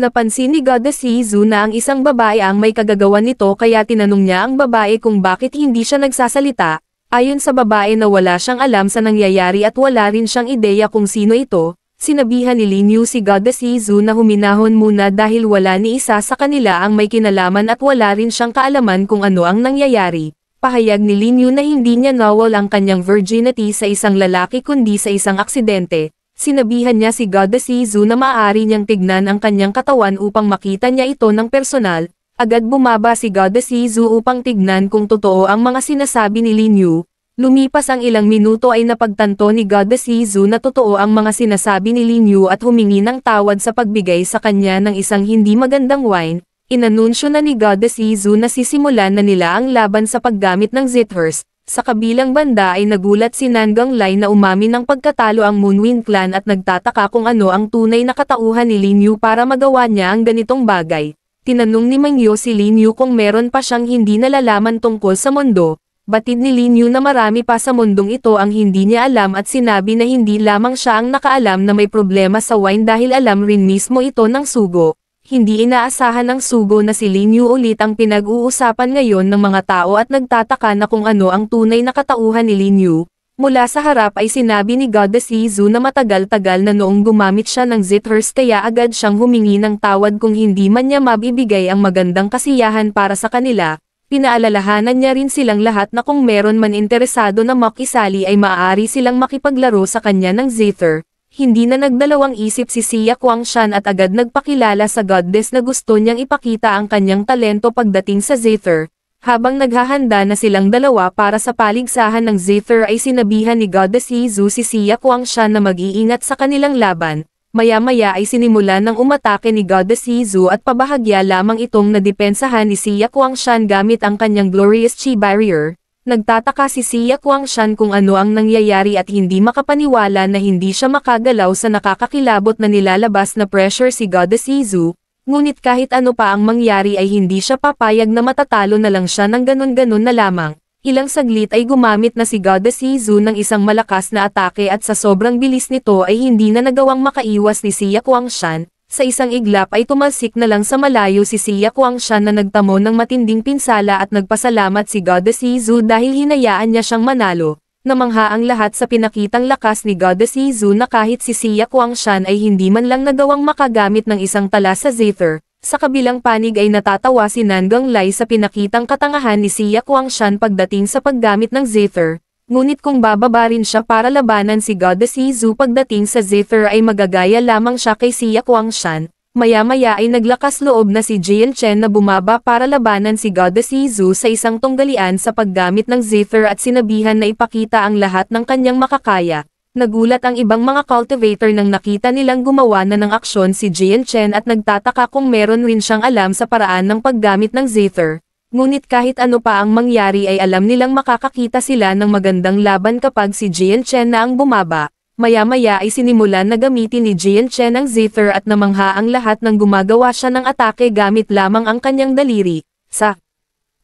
Napansin ni Goddess Yizu na ang isang babae ang may kagagawan nito kaya tinanong niya ang babae kung bakit hindi siya nagsasalita, ayon sa babae na wala siyang alam sa nangyayari at wala rin siyang ideya kung sino ito, sinabihan ni Lin si Goddess Yizu na huminahon muna dahil wala ni isa sa kanila ang may kinalaman at wala rin siyang kaalaman kung ano ang nangyayari. Pahayag ni Lin na hindi niya nawal ang kanyang virginity sa isang lalaki kundi sa isang aksidente, sinabihan niya si Goddess Izu na maaari niyang tignan ang kanyang katawan upang makita niya ito ng personal, agad bumaba si Goddess Izu upang tignan kung totoo ang mga sinasabi ni Lin Yu, Lumipas ang ilang minuto ay napagtanto ni Goddess Izu na totoo ang mga sinasabi ni Lin Yu at humingi ng tawad sa pagbigay sa kanya ng isang hindi magandang wine, inanunsyo na ni Goddess Izu na sisimulan na nila ang laban sa paggamit ng Zithurst, sa kabilang banda ay nagulat si Nangang Lai na umamin ng pagkatalo ang Moonwind Clan at nagtataka kung ano ang tunay na katauhan ni Lin Yu para magawa niya ang ganitong bagay. Tinanong ni Mangyo si Lin Yu kung meron pa siyang hindi nalalaman tungkol sa mundo, batid ni Lin Yu na marami pa sa mundong ito ang hindi niya alam at sinabi na hindi lamang siya ang nakaalam na may problema sa wine dahil alam rin mismo ito ng sugo hindi inaasahan ng sugo na si Lin Yu ulit ang pinag-uusapan ngayon ng mga tao at nagtataka na kung ano ang tunay na katauhan ni Lin Yu. Mula sa harap ay sinabi ni Goddess Izu na matagal-tagal na noong gumamit siya ng zithers kaya agad siyang humingi ng tawad kung hindi man niya mabibigay ang magandang kasiyahan para sa kanila. Pinaalalahanan niya rin silang lahat na kung meron man interesado na makisali ay maaari silang makipaglaro sa kanya ng zither. Hindi na nagdalawang isip si Kuang Kwangshan at agad nagpakilala sa goddess na gusto niyang ipakita ang kanyang talento pagdating sa Zither. Habang naghahanda na silang dalawa para sa paligsahan ng Zither ay sinabihan ni goddess Yizu si Kuang Kwangshan na mag-iingat sa kanilang laban. Maya-maya ay sinimulan ng umatake ni goddess Yizu at pabahagya lamang itong nadepensahan ni Kuang Kwangshan gamit ang kanyang Glorious Chi Barrier. Nagtataka si Siya Kuang Kwangshan kung ano ang nangyayari at hindi makapaniwala na hindi siya makagalaw sa nakakakilabot na nilalabas na pressure si Goddess Izu, ngunit kahit ano pa ang mangyari ay hindi siya papayag na matatalo na lang siya ng ganun-ganun na lamang. Ilang saglit ay gumamit na si Goddess Izu ng isang malakas na atake at sa sobrang bilis nito ay hindi na nagawang makaiwas ni Siya Kuang Kwangshan, sa isang iglap ay tumasik na lang sa malayo si Siya Kuangshan na nagtamo ng matinding pinsala at nagpasalamat si Goddess Yizu dahil hinayaan niya siyang manalo, namangha ang lahat sa pinakitang lakas ni Goddess Yizu na kahit si Siya Kuangshan ay hindi man lang nagawang makagamit ng isang tala sa Zither. Sa kabilang panig ay natatawa si Nangang Lai sa pinakitang katangahan ni Siya Kuangshan pagdating sa paggamit ng Zither, ngunit kung bababa rin siya para labanan si Goddess Yizu pagdating sa Zephyr ay magagaya lamang siya kay Xia Guangshan, maya-maya ay naglakas loob na si Jian Chen na bumaba para labanan si Goddess Yizu sa isang tunggalian sa paggamit ng Zephyr at sinabihan na ipakita ang lahat ng kanyang makakaya. Nagulat ang ibang mga cultivator nang nakita nilang gumawa na ng aksyon si Jian Chen at nagtataka kung meron rin siyang alam sa paraan ng paggamit ng Zephyr. Ngunit kahit ano pa ang mangyari ay alam nilang makakakita sila ng magandang laban kapag si Jian Chen na ang bumaba. Maya-maya ay sinimulan na gamitin ni Jian Chen ang zither at namangha ang lahat ng gumagawa siya ng atake gamit lamang ang kanyang daliri. Sa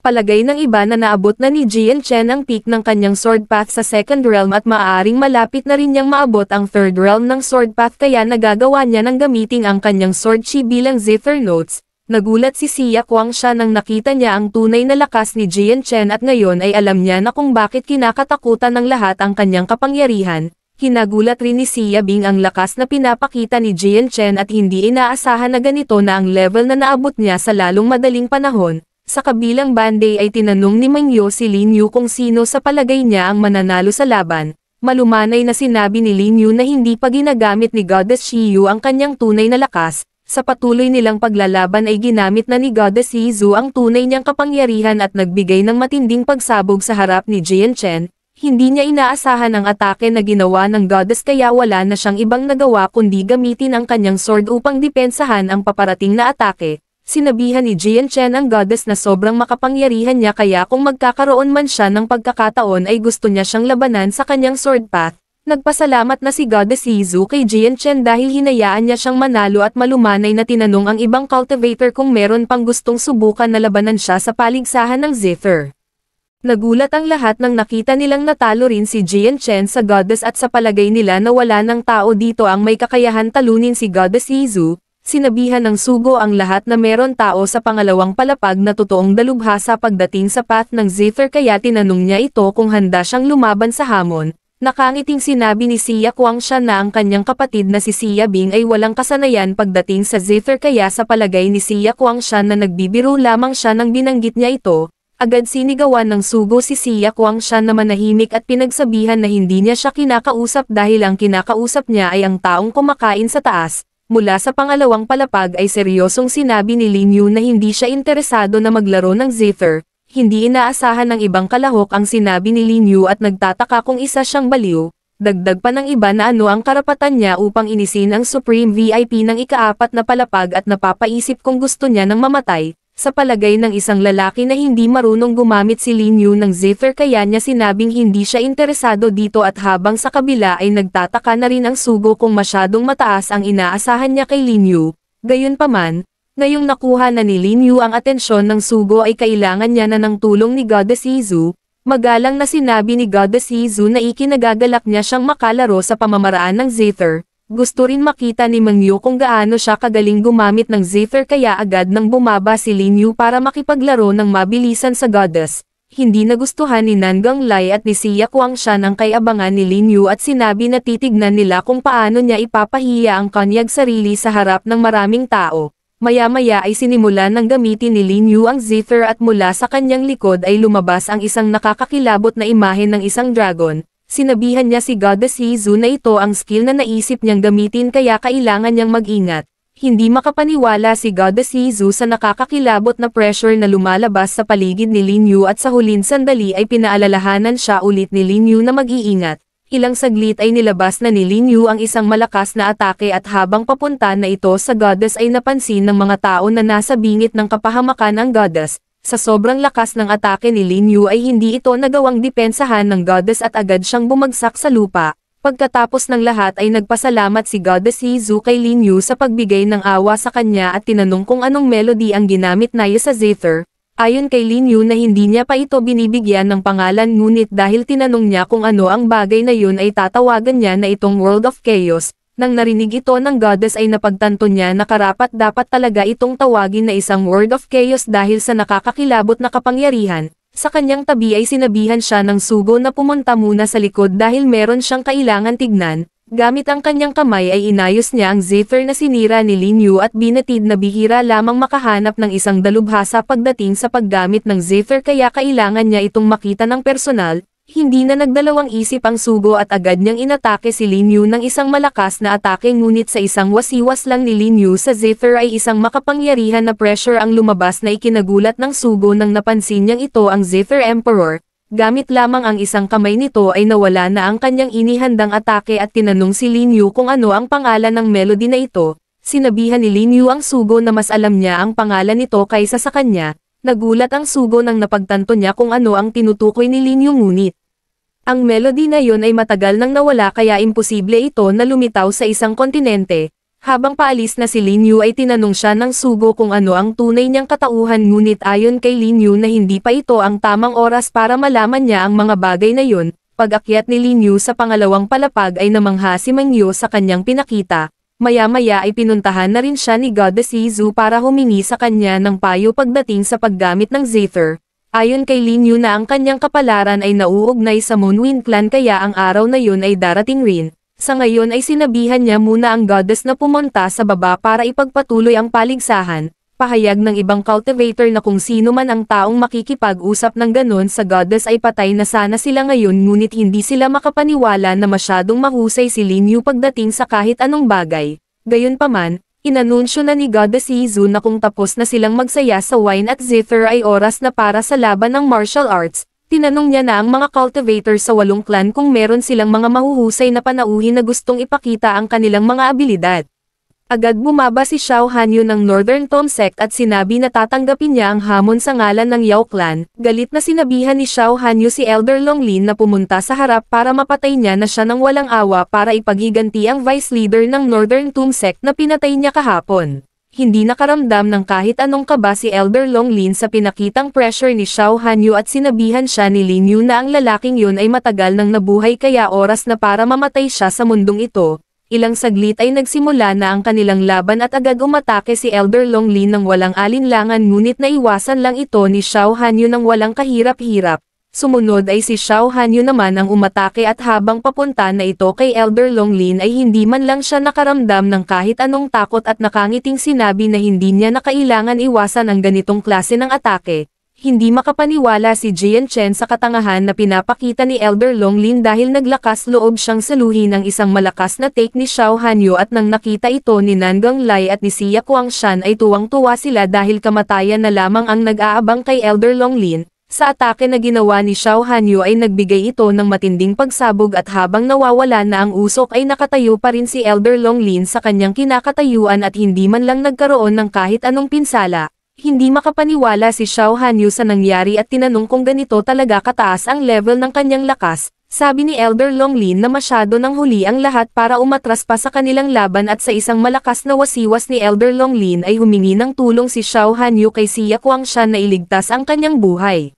palagay ng iba na naabot na ni Jian Chen ang peak ng kanyang sword path sa second realm at maaaring malapit na rin niyang maabot ang third realm ng sword path kaya nagagawa niya ng gamitin ang kanyang sword chi bilang zither notes, Nagulat si Siya Kuang siya nang nakita niya ang tunay na lakas ni Jian Chen at ngayon ay alam niya na kung bakit kinakatakutan ng lahat ang kanyang kapangyarihan, Kinagulat rin ni Siya Bing ang lakas na pinapakita ni Jian Chen at hindi inaasahan na ganito na ang level na naabot niya sa lalong madaling panahon. Sa kabilang banday ay tinanong ni Mengyo si Lin Yu kung sino sa palagay niya ang mananalo sa laban. Malumanay na sinabi ni Lin Yu na hindi pa ginagamit ni Goddess Shi Yu ang kanyang tunay na lakas, sa patuloy nilang paglalaban ay ginamit na ni Goddess Yizu ang tunay niyang kapangyarihan at nagbigay ng matinding pagsabog sa harap ni Jian Chen, hindi niya inaasahan ang atake na ginawa ng Goddess kaya wala na siyang ibang nagawa kundi gamitin ang kanyang sword upang depensahan ang paparating na atake. Sinabihan ni Jian Chen ang Goddess na sobrang makapangyarihan niya kaya kung magkakaroon man siya ng pagkakataon ay gusto niya siyang labanan sa kanyang sword path, Nagpasalamat na si Goddess Yizu kay Jian Chen dahil hinayaan niya siyang manalo at malumanay na tinanong ang ibang cultivator kung meron pang gustong subukan na labanan siya sa paligsahan ng Zephyr. Nagulat ang lahat nang nakita nilang natalo rin si Jian Chen sa Goddess at sa palagay nila na wala ng tao dito ang may kakayahan talunin si Goddess Yizu, sinabihan ng sugo ang lahat na meron tao sa pangalawang palapag na totoong dalubhasa pagdating sa path ng Zephyr kaya tinanong niya ito kung handa siyang lumaban sa hamon, Nakangiting sinabi ni Xia Guangsha na ang kanyang kapatid na si Siya Bing ay walang kasanayan pagdating sa zither kaya sa palagay ni Xia Guangsha na nagbibiro lamang siya nang binanggit niya ito, agad sinigawan ng sugo si Xia Guangsha na manahimik at pinagsabihan na hindi niya siya kinakausap dahil ang kinakausap niya ay ang taong kumakain sa taas. Mula sa pangalawang palapag ay seryosong sinabi ni Lin Yu na hindi siya interesado na maglaro ng zither, hindi inaasahan ng ibang kalahok ang sinabi ni Lin Yu at nagtataka kung isa siyang baliw, dagdag pa ng iba na ano ang karapatan niya upang inisin ang Supreme VIP ng ikaapat na palapag at napapaisip kung gusto niya ng mamatay, sa palagay ng isang lalaki na hindi marunong gumamit si Lin Yu ng zither kaya niya sinabing hindi siya interesado dito at habang sa kabila ay nagtataka na rin ang sugo kung masyadong mataas ang inaasahan niya kay Lin Yu, gayon gayunpaman, Ngayong nakuha na ni Lin Yu ang atensyon ng sugo ay kailangan niya na ng tulong ni Goddess Izu, magalang na sinabi ni Goddess Izu na ikinagagalak niya siyang makalaro sa pamamaraan ng Zither, gusto rin makita ni Mang Yu kung gaano siya kagaling gumamit ng Zither kaya agad nang bumaba si Lin Yu para makipaglaro ng mabilisan sa Goddess. Hindi nagustuhan ni Nangang Lai at ni Siya Kuang siya ng kayabangan ni Lin Yu at sinabi na titignan nila kung paano niya ipapahiya ang kanyang sarili sa harap ng maraming tao. Maya-maya ay sinimula ng gamitin ni Lin Yu ang zither at mula sa kanyang likod ay lumabas ang isang nakakakilabot na imahe ng isang dragon. Sinabihan niya si Goddess Hizu na ito ang skill na naisip niyang gamitin kaya kailangan niyang mag-ingat. Hindi makapaniwala si Goddess Hizu sa nakakakilabot na pressure na lumalabas sa paligid ni Lin Yu at sa huling sandali ay pinaalalahanan siya ulit ni Lin Yu na mag-iingat. Ilang saglit ay nilabas na ni Lin Yu ang isang malakas na atake at habang papunta na ito sa goddess ay napansin ng mga tao na nasa bingit ng kapahamakan ang goddess. Sa sobrang lakas ng atake ni Lin Yu ay hindi ito nagawang depensahan ng goddess at agad siyang bumagsak sa lupa. Pagkatapos ng lahat ay nagpasalamat si goddess Hizu kay Lin Yu sa pagbigay ng awa sa kanya at tinanong kung anong melody ang ginamit na sa Zither, Ayon kay Lin Yu na hindi niya pa ito binibigyan ng pangalan ngunit dahil tinanong niya kung ano ang bagay na yun ay tatawagan niya na itong World of Chaos, nang narinig ito ng goddess ay napagtanto niya na karapat dapat talaga itong tawagin na isang World of Chaos dahil sa nakakakilabot na kapangyarihan, sa kanyang tabi ay sinabihan siya ng sugo na pumunta muna sa likod dahil meron siyang kailangan tignan, Gamit ang kanyang kamay ay inayos niya ang zither na sinira ni Lin Yu at binatid na bihira lamang makahanap ng isang dalubhasa pagdating sa paggamit ng zither kaya kailangan niya itong makita ng personal, hindi na nagdalawang isip ang sugo at agad niyang inatake si Lin Yu ng isang malakas na atake ngunit sa isang wasiwas lang ni Lin Yu sa zither ay isang makapangyarihan na pressure ang lumabas na ikinagulat ng sugo nang napansin niyang ito ang zither emperor, Gamit lamang ang isang kamay nito ay nawala na ang kanyang inihandang atake at tinanong si Lin Yu kung ano ang pangalan ng melody na ito, sinabihan ni Lin Yu ang sugo na mas alam niya ang pangalan nito kaysa sa kanya, nagulat ang sugo nang napagtanto niya kung ano ang tinutukoy ni Lin Yu ngunit. Ang melody na yon ay matagal nang nawala kaya imposible ito na lumitaw sa isang kontinente, habang paalis na si Lin Yu ay tinanong siya ng sugo kung ano ang tunay niyang katauhan ngunit ayon kay Lin Yu na hindi pa ito ang tamang oras para malaman niya ang mga bagay na yun, pag-akyat ni Lin Yu sa pangalawang palapag ay namangha si Meng Mangyo sa kanyang pinakita, maya-maya ay pinuntahan na rin siya ni Goddess Yizu para humingi sa kanya ng payo pagdating sa paggamit ng Zither. Ayon kay Lin Yu na ang kanyang kapalaran ay nauugnay sa Moonwind Clan kaya ang araw na yun ay darating rin, sa ngayon ay sinabihan niya muna ang goddess na pumunta sa baba para ipagpatuloy ang paligsahan, pahayag ng ibang cultivator na kung sino man ang taong makikipag-usap ng ganon sa goddess ay patay na sana sila ngayon ngunit hindi sila makapaniwala na masyadong mahusay si Lin Yu pagdating sa kahit anong bagay. Gayunpaman, inanunsyo na ni goddess Yizu na kung tapos na silang magsaya sa wine at zither ay oras na para sa laban ng martial arts, Tinanong niya na ang mga cultivator sa walong clan kung meron silang mga mahuhusay na panauhin na gustong ipakita ang kanilang mga abilidad. Agad bumaba si Xiao Hanyu ng Northern Tom Sect at sinabi na tatanggapin niya ang hamon sa ngalan ng Yao Clan, galit na sinabihan ni Xiao Hanyu si Elder Longlin na pumunta sa harap para mapatay niya na siya ng walang awa para ipagiganti ang Vice Leader ng Northern Tomb Sect na pinatay niya kahapon hindi nakaramdam ng kahit anong kaba si Elder Longlin sa pinakitang pressure ni Xiao Hanyu at sinabihan siya ni Lin Yu na ang lalaking yun ay matagal nang nabuhay kaya oras na para mamatay siya sa mundong ito. Ilang saglit ay nagsimula na ang kanilang laban at agad umatake si Elder Longlin nang walang alinlangan ngunit naiwasan lang ito ni Xiao Hanyu ng walang kahirap-hirap. Sumunod ay si Xiao Hanyu naman ang umatake at habang papunta na ito kay Elder Longlin ay hindi man lang siya nakaramdam ng kahit anong takot at nakangiting sinabi na hindi niya na kailangan iwasan ang ganitong klase ng atake. Hindi makapaniwala si Jian Chen sa katangahan na pinapakita ni Elder Longlin dahil naglakas loob siyang saluhin ng isang malakas na take ni Xiao Hanyu at nang nakita ito ni Nangang Lai at ni Xia Kuangshan ay tuwang-tuwa sila dahil kamatayan na lamang ang nag-aabang kay Elder Longlin, sa atake na ginawa ni Xiao Hanyu ay nagbigay ito ng matinding pagsabog at habang nawawala na ang usok ay nakatayo pa rin si Elder Longlin sa kanyang kinakatayuan at hindi man lang nagkaroon ng kahit anong pinsala. Hindi makapaniwala si Xiao Hanyu sa nangyari at tinanong kung ganito talaga kataas ang level ng kanyang lakas. Sabi ni Elder Longlin na masyado ng huli ang lahat para umatras pa sa kanilang laban at sa isang malakas na wasiwas ni Elder Longlin ay humingi ng tulong si Xiao Hanyu kay Xia Kuang Shan na iligtas ang kanyang buhay.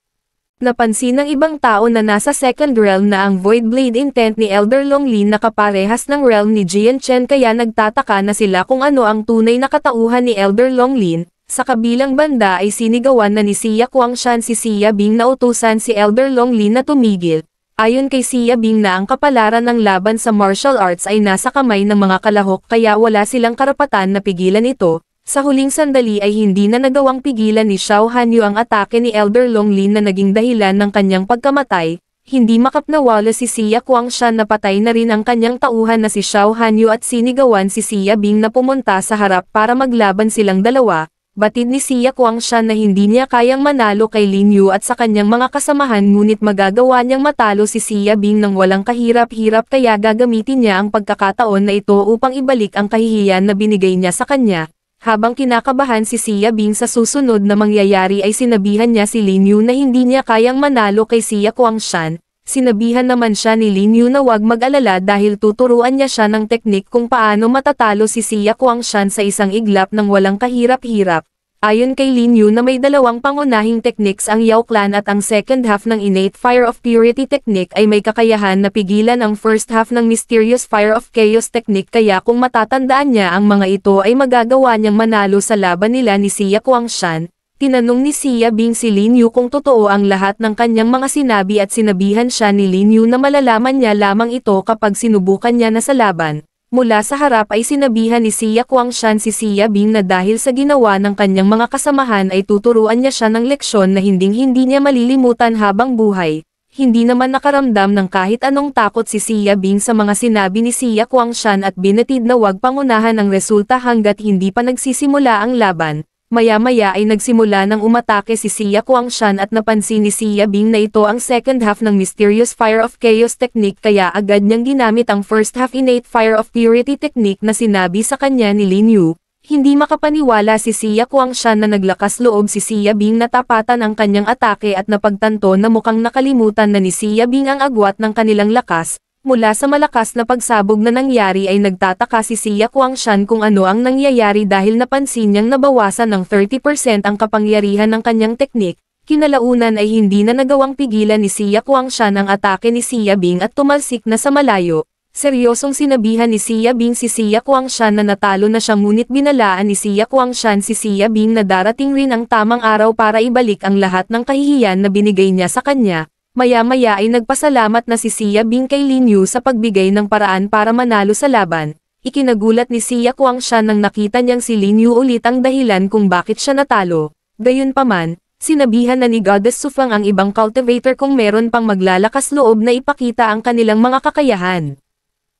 Napansin ng ibang tao na nasa second realm na ang Void Blade intent ni Elder Longlin na kaparehas ng realm ni Jian Chen kaya nagtataka na sila kung ano ang tunay na katauhan ni Elder Longlin. Sa kabilang banda ay sinigawan na ni Xia Kuang Shan si Xia Bing na utusan si Elder Longlin na tumigil. Ayon kay Xia Bing na ang kapalaran ng laban sa martial arts ay nasa kamay ng mga kalahok kaya wala silang karapatan na pigilan ito, sa huling sandali ay hindi na nagawang pigilan ni Xiao Hanyu ang atake ni Elder Longlin na naging dahilan ng kanyang pagkamatay, hindi makapnawala si Xia Kuangshan na patay na rin ang kanyang tauhan na si Xiao Hanyu at sinigawan si Xia Bing na pumunta sa harap para maglaban silang dalawa, batid ni Xia Kuangshan na hindi niya kayang manalo kay Lin Yu at sa kanyang mga kasamahan ngunit magagawa niyang matalo si Xia Bing nang walang kahirap-hirap kaya gagamitin niya ang pagkakataon na ito upang ibalik ang kahihiyan na binigay niya sa kanya, habang kinakabahan si Sia Bing sa susunod na mangyayari ay sinabihan niya si Lin Yu na hindi niya kayang manalo kay Sia Kuangshan, sinabihan naman siya ni Lin Yu na huwag mag-alala dahil tuturuan niya siya ng teknik kung paano matatalo si Sia Kuangshan sa isang iglap ng walang kahirap-hirap, Ayon kay Lin Yu na may dalawang pangunahing techniques ang Yao Clan at ang second half ng innate Fire of Purity technique ay may kakayahan na pigilan ang first half ng Mysterious Fire of Chaos technique kaya kung matatandaan niya ang mga ito ay magagawa niyang manalo sa laban nila ni Xia Guangshan. Tinanong ni Xia Bing si Lin Yu kung totoo ang lahat ng kanyang mga sinabi at sinabihan siya ni Lin Yu na malalaman niya lamang ito kapag sinubukan niya na sa laban. Mula sa harap ay sinabihan ni Kuang Guangshan si Xia Bing na dahil sa ginawa ng kanyang mga kasamahan ay tuturuan niya siya ng leksyon na hinding-hindi niya malilimutan habang buhay. Hindi naman nakaramdam ng kahit anong takot si Xia Bing sa mga sinabi ni Kuang Guangshan at binatid na wag pangunahan ang resulta hanggat hindi pa nagsisimula ang laban. Maya-maya ay nagsimula nang umatake si Siya Kuangshan at napansin ni Siya Bing na ito ang second half ng Mysterious Fire of Chaos technique kaya agad niyang ginamit ang first half innate Fire of Purity technique na sinabi sa kanya ni Lin Yu. Hindi makapaniwala si Siya Kuangshan na naglakas loob si Siya Bing na tapatan ang kanyang atake at napagtanto na mukhang nakalimutan na ni Siya Bing ang agwat ng kanilang lakas, Mula sa malakas na pagsabog na nangyari ay nagtataka si Xia Kuangshan kung ano ang nangyayari dahil napansin niyang nabawasan ng 30% ang kapangyarihan ng kanyang teknik, kinalaunan ay hindi na nagawang pigilan ni Xia Kuangshan ang atake ni Xia Bing at tumalsik na sa malayo. Seryosong sinabihan ni Xia Bing si Xia Kuangshan na natalo na siya ngunit binalaan ni Xia Kuangshan si Xia Bing na darating rin ang tamang araw para ibalik ang lahat ng kahihiyan na binigay niya sa kanya, Maya-maya ay nagpasalamat na si Siya Bing kay Lin Yu sa pagbigay ng paraan para manalo sa laban. Ikinagulat ni Siya Kuang siya nang nakita niyang si Lin Yu ulit ang dahilan kung bakit siya natalo. Gayunpaman, sinabihan na ni Goddess Sufang ang ibang cultivator kung meron pang maglalakas loob na ipakita ang kanilang mga kakayahan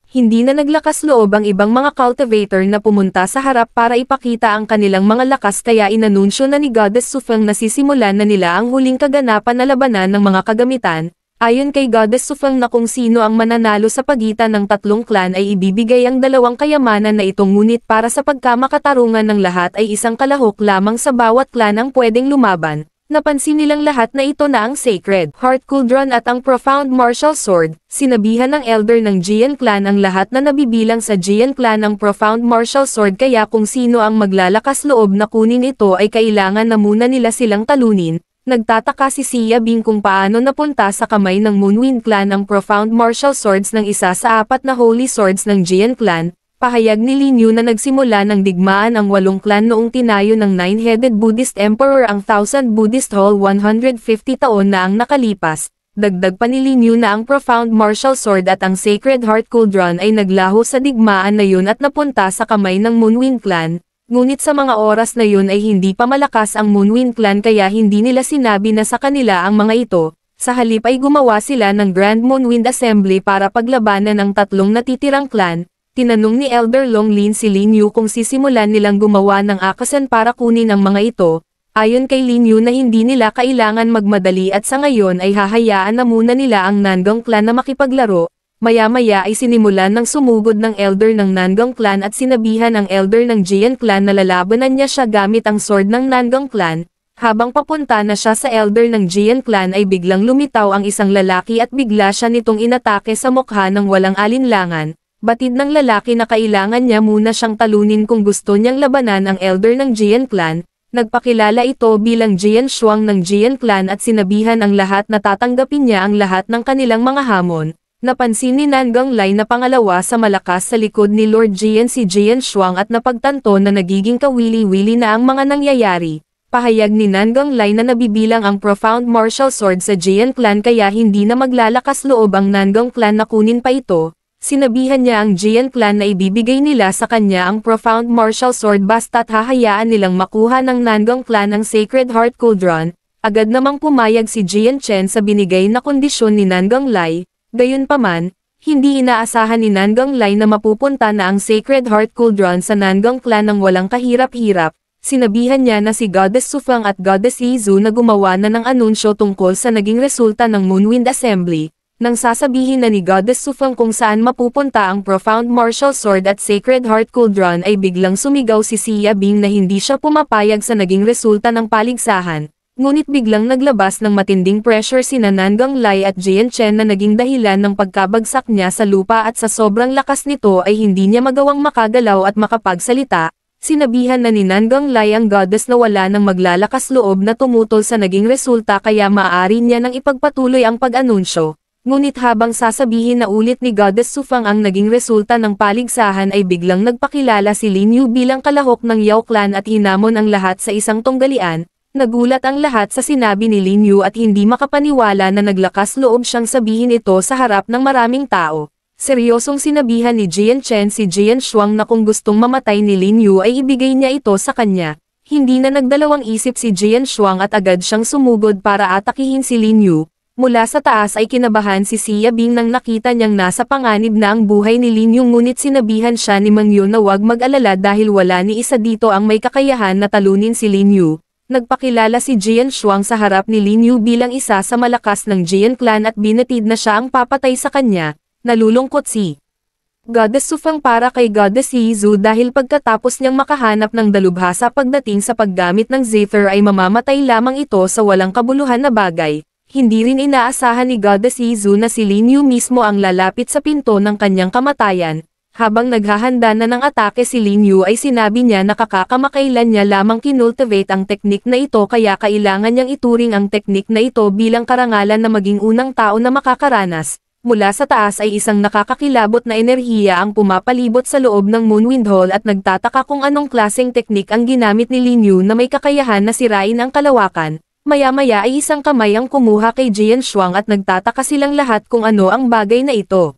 hindi na naglakas loob ang ibang mga cultivator na pumunta sa harap para ipakita ang kanilang mga lakas kaya inanunsyo na ni Goddess Sufeng na sisimulan na nila ang huling kaganapan na labanan ng mga kagamitan, ayon kay Goddess Sufeng na kung sino ang mananalo sa pagitan ng tatlong clan ay ibibigay ang dalawang kayamanan na ito ngunit para sa pagkamakatarungan ng lahat ay isang kalahok lamang sa bawat clan ang pwedeng lumaban, Napansin nilang lahat na ito na ang Sacred Heart Cauldron at ang Profound Martial Sword, sinabihan ng elder ng Jian Clan ang lahat na nabibilang sa Jian Clan ang Profound Martial Sword kaya kung sino ang maglalakas loob na kunin ito ay kailangan na muna nila silang talunin, nagtataka si Siya Bing kung paano napunta sa kamay ng Moonwind Clan ang Profound Martial Swords ng isa sa apat na Holy Swords ng Jian Clan, Pahayag ni Lin Linyu na nagsimula ng digmaan ang walong clan noong tinayo ng Nine-Headed Buddhist Emperor ang Thousand Buddhist Hall 150 taon na ang nakalipas, dagdag pa ni Lin Linyu na ang Profound Martial Sword at ang Sacred Heart Cauldron ay naglaho sa digmaan na yun at napunta sa kamay ng Moonwind Clan, ngunit sa mga oras na yun ay hindi pa malakas ang Moonwind Clan kaya hindi nila sinabi na sa kanila ang mga ito, sa halip ay gumawa sila ng Grand Moonwind Assembly para paglabanan ang tatlong natitirang clan, Tinanong ni Elder Longlin si Lin Yu kung sisimulan nilang gumawa ng akasan para kunin ang mga ito, ayon kay Lin Yu na hindi nila kailangan magmadali at sa ngayon ay hahayaan na muna nila ang Nandong clan na makipaglaro, maya-maya ay sinimulan ng sumugod ng Elder ng Nandong clan at sinabihan ang Elder ng Jian clan na lalabanan niya siya gamit ang sword ng Nandong clan, habang papunta na siya sa elder ng Jian clan ay biglang lumitaw ang isang lalaki at bigla siya nitong inatake sa mukha ng walang alinlangan, Batid ng lalaki na kailangan niya muna siyang talunin kung gusto niyang labanan ang elder ng Jian clan, nagpakilala ito bilang Jian Shuang ng Jian clan at sinabihan ang lahat na tatanggapin niya ang lahat ng kanilang mga hamon. Napansin ni Nangang Lai na pangalawa sa malakas sa likod ni Lord Jian si Jian Shuang at napagtanto na nagiging kawili-wili na ang mga nangyayari. Pahayag ni Nangang Lai na nabibilang ang profound martial sword sa Jian clan kaya hindi na maglalakas loob ang Nangang clan na kunin pa ito, Sinabihan niya ang Jian clan na ibibigay nila sa kanya ang Profound Martial Sword basta't hahayaan nilang makuha ng Nangong clan ang Sacred Heart Cauldron, agad namang pumayag si Jian Chen sa binigay na kondisyon ni Nangong Lai, gayunpaman, hindi inaasahan ni Nangong Lai na mapupunta na ang Sacred Heart Cauldron sa Nangong clan ng walang kahirap-hirap, sinabihan niya na si Goddess Sufang at Goddess Yizu na gumawa na ng anunsyo tungkol sa naging resulta ng Moonwind Assembly, nang sasabihin na ni Goddess Sufang kung saan mapupunta ang Profound Martial Sword at Sacred Heart Cauldron ay biglang sumigaw si Sia Bing na hindi siya pumapayag sa naging resulta ng paligsahan, ngunit biglang naglabas ng matinding pressure si Nananggang Lai at Jian Chen na naging dahilan ng pagkabagsak niya sa lupa at sa sobrang lakas nito ay hindi niya magawang makagalaw at makapagsalita, Sinabihan na ni Nanggang Lai ang goddess na wala ng maglalakas loob na tumutol sa naging resulta kaya maaari niya nang ipagpatuloy ang pag-anunsyo. Ngunit habang sasabihin na ulit ni Goddess Sufang ang naging resulta ng paligsahan ay biglang nagpakilala si Lin Yu bilang kalahok ng Yao clan at hinamon ang lahat sa isang tunggalian, nagulat ang lahat sa sinabi ni Lin Yu at hindi makapaniwala na naglakas loob siyang sabihin ito sa harap ng maraming tao. Seryosong sinabihan ni Jian Chen si Jian Shuang na kung gustong mamatay ni Lin Yu ay ibigay niya ito sa kanya. Hindi na nagdalawang isip si Jian Shuang at agad siyang sumugod para atakihin si Lin Yu, Mula sa taas ay kinabahan si Siya Bing nang nakita niyang nasa panganib na ang buhay ni Lin Yung ngunit sinabihan siya ni Mang Yun na huwag mag-alala dahil wala ni isa dito ang may kakayahan na talunin si Lin Yu. Nagpakilala si Jian Shuang sa harap ni Lin Yu bilang isa sa malakas ng Jian clan at binatid na siya ang papatay sa kanya, nalulungkot si Goddess Sufang para kay Goddess Yizu dahil pagkatapos niyang makahanap ng dalubhasa pagdating sa paggamit ng Zephyr ay mamamatay lamang ito sa walang kabuluhan na bagay, hindi rin inaasahan ni God Izu na si Lin mismo ang lalapit sa pinto ng kanyang kamatayan, habang naghahanda na ng atake si Lin ay sinabi niya na kakakamakailan niya lamang kinultivate ang teknik na ito kaya kailangan niyang ituring ang teknik na ito bilang karangalan na maging unang tao na makakaranas, Mula sa taas ay isang nakakakilabot na enerhiya ang pumapalibot sa loob ng Moonwind Hall at nagtataka kung anong klaseng teknik ang ginamit ni Lin na may kakayahan na sirain ang kalawakan, Maya-maya ay isang kamay ang kumuha kay Jian Shuang at nagtataka silang lahat kung ano ang bagay na ito.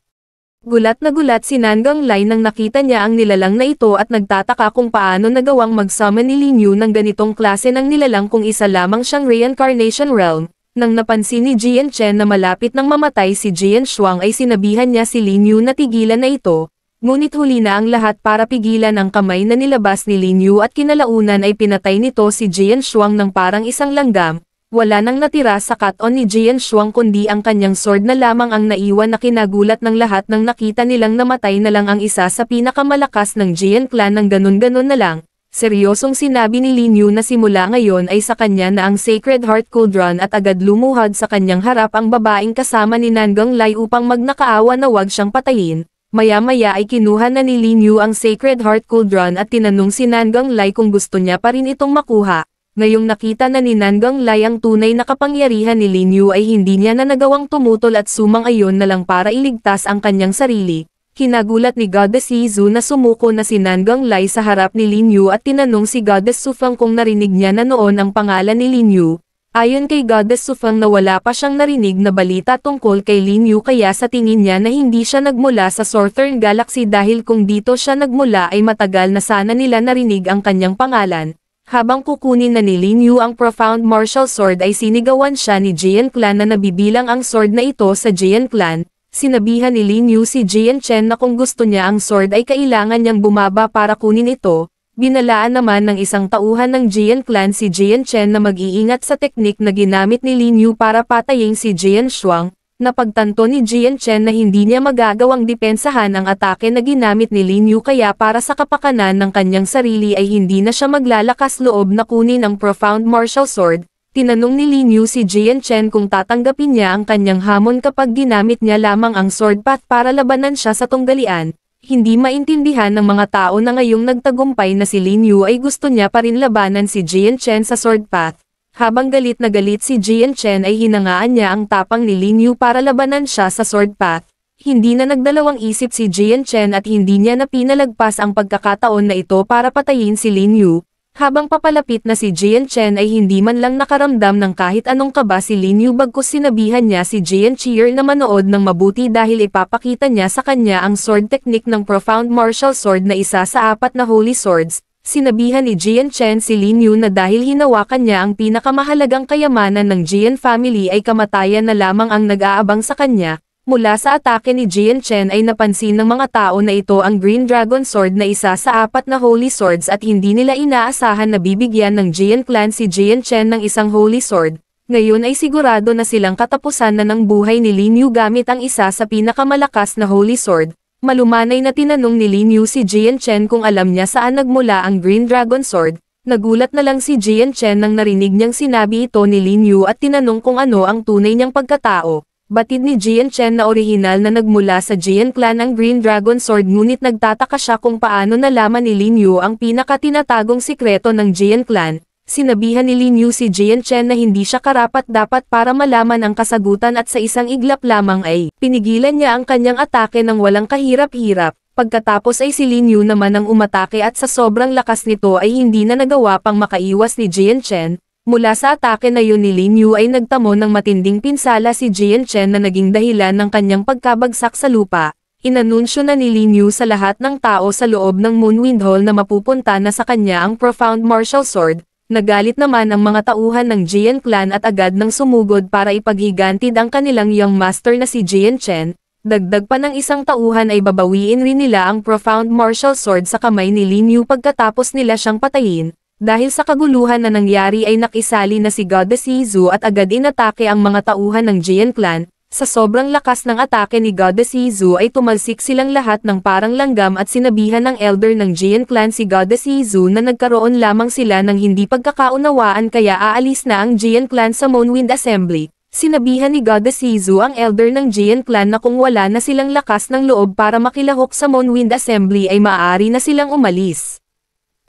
Gulat na gulat si Nangang Lai nang nakita niya ang nilalang na ito at nagtataka kung paano nagawang magsama ni Lin Yu ng ganitong klase ng nilalang kung isa lamang siyang reincarnation realm. Nang napansin ni Jian Chen na malapit nang mamatay si Jian Shuang ay sinabihan niya si Lin Yu na tigilan na ito, Ngunit huli na ang lahat para pigilan ang kamay na nilabas ni Lin Yu at kinalaunan ay pinatay nito si Jian Shuang ng parang isang langgam, wala nang natira sa cut-on ni Jian Shuang kundi ang kanyang sword na lamang ang naiwan na kinagulat ng lahat nang nakita nilang namatay na lang ang isa sa pinakamalakas ng Jian clan ng ganun-ganun na lang. Seryosong sinabi ni Lin Yu na simula ngayon ay sa kanya na ang Sacred Heart Cauldron at agad lumuhad sa kanyang harap ang babaeng kasama ni Nangang Lai upang magnakaawa na wag siyang patayin, Maya-maya ay kinuha na ni Lin Yu ang Sacred Heart Cauldron at tinanong si Nangang Lai kung gusto niya pa rin itong makuha. Ngayong nakita na ni Nangang Lai ang tunay na kapangyarihan ni Lin Yu ay hindi niya na nagawang tumutol at sumang ayon na lang para iligtas ang kanyang sarili. Kinagulat ni Goddess Yizu na sumuko na si Nangang Lai sa harap ni Lin Yu at tinanong si Goddess Sufang kung narinig niya na noon ang pangalan ni Lin Yu, Ayon kay Goddess Sufang na wala pa siyang narinig na balita tungkol kay Lin Yu kaya sa tingin niya na hindi siya nagmula sa Southern Galaxy dahil kung dito siya nagmula ay matagal na sana nila narinig ang kanyang pangalan. Habang kukunin na ni Lin Yu ang Profound Martial Sword ay sinigawan siya ni Jian Clan na nabibilang ang sword na ito sa Jian Clan. Sinabihan ni Lin Yu si Jian Chen na kung gusto niya ang sword ay kailangan niyang bumaba para kunin ito, Binalaan naman ng isang tauhan ng Jian clan si Jian Chen na mag-iingat sa teknik na ginamit ni Lin Yu para patayin si Jian Shuang, na pagtanto ni Jian Chen na hindi niya magagawang depensahan ang atake na ginamit ni Lin Yu kaya para sa kapakanan ng kanyang sarili ay hindi na siya maglalakas loob na kunin ang Profound Martial Sword, tinanong ni Lin Yu si Jian Chen kung tatanggapin niya ang kanyang hamon kapag ginamit niya lamang ang sword path para labanan siya sa tunggalian, hindi maintindihan ng mga tao na ngayong nagtagumpay na si Lin Yu ay gusto niya pa rin labanan si Jian Chen sa sword path. Habang galit na galit si Jian Chen ay hinangaan niya ang tapang ni Lin Yu para labanan siya sa sword path. Hindi na nagdalawang isip si Jian Chen at hindi niya na pinalagpas ang pagkakataon na ito para patayin si Lin Yu, habang papalapit na si Jian Chen ay hindi man lang nakaramdam ng kahit anong kaba si Lin Yu bagkus sinabihan niya si Jian Cheer na manood ng mabuti dahil ipapakita niya sa kanya ang sword technique ng Profound Martial Sword na isa sa apat na Holy Swords, sinabihan ni Jian Chen si Lin Yu na dahil hinawakan niya ang pinakamahalagang kayamanan ng Jian family ay kamatayan na lamang ang nag-aabang sa kanya, mula sa atake ni Jian Chen ay napansin ng mga tao na ito ang Green Dragon Sword na isa sa apat na Holy Swords at hindi nila inaasahan na bibigyan ng Jian Clan si Jian Chen ng isang Holy Sword, ngayon ay sigurado na silang katapusan na ng buhay ni Lin Yu gamit ang isa sa pinakamalakas na Holy Sword, malumanay na tinanong ni Lin Yu si Jian Chen kung alam niya saan nagmula ang Green Dragon Sword, Nagulat na lang si Jian Chen nang narinig niyang sinabi ito ni Lin Yu at tinanong kung ano ang tunay niyang pagkatao. Batid ni Jian Chen na orihinal na nagmula sa Jian Clan ang Green Dragon Sword ngunit nagtataka siya kung paano nalaman ni Lin Yu ang pinakatinatagong sikreto ng Jian Clan. Sinabihan ni Lin Yu si Jian Chen na hindi siya karapat dapat para malaman ang kasagutan at sa isang iglap lamang ay pinigilan niya ang kanyang atake ng walang kahirap-hirap. Pagkatapos ay si Lin Yu naman ang umatake at sa sobrang lakas nito ay hindi na nagawa pang makaiwas ni Jian Chen, Mula sa atake na yun ni Lin Yu ay nagtamo ng matinding pinsala si Jian Chen na naging dahilan ng kanyang pagkabagsak sa lupa. Inanunsyo na ni Lin Yu sa lahat ng tao sa loob ng Moonwind Hall na mapupunta na sa kanya ang Profound Martial Sword, nagalit naman ang mga tauhan ng Jian Clan at agad nang sumugod para ipaghigantid ang kanilang young master na si Jian Chen, Dagdag pa ng isang tauhan ay babawiin rin nila ang profound martial sword sa kamay ni Lin Yu pagkatapos nila siyang patayin, dahil sa kaguluhan na nangyari ay nakisali na si Goddess Yizu at agad inatake ang mga tauhan ng Jian clan, sa sobrang lakas ng atake ni Goddess Yizu ay tumalsik silang lahat ng parang langgam at sinabihan ng elder ng Jian clan si Goddess Yizu na nagkaroon lamang sila ng hindi pagkakaunawaan kaya aalis na ang Jian clan sa Moonwind Assembly. Sinabihan ni Goddess Yizu ang elder ng Jian clan na kung wala na silang lakas ng loob para makilahok sa Moonwind Assembly ay maaari na silang umalis.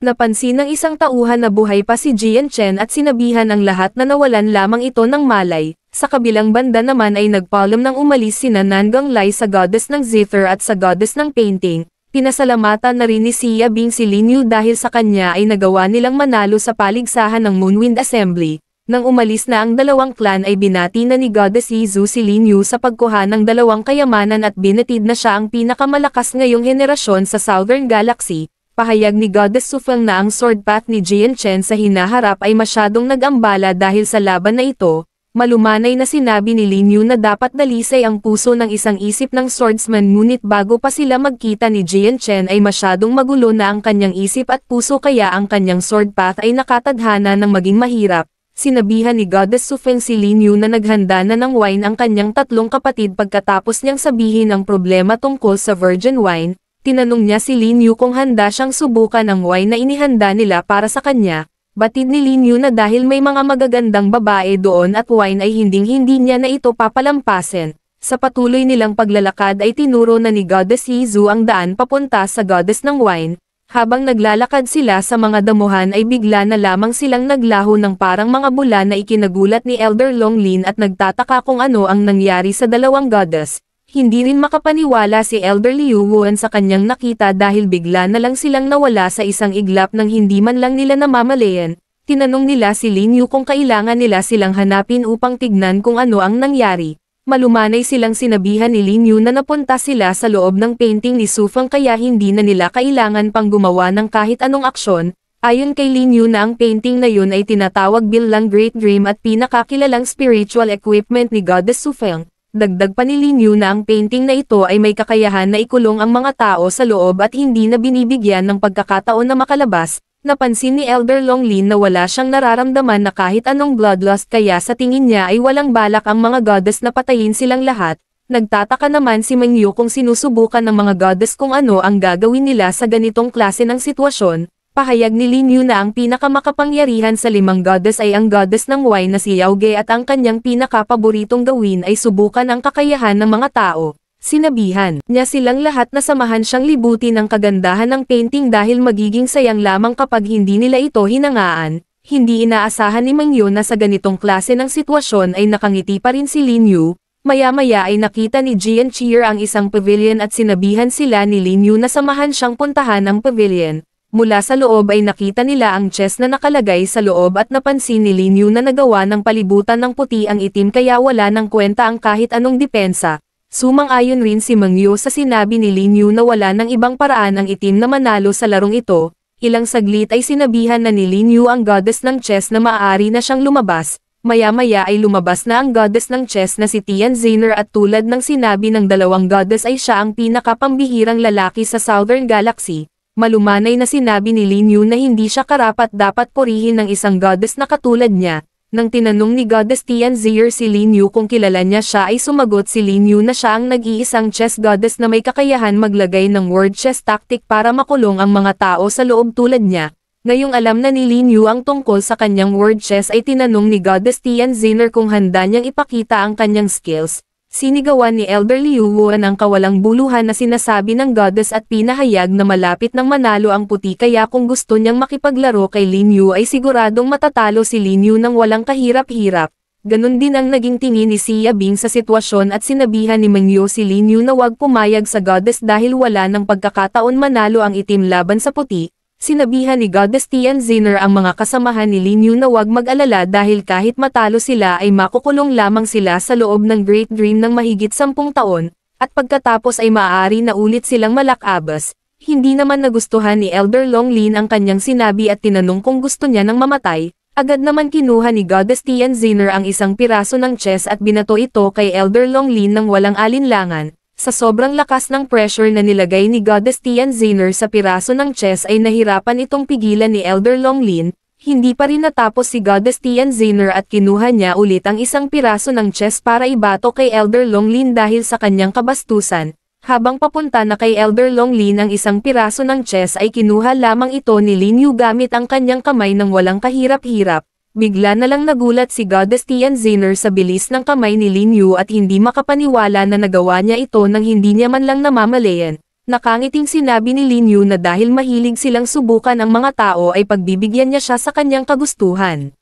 Napansin ng isang tauhan na buhay pa si Jian Chen at sinabihan ang lahat na nawalan lamang ito ng malay. Sa kabilang banda naman ay nagpaalam ng umalis sina Nangang Lai sa goddess ng zither at sa goddess ng painting. Pinasalamatan na rin ni Xia Bing si Lin Yu dahil sa kanya ay nagawa nilang manalo sa paligsahan ng Moonwind Assembly. Nang umalis na ang dalawang clan ay binati na ni Goddess Yizu si Lin Yu sa pagkuha ng dalawang kayamanan at binatid na siya ang pinakamalakas ngayong henerasyon sa Southern Galaxy, pahayag ni Goddess Sufal na ang sword path ni Jian Chen sa hinaharap ay masyadong nagambala dahil sa laban na ito, malumanay na sinabi ni Lin Yu na dapat dalisay ang puso ng isang isip ng swordsman ngunit bago pa sila magkita ni Jian Chen ay masyadong magulo na ang kanyang isip at puso kaya ang kanyang sword path ay nakatadhana ng maging mahirap. Sinabihan ni Goddess Sufen si Lin Yu na naghanda na ng wine ang kanyang tatlong kapatid pagkatapos niyang sabihin ang problema tungkol sa virgin wine, tinanong niya si Lin Yu kung handa siyang subukan ang wine na inihanda nila para sa kanya, batid ni Lin Yu na dahil may mga magagandang babae doon at wine ay hinding-hindi niya na ito papalampasin. Sa patuloy nilang paglalakad ay tinuro na ni Goddess Yizu ang daan papunta sa Goddess ng Wine, habang naglalakad sila sa mga damuhan ay bigla na lamang silang naglaho ng parang mga bula na ikinagulat ni Elder Longlin at nagtataka kung ano ang nangyari sa dalawang goddess. Hindi rin makapaniwala si Elder Liu sa kanyang nakita dahil bigla na lang silang nawala sa isang iglap nang hindi man lang nila namamalayan. Tinanong nila si Lin Yu kung kailangan nila silang hanapin upang tignan kung ano ang nangyari. Malumanay silang sinabihan ni Lin Yu na napunta sila sa loob ng painting ni Sufang kaya hindi na nila kailangan pang gumawa ng kahit anong aksyon. Ayon kay Lin Yu na ang painting na yun ay tinatawag bilang Great Dream at pinakakilalang spiritual equipment ni Goddess Sufang. Dagdag panilinyo na ang painting na ito ay may kakayahan na ikulong ang mga tao sa loob at hindi na binibigyan ng pagkakataon na makalabas, napansin ni Elder Longlin na wala siyang nararamdaman na kahit anong bloodlust kaya sa tingin niya ay walang balak ang mga goddess na patayin silang lahat, nagtataka naman si Mengyu kung sinusubukan ng mga goddess kung ano ang gagawin nila sa ganitong klase ng sitwasyon, Pahayag ni Lin Yu na ang pinakamakapangyarihan sa limang goddess ay ang goddess ng wine na si Yaoge at ang kanyang pinakapaboritong gawin ay subukan ang kakayahan ng mga tao. Sinabihan niya silang lahat na samahan siyang libuti ng kagandahan ng painting dahil magiging sayang lamang kapag hindi nila ito hinangaan. Hindi inaasahan ni Mang Yu na sa ganitong klase ng sitwasyon ay nakangiti pa rin si Lin Yu. Maya-maya ay nakita ni Jian Cheer ang isang pavilion at sinabihan sila ni Lin Yu na samahan siyang puntahan ang pavilion Mula sa loob ay nakita nila ang chest na nakalagay sa loob at napansin ni Lin Yu na nagawa ng palibutan ng puti ang itim kaya wala ng kwenta ang kahit anong depensa. Sumang-ayon rin si Meng Yu sa sinabi ni Lin Yu na wala ng ibang paraan ang itim na manalo sa larong ito, ilang saglit ay sinabihan na ni Lin Yu ang goddess ng chess na maaari na siyang lumabas, maya-maya ay lumabas na ang goddess ng chess na si Tian Zener at tulad ng sinabi ng dalawang goddess ay siya ang pinakapambihirang lalaki sa Southern Galaxy, malumanay na sinabi ni Lin Yu na hindi siya karapat-dapat purihin ng isang goddess na katulad niya. Nang tinanong ni goddess Tian Zier si Lin Yu kung kilala niya siya ay sumagot si Lin Yu na siya ang nag-iisang chess goddess na may kakayahan maglagay ng word chess tactic para makulong ang mga tao sa loob tulad niya. Ngayong alam na ni Lin Yu ang tungkol sa kanyang word chess ay tinanong ni goddess Tian Zinner kung handa niyang ipakita ang kanyang skills, Sinigawan ni Elder Liuwuan ang kawalang buluhan na sinasabi ng goddess at pinahayag na malapit ng manalo ang puti kaya kung gusto niyang makipaglaro kay Lin Yu ay siguradong matatalo si Lin Yu ng walang kahirap-hirap. Ganon din ang naging tingin ni Xia Bing sa sitwasyon at sinabihan ni Mengyo si Lin Yu na huwag pumayag sa goddess dahil wala ng pagkakataon manalo ang itim laban sa puti, Sinabihan ni Goddess Tian Zinner ang mga kasamahan ni Lin Yu na huwag mag-alala dahil kahit matalo sila ay makukulong lamang sila sa loob ng Great Dream ng mahigit sampung taon, at pagkatapos ay maaari na ulit silang malakabas. Hindi naman nagustuhan ni Elder Long Lin ang kanyang sinabi at tinanong kung gusto niya ng mamatay, agad naman kinuha ni Goddess Tian Zinner ang isang piraso ng chess at binato ito kay Elder Long Lin nang walang alinlangan, sa sobrang lakas ng pressure na nilagay ni Goddess Tian Zener sa piraso ng chess ay nahirapan itong pigilan ni Elder Longlin, hindi pa rin natapos si Goddess Tian Zener at kinuha niya ulit ang isang piraso ng chess para ibato kay Elder Longlin dahil sa kanyang kabastusan, habang papunta na kay Elder Longlin ang isang piraso ng chess ay kinuha lamang ito ni Lin Yu gamit ang kanyang kamay ng walang kahirap-hirap, Bigla na lang nagulat si Goddess Tian Zener sa bilis ng kamay ni Lin Yu at hindi makapaniwala na nagawa niya ito nang hindi niya man lang namamalayan. Nakangiting sinabi ni Lin Yu na dahil mahilig silang subukan ang mga tao ay pagbibigyan niya siya sa kanyang kagustuhan.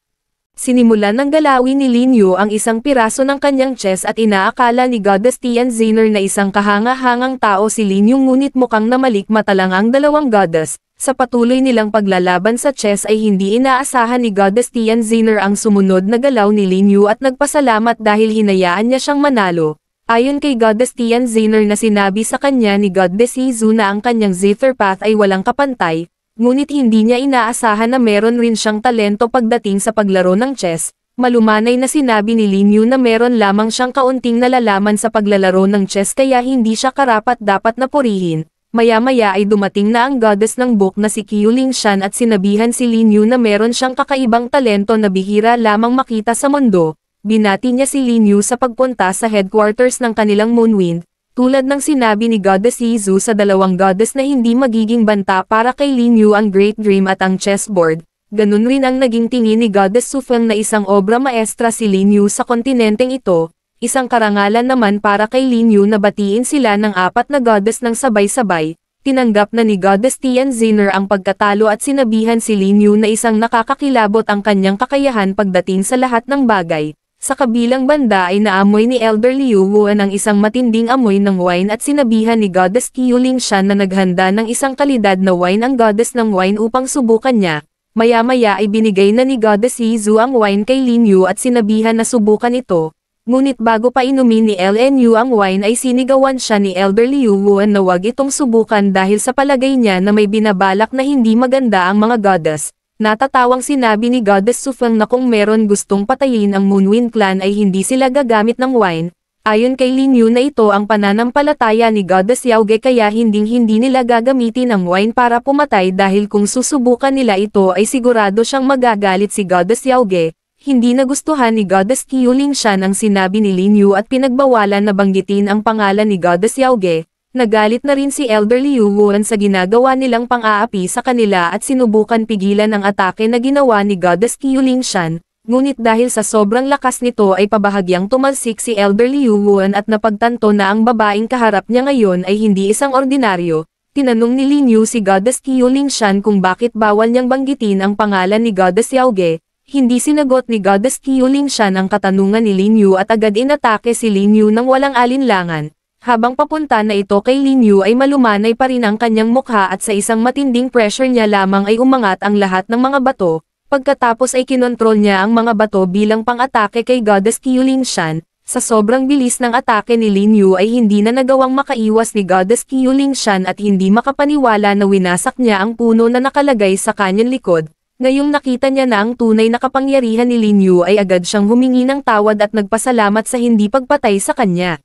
Sinimulan ng galawin ni Lin Yu ang isang piraso ng kanyang chess at inaakala ni Goddess Tian Zener na isang kahanga-hangang tao si Lin Yu ngunit mukhang namalik matalang ang dalawang goddess, sa patuloy nilang paglalaban sa chess ay hindi inaasahan ni Goddess Tian Zener ang sumunod na galaw ni Lin Yu at nagpasalamat dahil hinayaan niya siyang manalo. Ayon kay Goddess Tian Zener na sinabi sa kanya ni Goddess Yizu na ang kanyang Zither Path ay walang kapantay, ngunit hindi niya inaasahan na meron rin siyang talento pagdating sa paglaro ng chess, Malumanay na sinabi ni Lin Yu na meron lamang siyang kaunting nalalaman sa paglalaro ng chess kaya hindi siya karapat dapat na purihin, Maya-maya ay dumating na ang goddess ng book na si Qiuling Shan at sinabihan si Lin Yu na meron siyang kakaibang talento na bihira lamang makita sa mundo, binati niya si Lin Yu sa pagpunta sa headquarters ng kanilang Moonwind, tulad ng sinabi ni Goddess Yizu sa dalawang goddess na hindi magiging banta para kay Lin Yu ang Great Dream at ang chessboard, ganun rin ang naging tingin ni Goddess Sufeng na isang obra maestra si Lin Yu sa kontinenteng ito, isang karangalan naman para kay Lin Yu na batiin sila ng apat na goddess ng sabay-sabay, tinanggap na ni goddess Tian Zinner ang pagkatalo at sinabihan si Lin Yu na isang nakakakilabot ang kanyang kakayahan pagdating sa lahat ng bagay. Sa kabilang banda ay naamoy ni Elder Liu Wuan ang isang matinding amoy ng wine at sinabihan ni goddess Qiuling Shan na naghanda ng isang kalidad na wine ang goddess ng wine upang subukan niya. Maya-maya ay binigay na ni goddess Yizu ang wine kay Lin Yu at sinabihan na subukan ito, Ngunit bago pa inumin ni LNU ang wine ay sinigawan siya ni Elber Liuwuan na wag itong subukan dahil sa palagay niya na may binabalak na hindi maganda ang mga goddess. Natatawang sinabi ni Goddess Sufeng na kung meron gustong patayin ang Moonwind Clan ay hindi sila gagamit ng wine. Ayon kay Lin Yu na ito ang pananampalataya ni Goddess Yaoge kaya hinding-hindi nila gagamitin ang wine para pumatay dahil kung susubukan nila ito ay sigurado siyang magagalit si Goddess Yaoge hindi nagustuhan ni Goddess Qiuling Shan ang sinabi ni Lin Yu at pinagbawalan na banggitin ang pangalan ni Goddess Yaoge, Nagalit na rin si Elder Liu Wuan sa ginagawa nilang pang-aapi sa kanila at sinubukan pigilan ang atake na ginawa ni Goddess Qiuling Shan, ngunit dahil sa sobrang lakas nito ay pabahagyang tumalsik si Elder Liu Wuan at napagtanto na ang babaeng kaharap niya ngayon ay hindi isang ordinaryo. Tinanong ni Lin Yu si Goddess Qiuling Shan kung bakit bawal niyang banggitin ang pangalan ni Goddess Yaoge, hindi sinagot ni Goddess Qiuling siya ang katanungan ni Lin Yu at agad inatake si Lin Yu ng walang alinlangan, habang papunta na ito kay Lin Yu ay malumanay pa rin ang kanyang mukha at sa isang matinding pressure niya lamang ay umangat ang lahat ng mga bato, pagkatapos ay kinontrol niya ang mga bato bilang pang-atake kay Goddess Qiuling Shan, sa sobrang bilis ng atake ni Lin Yu ay hindi na nagawang makaiwas ni Goddess Qiuling Shan at hindi makapaniwala na winasak niya ang puno na nakalagay sa kanyang likod, Ngayong nakita niya na ang tunay na kapangyarihan ni Lin Yu ay agad siyang humingi ng tawad at nagpasalamat sa hindi pagpatay sa kanya.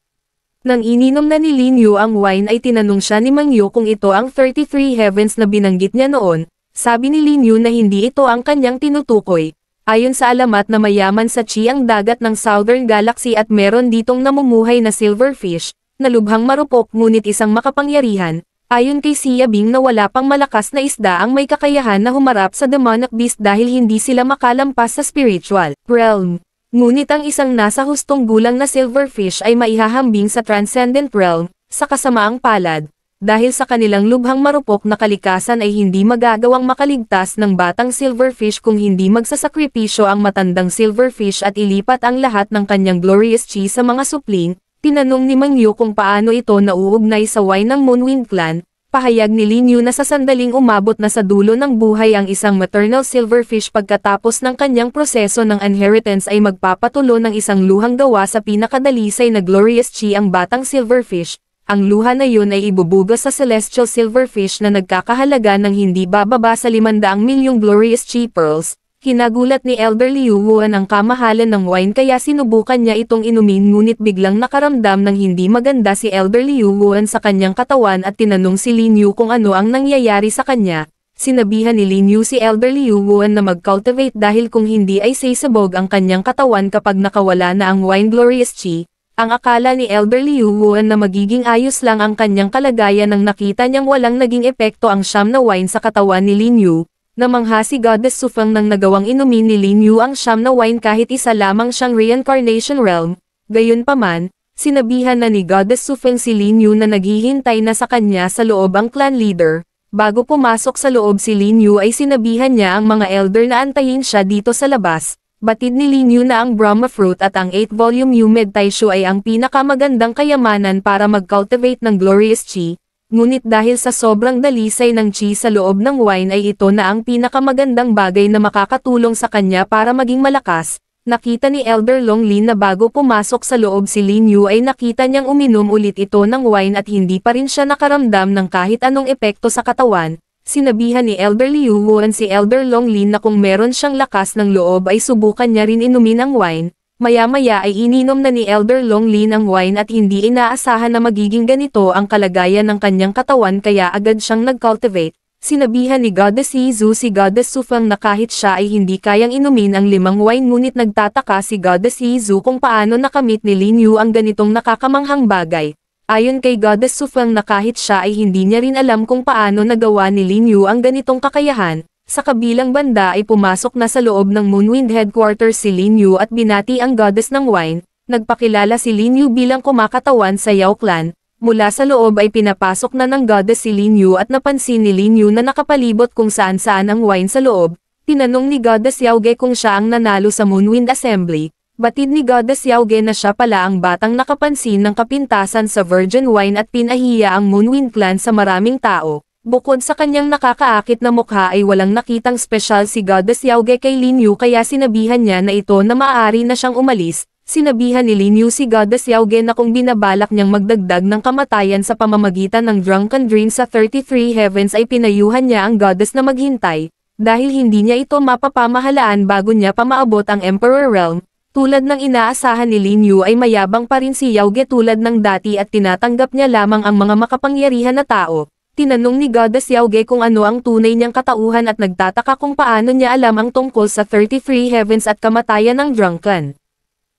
Nang ininom na ni Lin Yu ang wine ay tinanong siya ni Mang Yu kung ito ang 33 heavens na binanggit niya noon, sabi ni Lin Yu na hindi ito ang kanyang tinutukoy. Ayon sa alamat na mayaman sa chi ang dagat ng Southern Galaxy at meron ditong namumuhay na silverfish, na lubhang marupok ngunit isang makapangyarihan, Ayon kay Sia Bing na wala pang malakas na isda ang may kakayahan na humarap sa demonic beast dahil hindi sila makalampas sa spiritual realm. Ngunit ang isang nasa hustong gulang na silverfish ay maihahambing sa transcendent realm, sa kasamaang palad, dahil sa kanilang lubhang marupok na kalikasan ay hindi magagawang makaligtas ng batang silverfish kung hindi magsasakripisyo ang matandang silverfish at ilipat ang lahat ng kanyang glorious chi sa mga supling, Tinanong ni Mang Yu kung paano ito nauugnay sa way ng Moonwind Clan, pahayag ni Lin Yu na sa sandaling umabot na sa dulo ng buhay ang isang maternal silverfish pagkatapos ng kanyang proseso ng inheritance ay magpapatulo ng isang luhang gawa sa pinakadalisay na Glorious Chi ang batang silverfish, ang luha na yun ay ibubuga sa celestial silverfish na nagkakahalaga ng hindi bababa sa 500 milyong glorious chi pearls, Kinagulat ni Elder Liuwuan ang kamahalan ng wine kaya sinubukan niya itong inumin ngunit biglang nakaramdam ng hindi maganda si Elder Liuwuan sa kanyang katawan at tinanong si Lin Yu kung ano ang nangyayari sa kanya. Sinabihan ni Lin Yu si Elder Liuwuan na mag-cultivate dahil kung hindi ay sisabog ang kanyang katawan kapag nakawala na ang wine glorious chi. Ang akala ni Elder Liuwuan na magiging ayos lang ang kanyang kalagayan nang nakita niyang walang naging epekto ang siyam na wine sa katawan ni Lin Yu, Namangha si Goddess Sufang nang nagawang inumin ni Lin Yu ang siyam na wine kahit isa lamang siyang reincarnation realm, gayunpaman, sinabihan na ni Goddess Sufeng si Lin Yu na naghihintay na sa kanya sa loob ang clan leader. Bago pumasok sa loob si Lin Yu ay sinabihan niya ang mga elder na antayin siya dito sa labas, batid ni Lin Yu na ang Brahma Fruit at ang 8-volume Humid Taishu ay ang pinakamagandang kayamanan para mag-cultivate ng Glorious Chi, Ngunit dahil sa sobrang dalisay ng chi sa loob ng wine ay ito na ang pinakamagandang bagay na makakatulong sa kanya para maging malakas, nakita ni Elder Longlin na bago pumasok sa loob si Lin Yu ay nakita niyang uminom ulit ito ng wine at hindi pa rin siya nakaramdam ng kahit anong epekto sa katawan, sinabihan ni Elder Liu Wuan si Elder Longlin na kung meron siyang lakas ng loob ay subukan niya rin inumin ang wine, Maya-maya ay ininom na ni Elder Long Lee ng wine at hindi inaasahan na magiging ganito ang kalagayan ng kanyang katawan kaya agad siyang nag-cultivate. Sinabihan ni Goddess Yizu si Goddess Sufang na kahit siya ay hindi kayang inumin ang limang wine ngunit nagtataka si Goddess Yizu kung paano nakamit ni Lin Yu ang ganitong nakakamanghang bagay. Ayon kay Goddess Sufang na kahit siya ay hindi niya rin alam kung paano nagawa ni Lin Yu ang ganitong kakayahan, sa kabilang banda ay pumasok na sa loob ng Moonwind Headquarters si Lin Yu at binati ang goddess ng wine, nagpakilala si Lin Yu bilang kumakatawan sa Yao clan, mula sa loob ay pinapasok na ng goddess si Lin Yu at napansin ni Lin Yu na nakapalibot kung saan-saan ang wine sa loob, tinanong ni goddess Yao Ge kung siya ang nanalo sa Moonwind Assembly, batid ni goddess Yao Ge na siya pala ang batang nakapansin ng kapintasan sa Virgin Wine at pinahiya ang Moonwind Clan sa maraming tao. Bukod sa kanyang nakakaakit na mukha ay walang nakitang special si Goddess Yauge kay Lin Yu kaya sinabihan niya na ito na maaari na siyang umalis, sinabihan ni Lin Yu si Goddess Yauge na kung binabalak niyang magdagdag ng kamatayan sa pamamagitan ng drunken dream sa 33 heavens ay pinayuhan niya ang goddess na maghintay, dahil hindi niya ito mapapamahalaan bago niya pamaabot ang Emperor Realm, tulad ng inaasahan ni Lin Yu ay mayabang pa rin si Yauge tulad ng dati at tinatanggap niya lamang ang mga makapangyarihan na tao. Tinanong ni Goddess Yaoge kung ano ang tunay niyang katauhan at nagtataka kung paano niya alam ang tungkol sa 33 Heavens at kamatayan ng Drunken.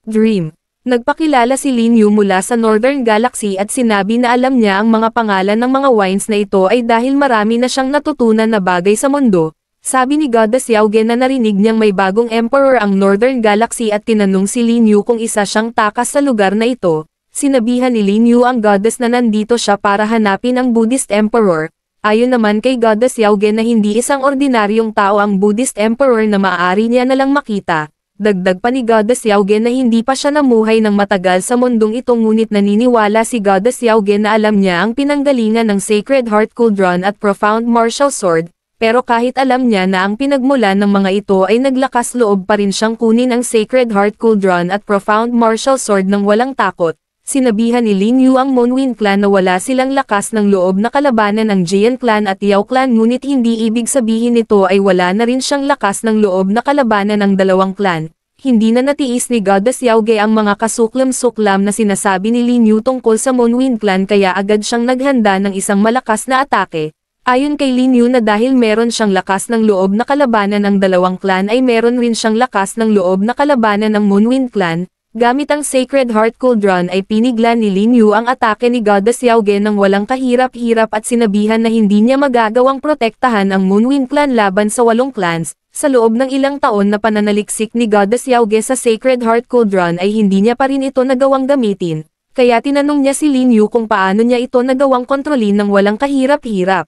Dream. Nagpakilala si Lin Yu mula sa Northern Galaxy at sinabi na alam niya ang mga pangalan ng mga wines na ito ay dahil marami na siyang natutunan na bagay sa mundo. Sabi ni Goddess Yaoge na narinig niyang may bagong emperor ang Northern Galaxy at tinanong si Lin Yu kung isa siyang takas sa lugar na ito, Sinabihan ni Lin Yu ang goddess na nandito siya para hanapin ang Buddhist Emperor, ayon naman kay goddess Yaugen na hindi isang ordinaryong tao ang Buddhist Emperor na maaari niya nalang makita. Dagdag pa ni goddess Yaugen na hindi pa siya namuhay ng matagal sa mundong ito ngunit naniniwala si goddess Yaugen na alam niya ang pinanggalingan ng Sacred Heart Cauldron at Profound Martial Sword, pero kahit alam niya na ang pinagmulan ng mga ito ay naglakas loob pa rin siyang kunin ang Sacred Heart Cauldron at Profound Martial Sword ng walang takot, sinabihan ni Lin Yu ang Monwin clan na wala silang lakas ng loob na kalabanan ang Jian clan at Yao clan ngunit hindi ibig sabihin nito ay wala na rin siyang lakas ng loob na kalabanan ng dalawang clan. Hindi na natiis ni Goddess Ge ang mga kasuklam-suklam na sinasabi ni Lin Yu tungkol sa Monwin clan kaya agad siyang naghanda ng isang malakas na atake. Ayon kay Lin Yu na dahil meron siyang lakas ng loob na kalabanan ng dalawang clan ay meron rin siyang lakas ng loob na kalabanan ng Moonwind clan, Gamit ang Sacred Heart Cauldron ay piniglan ni Lin Yu ang atake ni Goddess Yaogen ng walang kahirap-hirap at sinabihan na hindi niya magagawang protektahan ang Moonwind Clan laban sa walong clans. Sa loob ng ilang taon na pananaliksik ni Goddess Yaoge sa Sacred Heart Cauldron ay hindi niya pa rin ito nagawang gamitin, kaya tinanong niya si Lin Yu kung paano niya ito nagawang kontrolin ng walang kahirap-hirap.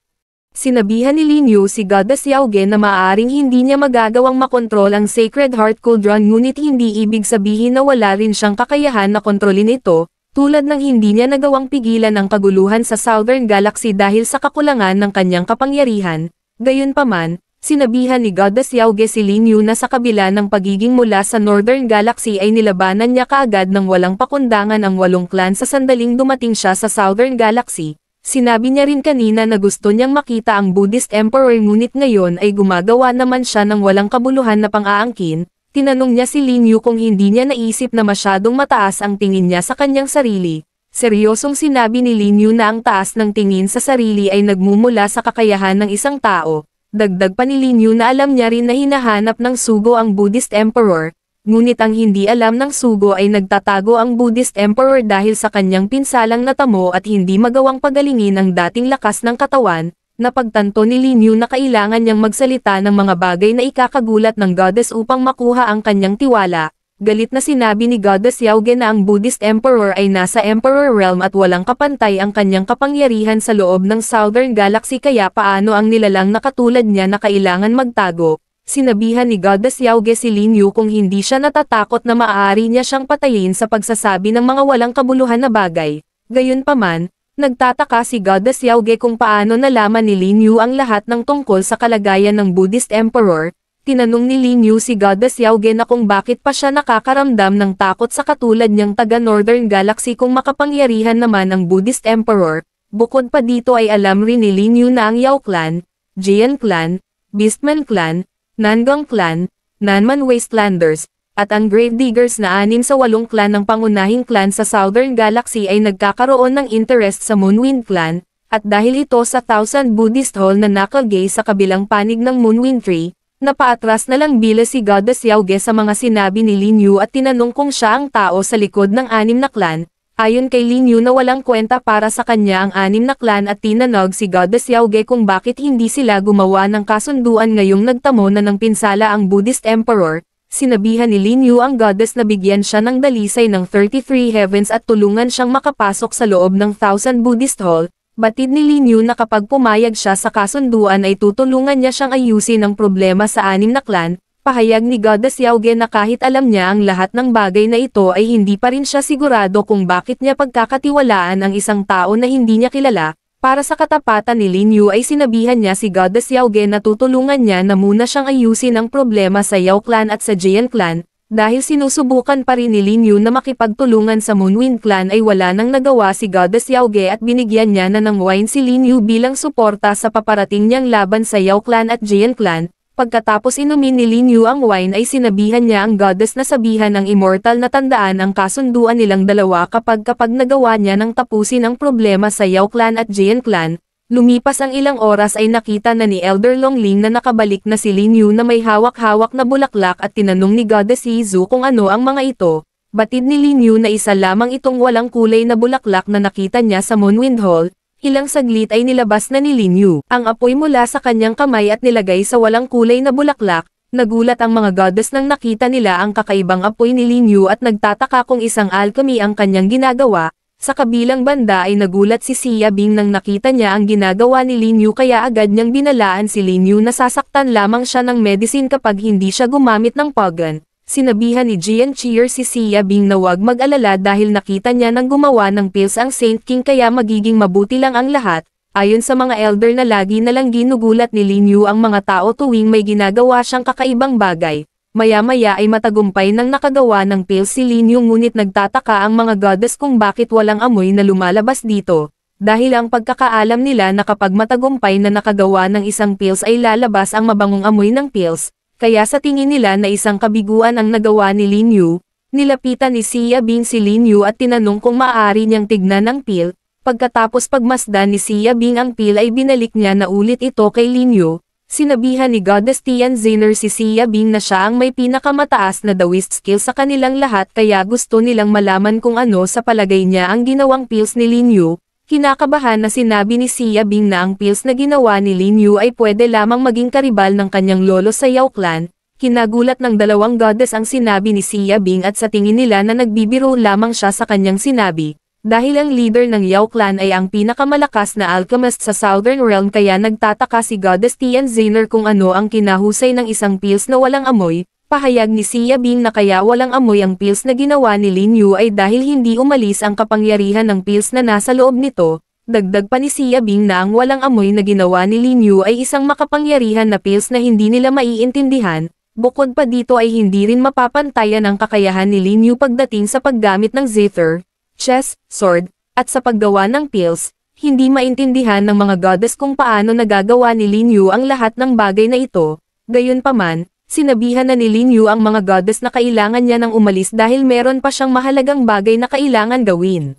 Sinabihan ni Lin Yu si Goddess Yaoge na maaaring hindi niya magagawang makontrol ang Sacred Heart Cauldron ngunit hindi ibig sabihin na wala rin siyang kakayahan na kontrolin ito, tulad ng hindi niya nagawang pigilan ang kaguluhan sa Southern Galaxy dahil sa kakulangan ng kanyang kapangyarihan, gayunpaman, sinabihan ni Goddess Yaoge si Lin Yu na sa kabila ng pagiging mula sa Northern Galaxy ay nilabanan niya kaagad ng walang pakundangan ang walong klan sa sandaling dumating siya sa Southern Galaxy, Sinabi niya rin kanina na gusto niyang makita ang Buddhist Emperor ngunit ngayon ay gumagawa naman siya ng walang kabuluhan na pang-aangkin, tinanong niya si Lin Yu kung hindi niya naisip na masyadong mataas ang tingin niya sa kanyang sarili. Seryosong sinabi ni Lin Yu na ang taas ng tingin sa sarili ay nagmumula sa kakayahan ng isang tao. Dagdag pa ni Lin Yu na alam niya rin na hinahanap ng sugo ang Buddhist Emperor, ngunit ang hindi alam ng sugo ay nagtatago ang Buddhist Emperor dahil sa kanyang pinsalang natamo at hindi magawang pagalingin ang dating lakas ng katawan, na pagtanto ni Lin Yu na kailangan niyang magsalita ng mga bagay na ikakagulat ng goddess upang makuha ang kanyang tiwala, galit na sinabi ni goddess Yaoge na ang Buddhist Emperor ay nasa Emperor Realm at walang kapantay ang kanyang kapangyarihan sa loob ng Southern Galaxy kaya paano ang nilalang na katulad niya na kailangan magtago, sinabihan ni Goddess Yauge si Lin Yu kung hindi siya natatakot na maaari niya siyang patayin sa pagsasabi ng mga walang kabuluhan na bagay. Gayunpaman, nagtataka si Goddess Yauge kung paano nalaman ni Lin Yu ang lahat ng tungkol sa kalagayan ng Buddhist Emperor, tinanong ni Lin Yu si Goddess Yauge na kung bakit pa siya nakakaramdam ng takot sa katulad niyang taga Northern Galaxy kung makapangyarihan naman ang Buddhist Emperor. Bukod pa dito ay alam rin ni Lin Yu na ang Yao Clan, Jian Clan, Beastman Clan, Nangang Clan, Nanman Wastelanders, at ang Gravediggers na anim sa walong clan ng pangunahing clan sa Southern Galaxy ay nagkakaroon ng interest sa Moonwind Clan, at dahil ito sa Thousand Buddhist Hall na nakagay sa kabilang panig ng Moonwind Tree, napaatras na lang bila si Goddess Yauge sa mga sinabi ni Lin Yu at tinanong kung siya ang tao sa likod ng anim na clan, Ayon kay Lin Yu na walang kwenta para sa kanya ang anim na klan at tinanog si Goddess Yaoge kung bakit hindi sila gumawa ng kasunduan ngayong nagtamo na ng pinsala ang Buddhist Emperor, sinabihan ni Lin Yu ang Goddess na bigyan siya ng dalisay ng 33 heavens at tulungan siyang makapasok sa loob ng 1000 Buddhist Hall, batid ni Lin Yu na kapag pumayag siya sa kasunduan ay tutulungan niya siyang ayusin ang problema sa anim na klan, pahayag ni Goddess Yauge na kahit alam niya ang lahat ng bagay na ito ay hindi pa rin siya sigurado kung bakit niya pagkakatiwalaan ang isang tao na hindi niya kilala, para sa katapatan ni Lin Yu ay sinabihan niya si Goddess Yauge na tutulungan niya na muna siyang ayusin ang problema sa Yao clan at sa Jian clan, dahil sinusubukan pa rin ni Lin Yu na makipagtulungan sa Moonwind clan ay wala nang nagawa si Goddess Yauge at binigyan niya na ng wine si Lin Yu bilang suporta sa paparating niyang laban sa Yao clan at Jian clan, Pagkatapos inumin ni Lin Yu ang wine ay sinabihan niya ang goddess na sabihan ng immortal na tandaan ang kasunduan nilang dalawa kapag kapag nagawa niya ng tapusin ang problema sa Yao clan at Jian clan, lumipas ang ilang oras ay nakita na ni Elder Longling na nakabalik na si Lin Yu na may hawak-hawak na bulaklak at tinanong ni goddess Yizu kung ano ang mga ito, batid ni Lin Yu na isa lamang itong walang kulay na bulaklak na nakita niya sa Moonwind Hall, Ilang saglit ay nilabas na ni Lin Yu, ang apoy mula sa kanyang kamay at nilagay sa walang kulay na bulaklak, Nagulat ang mga goddess nang nakita nila ang kakaibang apoy ni Lin Yu at nagtataka kung isang alchemy ang kanyang ginagawa, sa kabilang banda ay nagulat si Xia Bing nang nakita niya ang ginagawa ni Lin Yu kaya agad niyang binalaan si Lin Yu na sasaktan lamang siya ng medicine kapag hindi siya gumamit ng pagan sinabihan ni Gian Cheer si Sia Bing na wag mag-alala dahil nakita niya nang gumawa ng pills ang Saint King kaya magiging mabuti lang ang lahat, ayon sa mga elder na lagi na lang ginugulat ni Lin Yu ang mga tao tuwing may ginagawa siyang kakaibang bagay. Maya-maya ay matagumpay nang nakagawa ng pills si Lin Yu ngunit nagtataka ang mga goddess kung bakit walang amoy na lumalabas dito dahil ang pagkakaalam nila na kapag matagumpay na nakagawa ng isang pills ay lalabas ang mabangong amoy ng pills, kaya sa tingin nila na isang kabiguan ang nagawa ni Lin Yu, nilapitan ni Xia Bing si Lin Yu at tinanong kung maaari niyang tignan ang pill, pagkatapos pagmasdan ni Xia Bing ang pill ay binalik niya na ulit ito kay Lin Yu, sinabihan ni Goddess Tian Ziner si Xia Bing na siya ang may pinakamataas na dawist skill sa kanilang lahat kaya gusto nilang malaman kung ano sa palagay niya ang ginawang pills ni Lin Yu, Kinakabahan na sinabi ni Xia Bing na ang pills na ginawa ni Lin Yu ay pwede lamang maging karibal ng kanyang lolo sa Yao clan, kinagulat ng dalawang goddess ang sinabi ni Xia Bing at sa tingin nila na nagbibiro lamang siya sa kanyang sinabi, dahil ang leader ng Yao clan ay ang pinakamalakas na alchemist sa Southern Realm kaya nagtataka si goddess Tian Zener kung ano ang kinahusay ng isang pills na walang amoy, Pahayag ni Xi Jinping na kaya walang amoy ang pills na ginawa ni Lin Yu ay dahil hindi umalis ang kapangyarihan ng pills na nasa loob nito, dagdag pa ni Xi Jinping na ang walang amoy na ginawa ni Lin Yu ay isang makapangyarihan na pills na hindi nila maiintindihan, bukod pa dito ay hindi rin mapapantayan ang kakayahan ni Lin Yu pagdating sa paggamit ng zither, chess, sword, at sa paggawa ng pills, hindi maintindihan ng mga goddess kung paano nagagawa ni Lin Yu ang lahat ng bagay na ito, gayon paman, Sinabihan na ni Lin Yu ang mga goddess na kailangan niya nang umalis dahil meron pa siyang mahalagang bagay na kailangan gawin.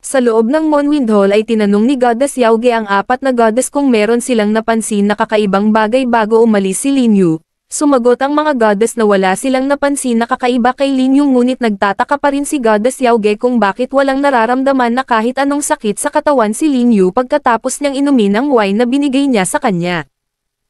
Sa loob ng Monwind Hall ay tinanong ni Goddess Yaoge ang apat na goddess kung meron silang napansin na kakaibang bagay bago umalis si Lin Yu. Sumagot ang mga goddess na wala silang napansin na kakaiba kay Lin Yu ngunit nagtataka pa rin si Goddess Yaoge kung bakit walang nararamdaman na kahit anong sakit sa katawan si Lin Yu pagkatapos niyang inumin ang wine na binigay niya sa kanya.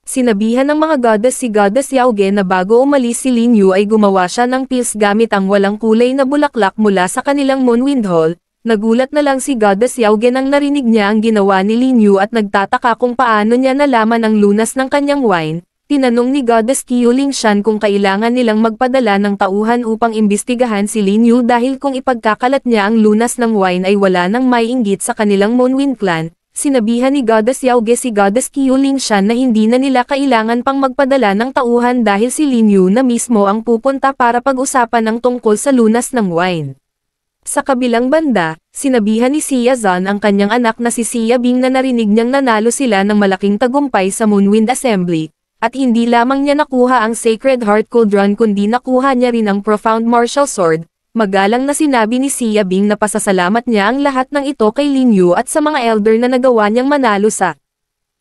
Sinabihan ng mga goddess si Goddess Yaoge na bago umalis si Lin Yu ay gumawa siya ng pills gamit ang walang kulay na bulaklak mula sa kanilang Moonwind Hall. Nagulat na lang si Goddess Yaoge nang narinig niya ang ginawa ni Lin Yu at nagtataka kung paano niya nalaman ang lunas ng kanyang wine. Tinanong ni Goddess Qiuling Shan kung kailangan nilang magpadala ng tauhan upang imbestigahan si Lin Yu dahil kung ipagkakalat niya ang lunas ng wine ay wala nang maiinggit sa kanilang Moonwind Clan, sinabihan ni Goddess Yaoge si Goddess Qiuling Shan na hindi na nila kailangan pang magpadala ng tauhan dahil si Lin Yu na mismo ang pupunta para pag-usapan ng tungkol sa lunas ng wine. Sa kabilang banda, sinabihan ni Xia Zan ang kanyang anak na si Xia Bing na narinig niyang nanalo sila ng malaking tagumpay sa Moonwind Assembly, at hindi lamang niya nakuha ang Sacred Heart Cauldron kundi nakuha niya rin ang Profound Martial Sword, Magalang na sinabi ni Siya Bing na pasasalamat niya ang lahat ng ito kay Lin Yu at sa mga elder na nagawa niyang manalo sa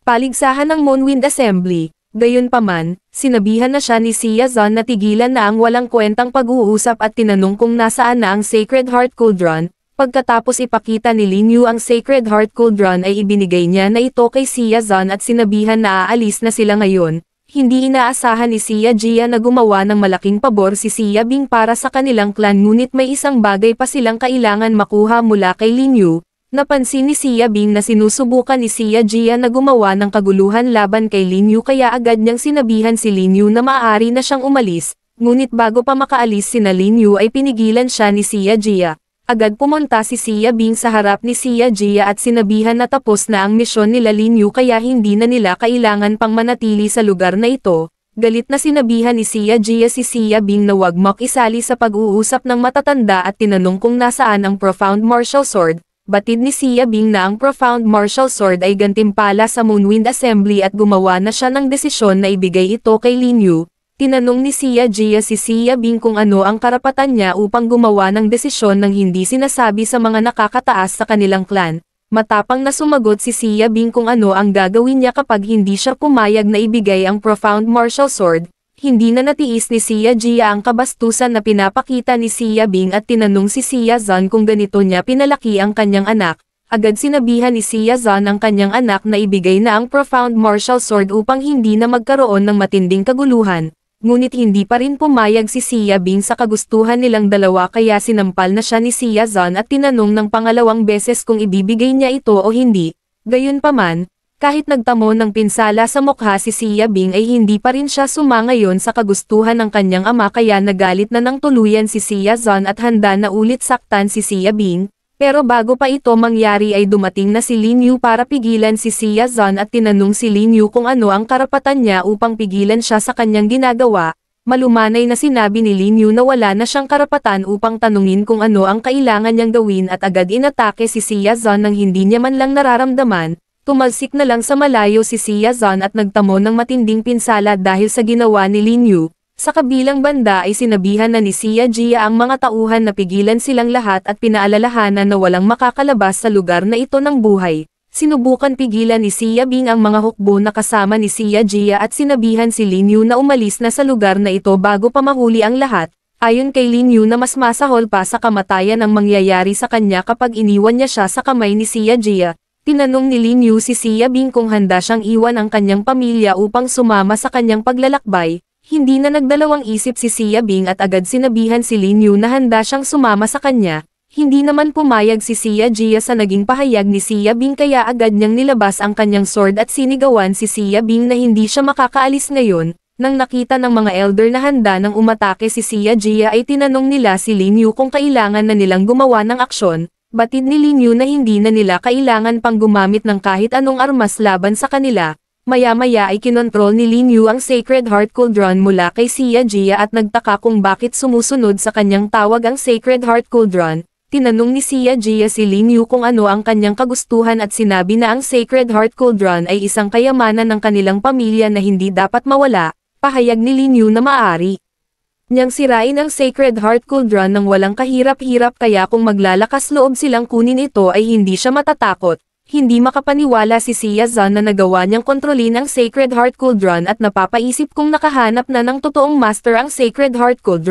paligsahan ng Moonwind Assembly. Gayunpaman, sinabihan na siya ni Siya Zan na tigilan na ang walang kwentang pag-uusap at tinanong kung nasaan na ang Sacred Heart Cauldron, Pagkatapos ipakita ni Lin Yu ang Sacred Heart Cauldron ay ibinigay niya na ito kay Siya Zan at sinabihan na aalis na sila ngayon, hindi inaasahan ni Siya Jia na gumawa ng malaking pabor si Siya Bing para sa kanilang klan ngunit may isang bagay pa silang kailangan makuha mula kay Lin Yu, napansin ni Siya Bing na sinusubukan ni Siya Jia na gumawa ng kaguluhan laban kay Lin Yu kaya agad niyang sinabihan si Lin Yu na maaari na siyang umalis, ngunit bago pa makaalis si na Lin Yu ay pinigilan siya ni Siya Jia. Agad pumunta si Xia Bing sa harap ni Xia Jia at sinabihan na tapos na ang misyon nila Lin Yu kaya hindi na nila kailangan pang manatili sa lugar na ito. Galit na sinabihan ni Xia Jia si Xia Bing na wag makisali sa pag-uusap ng matatanda at tinanong kung nasaan ang Profound Martial Sword. Batid ni Xia Bing na ang Profound Martial Sword ay gantimpala sa Moonwind Assembly at gumawa na siya ng desisyon na ibigay ito kay Lin Yu, Tinanong ni Sia Gia si Sia Bing kung ano ang karapatan niya upang gumawa ng desisyon ng hindi sinasabi sa mga nakakataas sa kanilang klan, Matapang na sumagot si Sia Bing kung ano ang gagawin niya kapag hindi siya pumayag na ibigay ang Profound Martial Sword, hindi na natiis ni Sia Jia ang kabastusan na pinapakita ni Sia Bing at tinanong si Sia Zan kung ganito niya pinalaki ang kanyang anak. Agad sinabihan ni Sia Zan ang kanyang anak na ibigay na ang Profound Martial Sword upang hindi na magkaroon ng matinding kaguluhan ngunit hindi pa rin pumayag si Xia Bing sa kagustuhan nilang dalawa kaya sinampal na siya ni Xia Zan at tinanong ng pangalawang beses kung ibibigay niya ito o hindi, gayunpaman, kahit nagtamo ng pinsala sa mukha si Xia Bing ay hindi pa rin siya sumangayon sa kagustuhan ng kanyang ama kaya nagalit na nang tuluyan si Xia Zan at handa na ulit saktan si Xia Bing, pero bago pa ito mangyari ay dumating na si Lin Yu para pigilan si Xia Zan at tinanong si Lin Yu kung ano ang karapatan niya upang pigilan siya sa kanyang ginagawa, malumanay na sinabi ni Lin Yu na wala na siyang karapatan upang tanungin kung ano ang kailangan niyang gawin at agad inatake si Xia Zan nang hindi niya man lang nararamdaman, tumalsik na lang sa malayo si Xia Zan at nagtamo ng matinding pinsala dahil sa ginawa ni Lin Yu, sa kabilang banda ay sinabihan na ni Sia Gia ang mga tauhan na pigilan silang lahat at pinaalalahanan na walang makakalabas sa lugar na ito ng buhay. Sinubukan pigilan ni Sia Bing ang mga hukbo na kasama ni Sia Gia at sinabihan si Lin Yu na umalis na sa lugar na ito bago pa mahuli ang lahat. Ayon kay Lin Yu na mas masahol pa sa kamatayan ang mangyayari sa kanya kapag iniwan niya siya sa kamay ni Sia Gia. Tinanong ni Lin Yu si Sia Bing kung handa siyang iwan ang kanyang pamilya upang sumama sa kanyang paglalakbay, hindi na nagdalawang isip si Xia Bing at agad sinabihan si Lin Yu na handa siyang sumama sa kanya, hindi naman pumayag si Xia Jia sa naging pahayag ni Xia Bing kaya agad niyang nilabas ang kanyang sword at sinigawan si Xia Bing na hindi siya makakaalis ngayon. Nang nakita ng mga elder na handa ng umatake si Xia Jia ay tinanong nila si Lin Yu kung kailangan na nilang gumawa ng aksyon, batid ni Lin Yu na hindi na nila kailangan pang gumamit ng kahit anong armas laban sa kanila, Maya-maya ay kinontrol ni Lin Yu ang Sacred Heart Cauldron mula kay Sia Jia at nagtaka kung bakit sumusunod sa kanyang tawag ang Sacred Heart Cauldron. Tinanong ni Sia Jia si Lin Yu kung ano ang kanyang kagustuhan at sinabi na ang Sacred Heart Cauldron ay isang kayamanan ng kanilang pamilya na hindi dapat mawala, pahayag ni Lin Yu na maaari niyang sirain ang Sacred Heart Cauldron ng walang kahirap-hirap kaya kung maglalakas loob silang kunin ito ay hindi siya matatakot. Hindi makapaniwala si Sia Zan na nagawa niyang kontrolin ang Sacred Heart Cold at napapaisip kung nakahanap na ng totoong master ang Sacred Heart Cold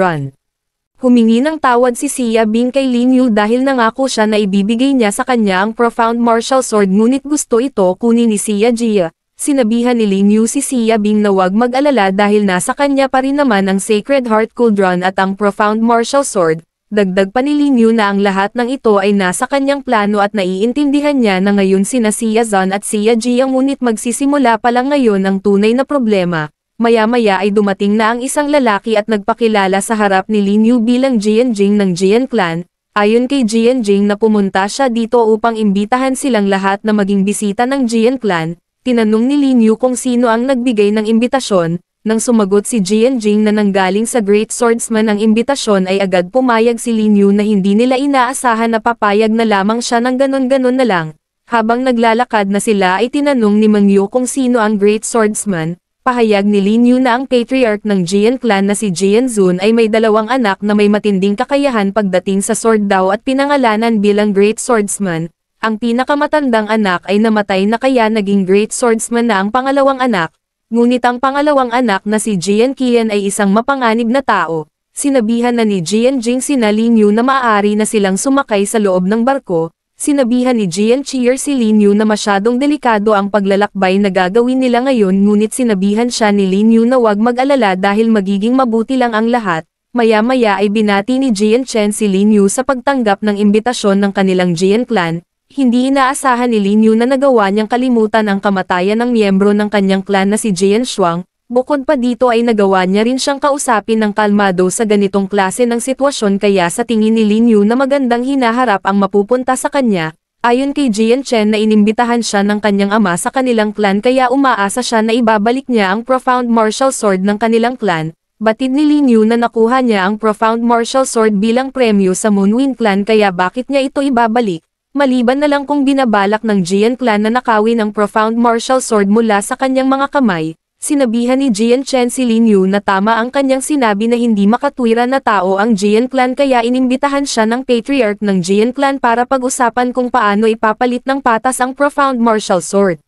Humingi ng tawad si Sia Bing kay Lin Yu dahil nangako siya na ibibigay niya sa kanya ang Profound Martial Sword ngunit gusto ito kunin ni Sia Jia. Sinabihan ni Lin Yu si Sia Bing na huwag mag-alala dahil nasa kanya pa rin naman ang Sacred Heart Cauldron at ang Profound Martial Sword, Dagdag pa panilinyo na ang lahat ng ito ay nasa kanyang plano at naiintindihan niya na ngayon sina Sia Zan at Sia Ji ang ngunit magsisimula pa lang ngayon ang tunay na problema. Maya-maya ay dumating na ang isang lalaki at nagpakilala sa harap ni Lin Yu bilang Jianjing ng Jian Clan. Ayon kay Jianjing na pumunta siya dito upang imbitahan silang lahat na maging bisita ng Jian Clan, tinanong ni Lin kung sino ang nagbigay ng imbitasyon, nang sumagot si Jing na nanggaling sa Great Swordsman ang imbitasyon ay agad pumayag si Lin Yu na hindi nila inaasahan na papayag na lamang siya ng ganon-ganon na lang. Habang naglalakad na sila ay tinanong ni Mang Yu kung sino ang Great Swordsman, pahayag ni Lin Yu na ang patriarch ng Jian clan na si Jian Zun ay may dalawang anak na may matinding kakayahan pagdating sa sword daw at pinangalanan bilang Great Swordsman. Ang pinakamatandang anak ay namatay na kaya naging Great Swordsman na ang pangalawang anak, Ngunit ang pangalawang anak na si Jian Qian ay isang mapanganib na tao, sinabihan na ni Jian Jing si Lin Yu na maaari na silang sumakay sa loob ng barko, sinabihan ni Jian Cheer si Lin Yu na masyadong delikado ang paglalakbay na gagawin nila ngayon ngunit sinabihan siya ni Lin Yu na huwag mag-alala dahil magiging mabuti lang ang lahat, maya-maya ay binati ni Jian Chen si Lin Yu sa pagtanggap ng imbitasyon ng kanilang Jian clan, hindi inaasahan ni Lin Yu na nagawa niyang kalimutan ang kamatayan ng miyembro ng kanyang clan na si Jian Shuang, bukod pa dito ay nagawa niya rin siyang kausapin ng kalmado sa ganitong klase ng sitwasyon kaya sa tingin ni Lin Yu na magandang hinaharap ang mapupunta sa kanya, ayon kay Jian Chen na inimbitahan siya ng kanyang ama sa kanilang clan kaya umaasa siya na ibabalik niya ang profound martial sword ng kanilang clan, Batid ni Lin Yu na nakuha niya ang Profound Martial Sword bilang premyo sa Moonwind Clan kaya bakit niya ito ibabalik? maliban na lang kung binabalak ng Jian clan na nakawin ang profound martial sword mula sa kanyang mga kamay, sinabihan ni Jian Chen si Lin Yu na tama ang kanyang sinabi na hindi makatwira na tao ang Jian clan kaya inimbitahan siya ng patriarch ng Jian clan para pag-usapan kung paano ipapalit ng patas ang profound martial sword.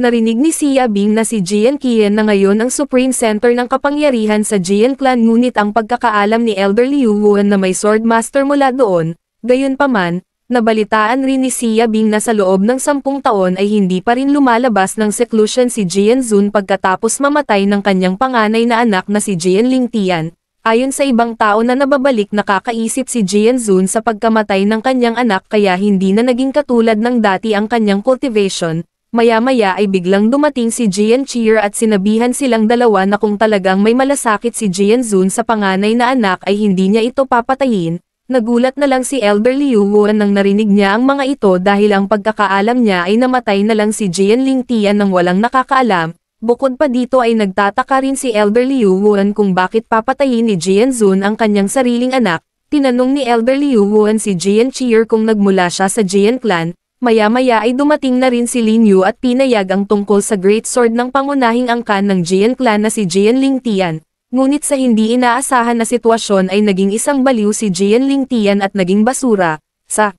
Narinig ni Xia Bing na si Jian Qian na ngayon ang Supreme Center ng Kapangyarihan sa Jian Clan ngunit ang pagkakaalam ni Elder Liu Wuan na may Sword Master mula doon, gayon paman, nabalitaan rin ni Xia Bing na sa loob ng sampung taon ay hindi pa rin lumalabas ng seclusion si Jian Zun pagkatapos mamatay ng kanyang panganay na anak na si Jian Ling Tian. Ayon sa ibang tao na nababalik nakakaisip si Jian Zun sa pagkamatay ng kanyang anak kaya hindi na naging katulad ng dati ang kanyang cultivation, Maya-maya ay biglang dumating si Jian Cheer at sinabihan silang dalawa na kung talagang may malasakit si Jian Zun sa panganay na anak ay hindi niya ito papatayin, Nagulat na lang si Elder Liu Liuwuan nang narinig niya ang mga ito dahil ang pagkakaalam niya ay namatay na lang si Jian Lingtian nang walang nakakaalam. Bukod pa dito ay nagtataka rin si Elder Liu Liuwuan kung bakit papatayin ni Jian Zun ang kanyang sariling anak. Tinanong ni Elder Liu Liuwuan si Jian Cheer kung nagmula siya sa Jian clan. Maya-maya ay dumating na rin si Lin Yu at pinayag ang tungkol sa Great Sword ng pangunahing angkan ng Jian clan na si Jian Lingtian. Ngunit sa hindi inaasahan na sitwasyon ay naging isang baliw si Jian Lingtian at naging basura, sa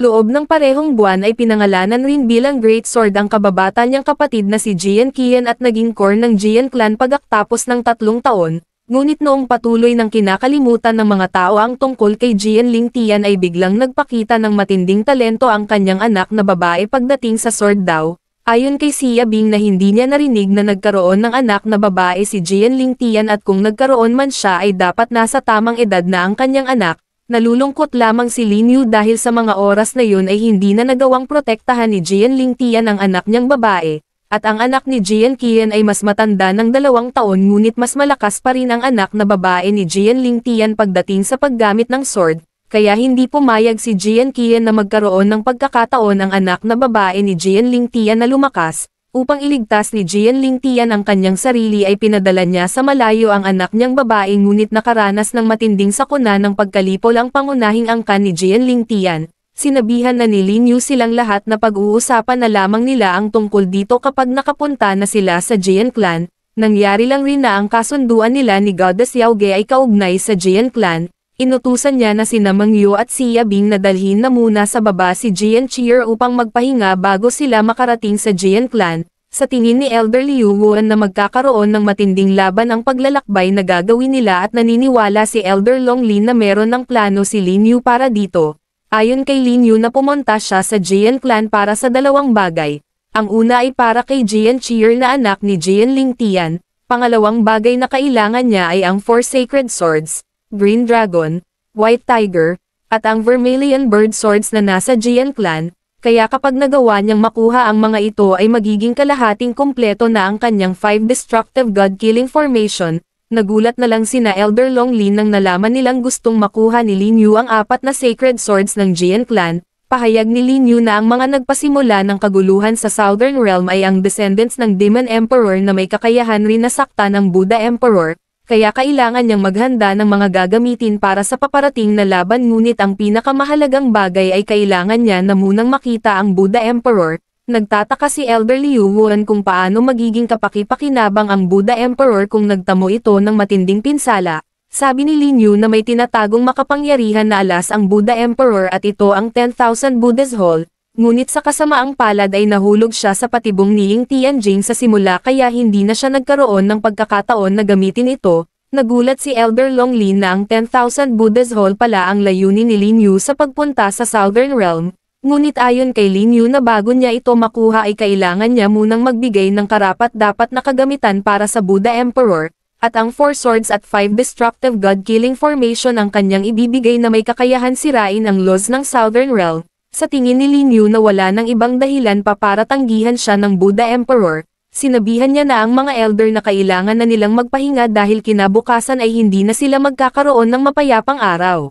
loob ng parehong buwan ay pinangalanan rin bilang Great Sword ang kababata niyang kapatid na si Jian Qian at naging core ng Jian Clan pagkatapos ng tatlong taon, ngunit noong patuloy ng kinakalimutan ng mga tao ang tungkol kay Jian Lingtian ay biglang nagpakita ng matinding talento ang kanyang anak na babae pagdating sa Sword Dao, Ayon kay Xia Bing na hindi niya narinig na nagkaroon ng anak na babae si Jian Ling Tian at kung nagkaroon man siya ay dapat nasa tamang edad na ang kanyang anak, nalulungkot lamang si Lin Yu dahil sa mga oras na yun ay hindi na nagawang protektahan ni Jian Ling Tian ang anak niyang babae, at ang anak ni Jian Qian ay mas matanda ng dalawang taon ngunit mas malakas pa rin ang anak na babae ni Jian Ling Tian pagdating sa paggamit ng sword, kaya hindi pumayag si Jian Qian na magkaroon ng pagkakataon ang anak na babae ni Jian Ling Tian na lumakas, upang iligtas ni Jian Ling Tian ang kanyang sarili ay pinadala niya sa malayo ang anak niyang babae ngunit nakaranas ng matinding sakuna ng pagkalipol ang pangunahing angkan ni Jian Ling Tian, Sinabihan na ni Lin Yu silang lahat na pag-uusapan na lamang nila ang tungkol dito kapag nakapunta na sila sa Jian Clan. Nangyari lang rin na ang kasunduan nila ni Goddess Yauge ay kaugnay sa Jian Clan, Inutusan niya na si Namang Yu at si Yabing na dalhin na muna sa baba si Jian Cheer upang magpahinga bago sila makarating sa Jian Clan, sa tingin ni Elder Liu Wuan na magkakaroon ng matinding laban ang paglalakbay na gagawin nila at naniniwala si Elder Longlin na meron ng plano si Lin Yu para dito. Ayon kay Lin Yu na pumunta siya sa Jian Clan para sa dalawang bagay. Ang una ay para kay Jian Cheer na anak ni Jian Ling Tian. Pangalawang bagay na kailangan niya ay ang Four Sacred Swords. Green Dragon, White Tiger, at ang Vermilion Bird Swords na nasa Gian Clan, kaya kapag nagawa niyang makuha ang mga ito ay magiging kalahating kumpleto na ang kanyang 5 Destructive God-Killing Formation, nagulat na lang sina Elder Longlin nang nalaman nilang gustong makuha ni Lin Yu ang apat na Sacred Swords ng Gian Clan, pahayag ni Lin Yu na ang mga nagpasimula ng kaguluhan sa Southern Realm ay ang descendants ng Demon Emperor na may kakayahan rin na sakta ng Buddha Emperor, kaya kailangan niyang maghanda ng mga gagamitin para sa paparating na laban ngunit ang pinakamahalagang bagay ay kailangan niya na munang makita ang Buddha Emperor. Nagtataka si Elder Liu Wuan kung paano magiging kapaki-pakinabang ang Buddha Emperor kung nagtamo ito ng matinding pinsala. Sabi ni Lin Yu na may tinatagong makapangyarihan na alas ang Buddha Emperor at ito ang 10,000 Buddha's Hall, Ngunit sa kasamaang palad ay nahulog siya sa patibong ni Ying Tianjing sa simula kaya hindi na siya nagkaroon ng pagkakataon na gamitin ito, nagulat si Elder Longlin na ang 10,000 Buddha's Hall pala ang layunin ni Lin Yu sa pagpunta sa Southern Realm, ngunit ayon kay Lin Yu na bago niya ito makuha ay kailangan niya munang magbigay ng karapat-dapat na kagamitan para sa Buddha Emperor, at ang Four Swords at Five Destructive God-Killing Formation ang kanyang ibibigay na may kakayahan sirain ang laws ng Southern Realm, sa tingin ni Lin Yu na wala ng ibang dahilan pa para tanggihan siya ng Buddha Emperor, sinabihan niya na ang mga elder na kailangan na nilang magpahinga dahil kinabukasan ay hindi na sila magkakaroon ng mapayapang araw.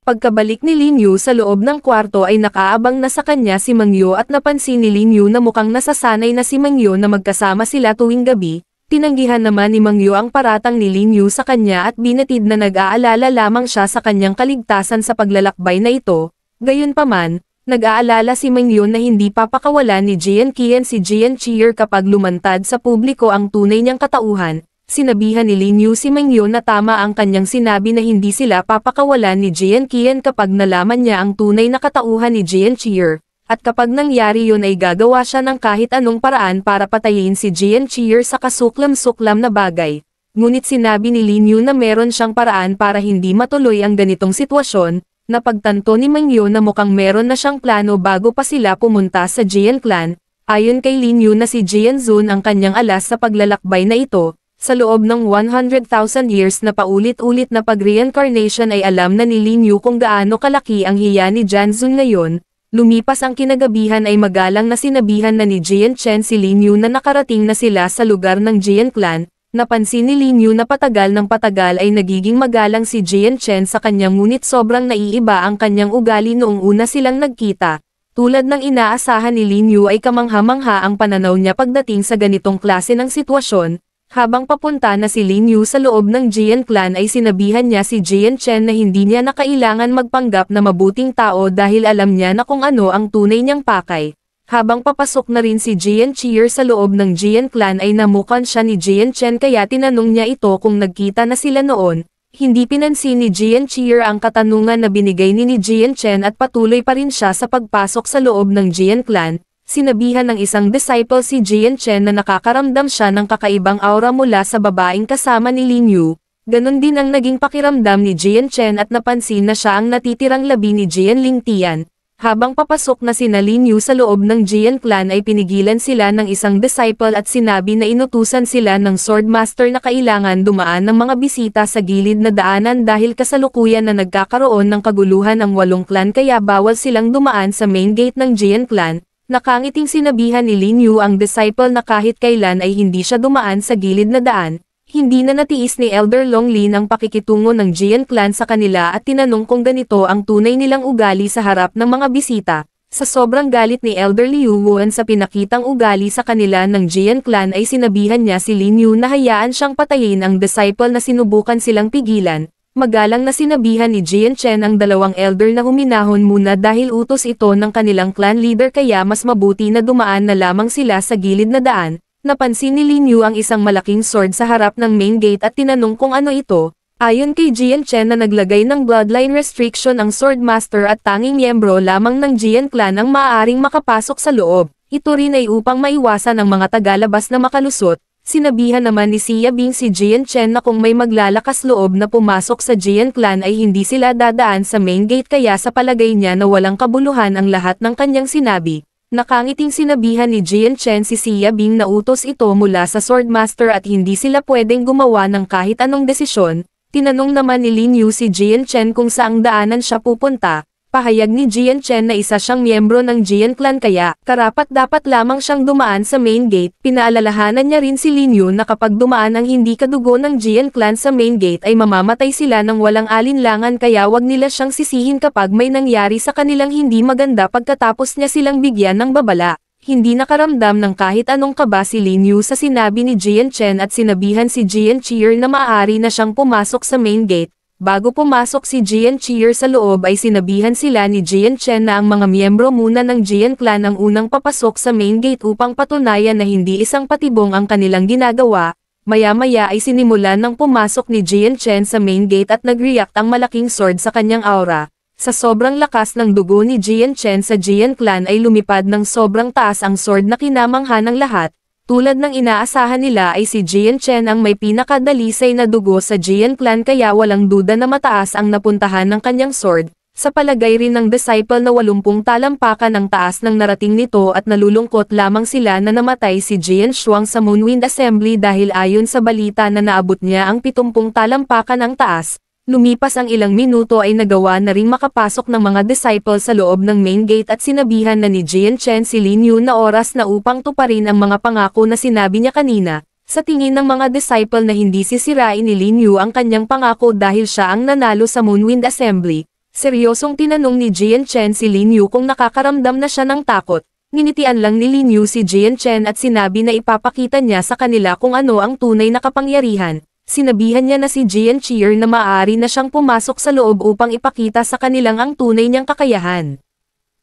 Pagkabalik ni Lin Yu sa loob ng kwarto ay nakaabang na sa kanya si Mang Yu at napansin ni Lin Yu na mukhang nasasanay na si Mang Yu na magkasama sila tuwing gabi, tinanggihan naman ni Mang Yu ang paratang ni Lin Yu sa kanya at binatid na nag-aalala lamang siya sa kanyang kaligtasan sa paglalakbay na ito, Gayunpaman, nag-aalala si Mingyun na hindi papakawalan ni Jian Qian si Jian Cheer kapag lumantad sa publiko ang tunay niyang katauhan, sinabihan ni Lin Yu si Mingyun na tama ang kanyang sinabi na hindi sila papakawalan ni Jian Qian kapag nalaman niya ang tunay na katauhan ni Jian Cheer. at kapag nangyari yun ay gagawa siya ng kahit anong paraan para patayin si Jian Cheer sa kasuklam-suklam na bagay. Ngunit sinabi ni Lin Yu na meron siyang paraan para hindi matuloy ang ganitong sitwasyon, napagtanto ni Meng Mangyo na mukhang meron na siyang plano bago pa sila pumunta sa Jian clan, ayon kay Lin Yu na si Jian Zun ang kanyang alas sa paglalakbay na ito, sa loob ng 100,000 years na paulit-ulit na pag-reincarnation ay alam na ni Lin Yu kung gaano kalaki ang hiya ni Jian Janzun ngayon, lumipas ang kinagabihan ay magalang na sinabihan na ni Jian Chen si Lin Yu na nakarating na sila sa lugar ng Jian clan, Napansin ni Lin Yu na patagal ng patagal ay nagiging magalang si Jian Chen sa kanya ngunit sobrang naiiba ang kanyang ugali noong una silang nagkita. Tulad ng inaasahan ni Lin Yu ay kamangha-mangha ang pananaw niya pagdating sa ganitong klase ng sitwasyon, habang papunta na si Lin Yu sa loob ng Jian clan ay sinabihan niya si Jian Chen na hindi niya na kailangan magpanggap na mabuting tao dahil alam niya na kung ano ang tunay niyang pakay. Habang papasok na rin si Jian Cheer sa loob ng Jian clan ay namukan siya ni Jian Chen kaya tinanong niya ito kung nagkita na sila noon, hindi pinansin ni Jian Cheer ang katanungan na binigay ni ni Jian Chen at patuloy pa rin siya sa pagpasok sa loob ng Jian clan, sinabihan ng isang disciple si Jian Chen na nakakaramdam siya ng kakaibang aura mula sa babaeng kasama ni Lin Yu, ganun din ang naging pakiramdam ni Jian Chen at napansin na siya ang natitirang labi ni Jian Ling Tian, habang papasok na sina Lin Yu sa loob ng Jian clan ay pinigilan sila ng isang disciple at sinabi na inutusan sila ng swordmaster na kailangan dumaan ng mga bisita sa gilid na daanan dahil kasalukuyan na nagkakaroon ng kaguluhan ang walong clan kaya bawal silang dumaan sa main gate ng Jian clan. Nakangiting sinabihan ni Lin Yu ang disciple na kahit kailan ay hindi siya dumaan sa gilid na daan, hindi na natiis ni Elder Long Longli ang pakikitungo ng Jian clan sa kanila at tinanong kung ganito ang tunay nilang ugali sa harap ng mga bisita. Sa sobrang galit ni Elder Liu Wuan sa pinakitang ugali sa kanila ng Jian clan ay sinabihan niya si Lin Yu na hayaan siyang patayin ang disciple na sinubukan silang pigilan, magalang na sinabihan ni Jian Chen ang dalawang elder na huminahon muna dahil utos ito ng kanilang clan leader kaya mas mabuti na dumaan na lamang sila sa gilid na daan, Napansin ni Lin Yu ang isang malaking sword sa harap ng main gate at tinanong kung ano ito, ayon kay Jian Chen na naglagay ng bloodline restriction ang swordmaster at tanging miyembro lamang ng Jian clan ang maaaring makapasok sa loob. Ito rin ay upang maiwasan ang mga tagalabas na makalusot, Sinabihan naman ni Xia Bing si Jian Chen na kung may maglalakas loob na pumasok sa Jian clan ay hindi sila dadaan sa main gate kaya sa palagay niya na walang kabuluhan ang lahat ng kanyang sinabi. Nakangiting sinabihan ni Jian Chen si Xia Bing na utos ito mula sa Swordmaster at hindi sila pwedeng gumawa ng kahit anong desisyon, tinanong naman ni Lin Yu si Jian Chen kung saang daanan siya pupunta, Pahayag ni Jian Chen na isa siyang miyembro ng Jian clan kaya, karapat dapat lamang siyang dumaan sa main gate. Pinaalalahanan niya rin si Lin Yun na kapag dumaan ang hindi kadugo ng Jian clan sa main gate ay mamamatay sila ng walang alinlangan kaya wag nila siyang sisihin kapag may nangyari sa kanilang hindi maganda pagkatapos niya silang bigyan ng babala hindi nakaramdam ng kahit anong kaba si Lin Yu sa sinabi ni Jian Chen at sinabihan si Jian Cheer na maaari na siyang pumasok sa main gate, Bago pumasok si Jian Cheer sa loob ay sinabihan sila ni Jian Chen na ang mga miyembro muna ng Jian clan ang unang papasok sa main gate upang patunayan na hindi isang patibong ang kanilang ginagawa, maya-maya ay sinimulan ng pumasok ni Jian Chen sa main gate at nag-react ang malaking sword sa kanyang aura. Sa sobrang lakas ng dugo ni Jian Chen sa Jian clan ay lumipad ng sobrang taas ang sword na kinamanghan ng lahat, tulad ng inaasahan nila ay si Jian Chen ang may pinakadalisay na dugo sa Jian clan kaya walang duda na mataas ang napuntahan ng kanyang sword, sa palagay rin ng disciple na walumpung talampakan ang taas ng narating nito at nalulungkot lamang sila na namatay si Jian Shuang sa Moonwind Assembly dahil ayon sa balita na naabot niya ang pitumpung talampakan ang taas, Lumipas ang ilang minuto ay nagawa na ring makapasok ng mga disciple sa loob ng main gate at sinabihan na ni Jian Chen si Lin Yu na oras na upang tuparin ang mga pangako na sinabi niya kanina, sa tingin ng mga disciple na hindi sisirain ni Lin Yu ang kanyang pangako dahil siya ang nanalo sa Moonwind Assembly, seryosong tinanong ni Jian Chen si Lin Yu kung nakakaramdam na siya ng takot, nginitian lang ni Lin Yu si Jian Chen at sinabi na ipapakita niya sa kanila kung ano ang tunay na kapangyarihan, sinabihan niya na si Gian Cheer na maaari na siyang pumasok sa loob upang ipakita sa kanilang ang tunay niyang kakayahan.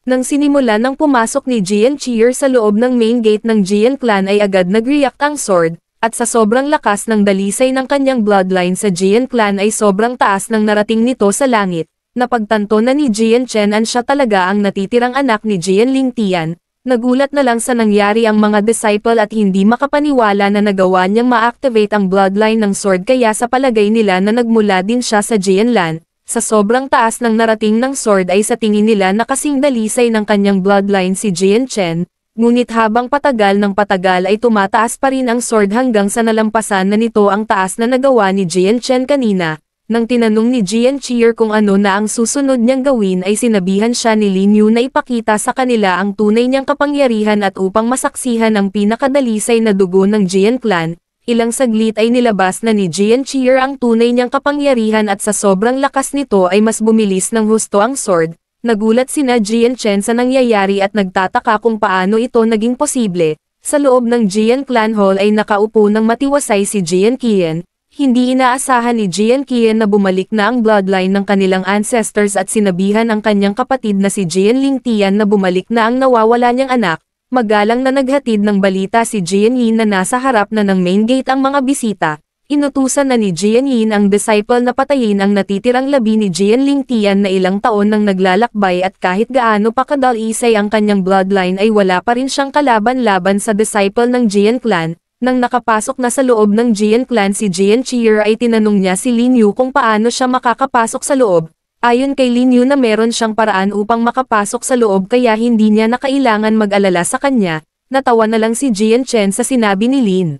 Nang sinimulan ng pumasok ni Gian Cheer sa loob ng main gate ng Gian clan ay agad nag-react ang sword, at sa sobrang lakas ng dalisay ng kanyang bloodline sa Gian clan ay sobrang taas ng narating nito sa langit. na pagtanto na ni Jian Chen an siya talaga ang natitirang anak ni Jian Ling Tian, Nagulat na lang sa nangyari ang mga disciple at hindi makapaniwala na nagawa niyang ma-activate ang bloodline ng sword kaya sa palagay nila na nagmula din siya sa Jianlan. Sa sobrang taas ng narating ng sword ay sa tingin nila na kasing dalisay ng kanyang bloodline si Jian Chen, ngunit habang patagal ng patagal ay tumataas pa rin ang sword hanggang sa nalampasan na nito ang taas na nagawa ni Jian Chen kanina, nang tinanong ni Gian Cheer kung ano na ang susunod niyang gawin ay sinabihan siya ni Lin Yu na ipakita sa kanila ang tunay niyang kapangyarihan at upang masaksihan ang pinakadalisay na dugo ng Gian clan, ilang saglit ay nilabas na ni Gian Cheer ang tunay niyang kapangyarihan at sa sobrang lakas nito ay mas bumilis ng husto ang sword, nagulat sina Gian Chen sa nangyayari at nagtataka kung paano ito naging posible. Sa loob ng Gian Clan Hall ay nakaupo ng matiwasay si Gian Qian, hindi inaasahan ni Jian Qian na bumalik na ang bloodline ng kanilang ancestors at sinabihan ang kanyang kapatid na si Jian Ling Tian na bumalik na ang nawawala niyang anak, magalang na naghatid ng balita si Jian Yin na nasa harap na ng main gate ang mga bisita, Inutusan na ni Jian Yin ang disciple na patayin ang natitirang labi ni Jian Ling Tian na ilang taon nang naglalakbay at kahit gaano pa kadalisay ang kanyang bloodline ay wala pa rin siyang kalaban-laban sa disciple ng Jian clan, nang nakapasok na sa loob ng Jian clan si Jian Cheer ay tinanong niya si Lin Yu kung paano siya makakapasok sa loob, ayon kay Lin Yu na meron siyang paraan upang makapasok sa loob kaya hindi niya na kailangan mag-alala sa kanya, natawa na lang si Jian Chen sa sinabi ni Lin.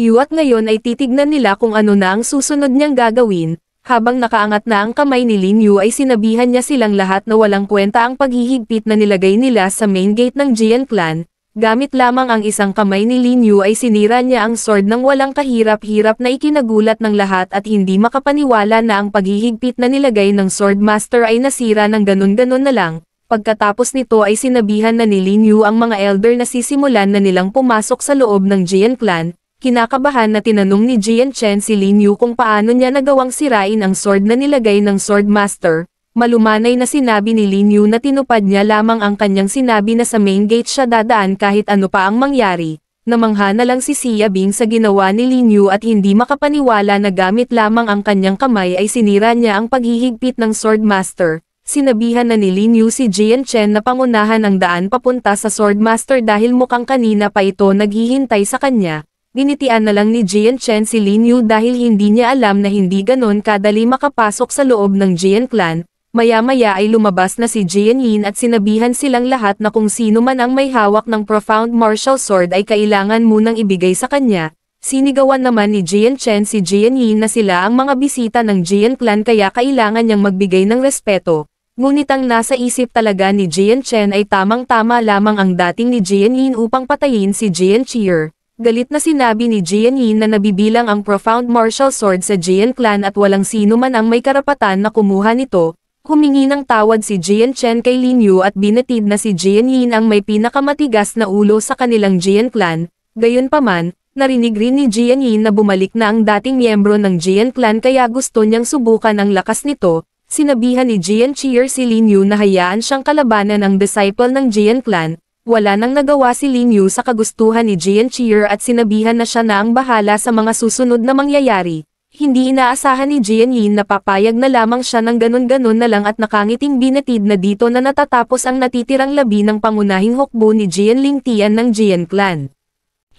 Yu at ngayon ay titignan nila kung ano na ang susunod niyang gagawin, habang nakaangat na ang kamay ni Lin Yu ay sinabihan niya silang lahat na walang kwenta ang paghihigpit na nilagay nila sa main gate ng Jian clan, Gamit lamang ang isang kamay ni Lin Yu ay sinira niya ang sword ng walang kahirap-hirap na ikinagulat ng lahat at hindi makapaniwala na ang paghihigpit na nilagay ng sword master ay nasira ng ganun-ganun na lang. Pagkatapos nito ay sinabihan na ni Lin Yu ang mga elder na sisimulan na nilang pumasok sa loob ng Jian clan. Kinakabahan na tinanong ni Jian Chen si Lin Yu kung paano niya nagawang sirain ang sword na nilagay ng sword master malumanay na sinabi ni Lin Yu na tinupad niya lamang ang kanyang sinabi na sa main gate siya dadaan kahit ano pa ang mangyari, namangha na lang si Xia Bing sa ginawa ni Lin Yu at hindi makapaniwala na gamit lamang ang kanyang kamay ay sinira niya ang paghihigpit ng Sword Master. Sinabihan na ni Lin Yu si Jian Chen na pangunahan ang daan papunta sa Sword Master dahil mukhang kanina pa ito naghihintay sa kanya. Ginitian na lang ni Jian Chen si Lin Yu dahil hindi niya alam na hindi ganon kadali makapasok sa loob ng Jian Clan, maya-maya ay lumabas na si Jian Yin at sinabihan silang lahat na kung sino man ang may hawak ng profound martial sword ay kailangan munang ibigay sa kanya. Sinigawan naman ni Jian Chen si Jian Yin na sila ang mga bisita ng Jian clan kaya kailangan niyang magbigay ng respeto. Ngunit ang nasa isip talaga ni Jian Chen ay tamang-tama lamang ang dating ni Jian Yin upang patayin si Jian Cheer. Galit na sinabi ni Jian Yin na nabibilang ang profound martial sword sa Jian clan at walang sino man ang may karapatan na kumuha nito, Humingi ng tawad si Jian Chen kay Lin Yu at binatid na si Jian Yin ang may pinakamatigas na ulo sa kanilang Jian clan, gayunpaman, narinig rin ni Jian Yin na bumalik na ang dating miyembro ng Jian clan kaya gusto niyang subukan ang lakas nito, sinabihan ni Jian Cheer si Lin Yu na hayaan siyang kalabanan ang disciple ng Jian clan, wala nang nagawa si Lin Yu sa kagustuhan ni Jian Cheer at sinabihan na siya na ang bahala sa mga susunod na mangyayari. Hindi inaasahan ni Jian Yin na papayag na lamang siya ng ganun-ganun na lang at nakangiting binatid na dito na natatapos ang natitirang labi ng pangunahing hukbo ni Jian Ling Tian ng Jian Clan.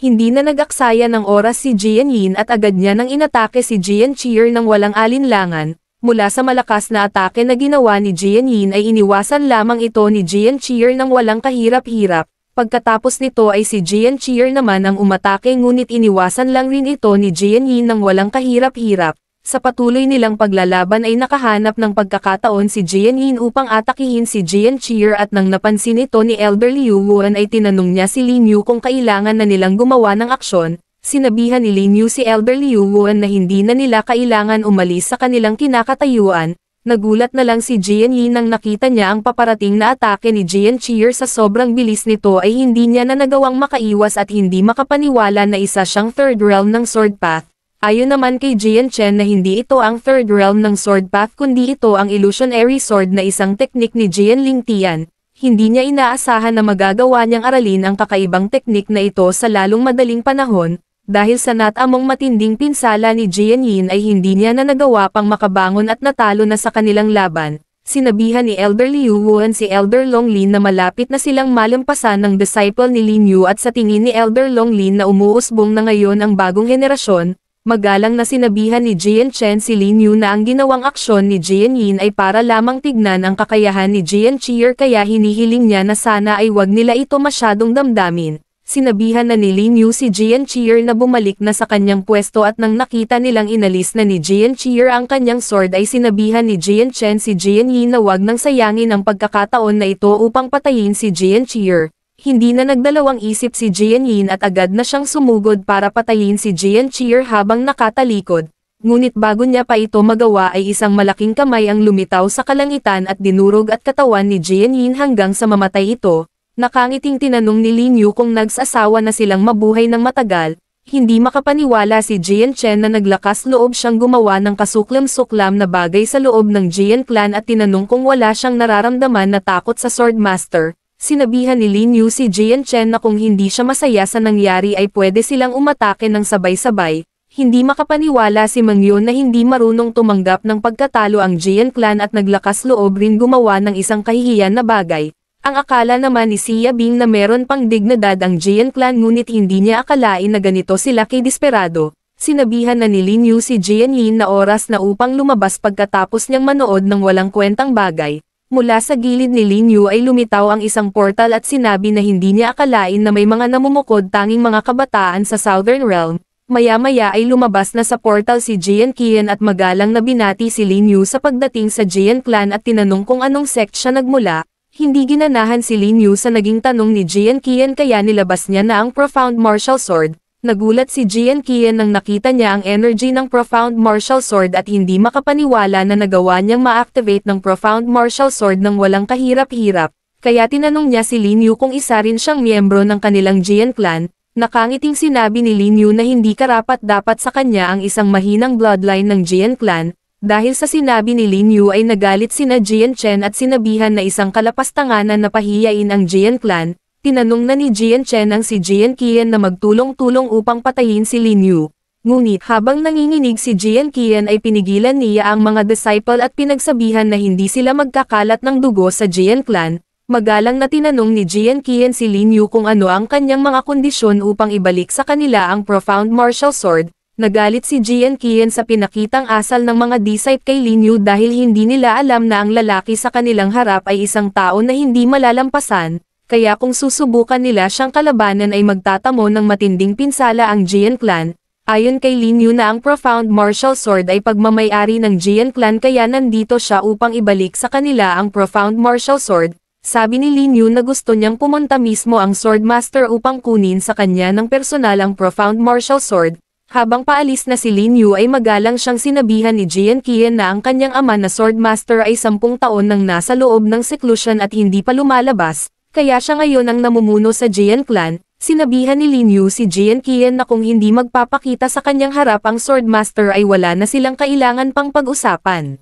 Hindi na nag-aksaya ng oras si Jian Yin at agad niya nang inatake si Jian Cheer ng walang alinlangan, mula sa malakas na atake na ginawa ni Jian Yin ay iniwasan lamang ito ni Jian Cheer ng walang kahirap-hirap, Pagkatapos nito ay si Jian Cheer naman ang umatake ngunit iniwasan lang rin ito ni Jian Yin ng walang kahirap-hirap. Sa patuloy nilang paglalaban ay nakahanap ng pagkakataon si Jian Yin upang atakihin si Jian Cheer at nang napansin ito ni Elder Liu Wuan ay tinanong niya si Lin Yu kung kailangan na nilang gumawa ng aksyon, sinabihan ni Lin Yu si Elder Liu Wuan na hindi na nila kailangan umalis sa kanilang kinakatayuan, nagulat na lang si Jian Yi nang nakita niya ang paparating na atake ni Jian Cheer sa sobrang bilis nito ay hindi niya na nagawang makaiwas at hindi makapaniwala na isa siyang third realm ng sword path. Ayon naman kay Jian Chen na hindi ito ang third realm ng sword path kundi ito ang illusionary sword na isang teknik ni Jian Ling Tian. Hindi niya inaasahan na magagawa niyang aralin ang kakaibang teknik na ito sa lalong madaling panahon, dahil sa natamong matinding pinsala ni Jian Yin ay hindi niya na nagawa pang makabangon at natalo na sa kanilang laban, sinabihan ni Elder Liu Wuhan si Elder Longlin na malapit na silang malampasan ng disciple ni Lin Yu at sa tingin ni Elder Longlin na umuusbong na ngayon ang bagong henerasyon, magalang na sinabihan ni Jian Chen si Lin Yu na ang ginawang aksyon ni Jian Yin ay para lamang tignan ang kakayahan ni Jian Qier kaya hinihiling niya na sana ay wag nila ito masyadong damdamin sinabihan na ni Lin Yu si Jian Cheer na bumalik na sa kanyang pwesto at nang nakita nilang inalis na ni Jian Cheer ang kanyang sword ay sinabihan ni Jian Chen si Jian Yi na wag nang sayangin ang pagkakataon na ito upang patayin si Jian Cheer. Hindi na nagdalawang isip si Jian Yin at agad na siyang sumugod para patayin si Jian Cheer habang nakatalikod. Ngunit bago niya pa ito magawa ay isang malaking kamay ang lumitaw sa kalangitan at dinurog at katawan ni Jian Yin hanggang sa mamatay ito, Nakangiting tinanong ni Lin Yu kung nagsasawa na silang mabuhay ng matagal, hindi makapaniwala si Jian Chen na naglakas loob siyang gumawa ng kasuklam-suklam na bagay sa loob ng Jian clan at tinanong kung wala siyang nararamdaman na takot sa Swordmaster. Sinabihan ni Lin Yu si Jian Chen na kung hindi siya masaya sa nangyari ay pwede silang umatake ng sabay-sabay. Hindi makapaniwala si Mang Yun na hindi marunong tumanggap ng pagkatalo ang Jian clan at naglakas loob rin gumawa ng isang kahihiyan na bagay. Ang akala naman ni Xia Bing na meron pang dignidad ang Jian clan ngunit hindi niya akalain na ganito sila kay Desperado. Sinabihan na ni Lin Yu si Jian Yin na oras na upang lumabas pagkatapos niyang manood ng walang kwentang bagay. Mula sa gilid ni Lin Yu ay lumitaw ang isang portal at sinabi na hindi niya akalain na may mga namumukod tanging mga kabataan sa Southern Realm. Maya-maya ay lumabas na sa portal si Jian Qian at magalang na binati si Lin Yu sa pagdating sa Jian clan at tinanong kung anong sect siya nagmula. Hindi ginanahan si Lin Yu sa naging tanong ni Jian Qian kaya nilabas niya na ang Profound Martial Sword, nagulat si Jian Qian nang nakita niya ang energy ng Profound Martial Sword at hindi makapaniwala na nagawa niyang ma-activate ng Profound Martial Sword nang walang kahirap-hirap, kaya tinanong niya si Lin Yu kung isa rin siyang miyembro ng kanilang Jian clan, nakangiting sinabi ni Lin Yu na hindi karapat dapat sa kanya ang isang mahinang bloodline ng Jian clan, dahil sa sinabi ni Lin Yu ay nagalit sina Jian Chen at sinabihan na isang kalapastanganan na pahiyain ang Jian clan, tinanong na ni Jian Chen ang si Jian Qian na magtulong-tulong upang patayin si Lin Yu. Ngunit habang nanginginig si Jian Qian ay pinigilan niya ang mga disciple at pinagsabihan na hindi sila magkakalat ng dugo sa Jian clan, magalang na tinanong ni Jian Qian si Lin Yu kung ano ang kanyang mga kondisyon upang ibalik sa kanila ang profound martial sword, Nagalit si Gian Kien sa pinakitang asal ng mga disciple kay Lin Yu dahil hindi nila alam na ang lalaki sa kanilang harap ay isang tao na hindi malalampasan, kaya kung susubukan nila siyang kalabanan ay magtatamo ng matinding pinsala ang Gian Clan. Ayon kay Lin Yu na ang Profound Martial Sword ay pagmamayari ng Gian Clan kaya nandito siya upang ibalik sa kanila ang Profound Martial Sword, sabi ni Lin Yu na gusto niyang pumunta mismo ang Sword Master upang kunin sa kanya ng personal ang Profound Martial Sword, habang paalis na si Lin Yu ay magalang siyang sinabihan ni Jian Qian na ang kanyang ama na Swordmaster ay sampung taon nang nasa loob ng seclusion at hindi pa lumalabas, kaya siya ngayon ang namumuno sa Jian clan, sinabihan ni Lin Yu si Jian Qian na kung hindi magpapakita sa kanyang harap ang Swordmaster ay wala na silang kailangan pang pag-usapan.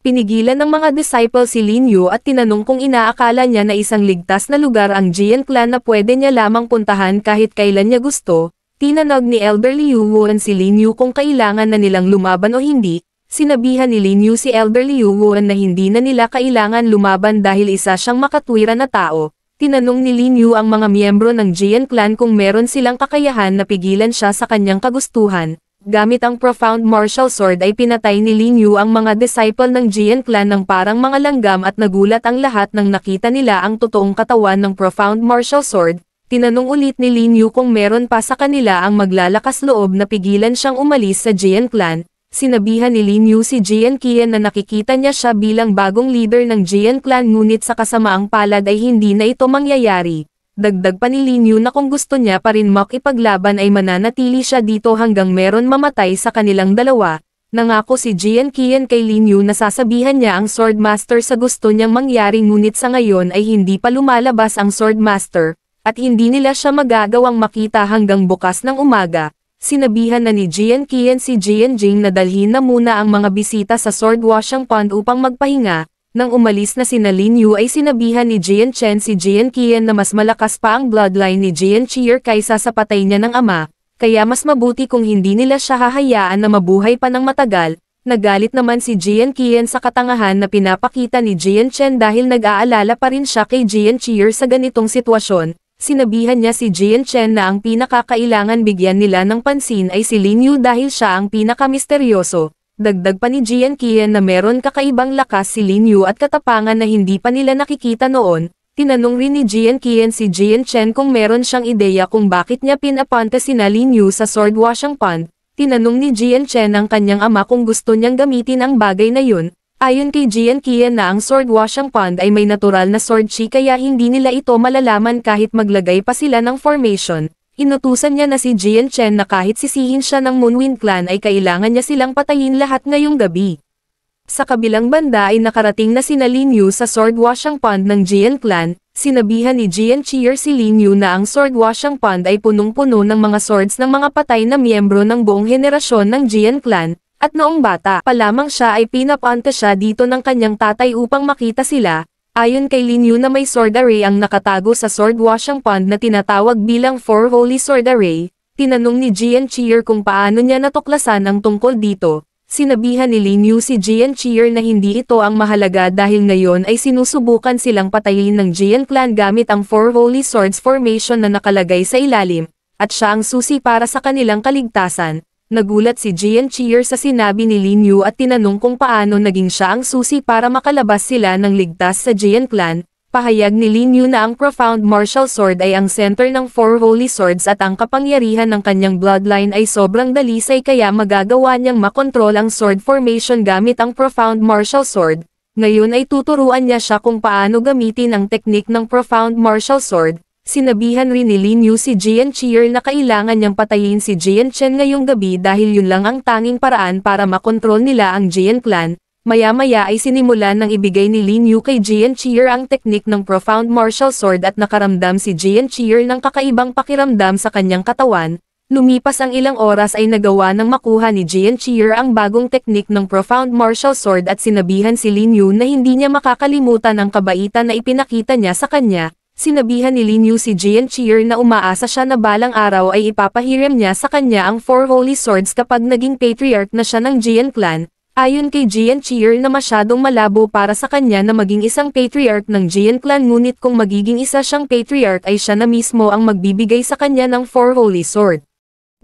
Pinigilan ng mga disciple si Lin Yu at tinanong kung inaakala niya na isang ligtas na lugar ang Jian clan na pwede niya lamang puntahan kahit kailan niya gusto, Tinanag ni Elder Liu Liuwuan si Lin Yu kung kailangan na nilang lumaban o hindi, sinabihan ni Lin Yu si Elder Liu Liuwuan na hindi na nila kailangan lumaban dahil isa siyang makatwira na tao. Tinanong ni Lin Yu ang mga miyembro ng Jian clan kung meron silang kakayahan na pigilan siya sa kanyang kagustuhan, Gamit ang profound martial sword ay pinatay ni Lin Yu ang mga disciple ng Jian clan ng parang mga langgam at nagulat ang lahat nang nakita nila ang totoong katawan ng profound martial sword, Tinanong ulit ni Lin Yu kung meron pa sa kanila ang maglalakas loob na pigilan siyang umalis sa Jian clan, sinabihan ni Lin Yu si Jian Qian na nakikita niya siya bilang bagong leader ng Jian clan ngunit sa kasamaang palad ay hindi na ito mangyayari. Dagdag pa ni Lin Yu na kung gusto niya pa rin makipaglaban ay mananatili siya dito hanggang meron mamatay sa kanilang dalawa, Nangako si Jian Qian kay Lin Yu na sasabihan niya ang Sword Master sa gusto niyang mangyari ngunit sa ngayon ay hindi pa lumalabas ang Sword Master, at hindi nila siya magagawang makita hanggang bukas ng umaga, sinabihan na ni Jian Qian si Jian Jing na dalhin na muna ang mga bisita sa sword washing Pond upang magpahinga, nang umalis na si Lin Yu ay sinabihan ni Jian Chen si Jian Qian na mas malakas pa ang bloodline ni Jian Qier kaysa sa patay niya ng ama, kaya mas mabuti kung hindi nila siya hahayaan na mabuhay pa ng matagal, Nagalit naman si Jian Qian sa katangahan na pinapakita ni Jian Chen dahil nag-aalala pa rin siya kay Jian Qier sa ganitong sitwasyon, Sinabihan niya si Jian Chen na ang pinakakailangan bigyan nila ng pansin ay si Lin Yu dahil siya ang pinakamisteryoso. Dagdag pa ni Jian Qian na meron kakaibang lakas si Lin Yu at katapangan na hindi pa nila nakikita noon. Tinanong rin ni Jian Qian si Jian Chen kung meron siyang ideya kung bakit niya pinapanta si na Lin Yu sa Sword Washing Pond. Tinanong ni Jian Chen ang kanyang ama kung gusto niyang gamitin ang bagay na yun, Ayon kay Gian Kian na ang sword washing Pond ay may natural na sword chi kaya hindi nila ito malalaman kahit maglagay pa sila ng formation, inutusan niya na si Gian Chen na kahit sisihin siya ng Moonwind Clan ay kailangan niya silang patayin lahat ngayong gabi. Sa kabilang banda ay nakarating na si Lin Yu sa sword washing Pond ng Gian Clan, sinabihan ni Gian Cheer si Lin Yu na ang sword washing Pond ay punong-puno ng mga swords ng mga patay na miyembro ng buong henerasyon ng Gian Clan, at noong bata pa lamang siya ay pinapanta siya dito ng kanyang tatay upang makita sila, ayon kay Lin Yu na may sword array ang nakatago sa sword washing pond na tinatawag bilang Four Holy Sword Array, tinanong ni Jian Cheer kung paano niya natuklasan ang tungkol dito, sinabihan ni Lin Yu si Jian Cheer na hindi ito ang mahalaga dahil ngayon ay sinusubukan silang patayin ng Jian clan gamit ang Four Holy Swords formation na nakalagay sa ilalim, at siya ang susi para sa kanilang kaligtasan, Nagulat si Jian Cheer sa sinabi ni Lin Yu at tinanong kung paano naging siya ang susi para makalabas sila ng ligtas sa Jian clan, Pahayag ni Lin Yu na ang Profound Martial Sword ay ang center ng Four Holy Swords at ang kapangyarihan ng kanyang bloodline ay sobrang dalisay kaya magagawa niyang makontrol ang sword formation gamit ang Profound Martial Sword. Ngayon ay tuturuan niya siya kung paano gamitin ang teknik ng Profound Martial Sword, Sinabihan rin ni Lin Yu si Jian Chier na kailangan niyang patayin si Jian Chen ngayong gabi dahil yun lang ang tanging paraan para makontrol nila ang Jian clan. Maya-maya ay sinimulan ng ibigay ni Lin Yu kay Jian Chier ang teknik ng Profound Martial Sword at nakaramdam si Jian Cheer ng kakaibang pakiramdam sa kanyang katawan, Lumipas ang ilang oras ay nagawa ng makuha ni Jian Cheer ang bagong teknik ng Profound Martial Sword at sinabihan si Lin Yu na hindi niya makakalimutan ang kabaitan na ipinakita niya sa kanya, sinabihan ni Lin Yu si Jian Cheer na umaasa siya na balang araw ay ipapahiram niya sa kanya ang Four Holy Swords kapag naging patriarch na siya ng Jian Clan, ayon kay Jian Cheer na masyadong malabo para sa kanya na maging isang patriarch ng Jian Clan ngunit kung magiging isa siyang patriarch ay siya na mismo ang magbibigay sa kanya ng Four Holy Sword.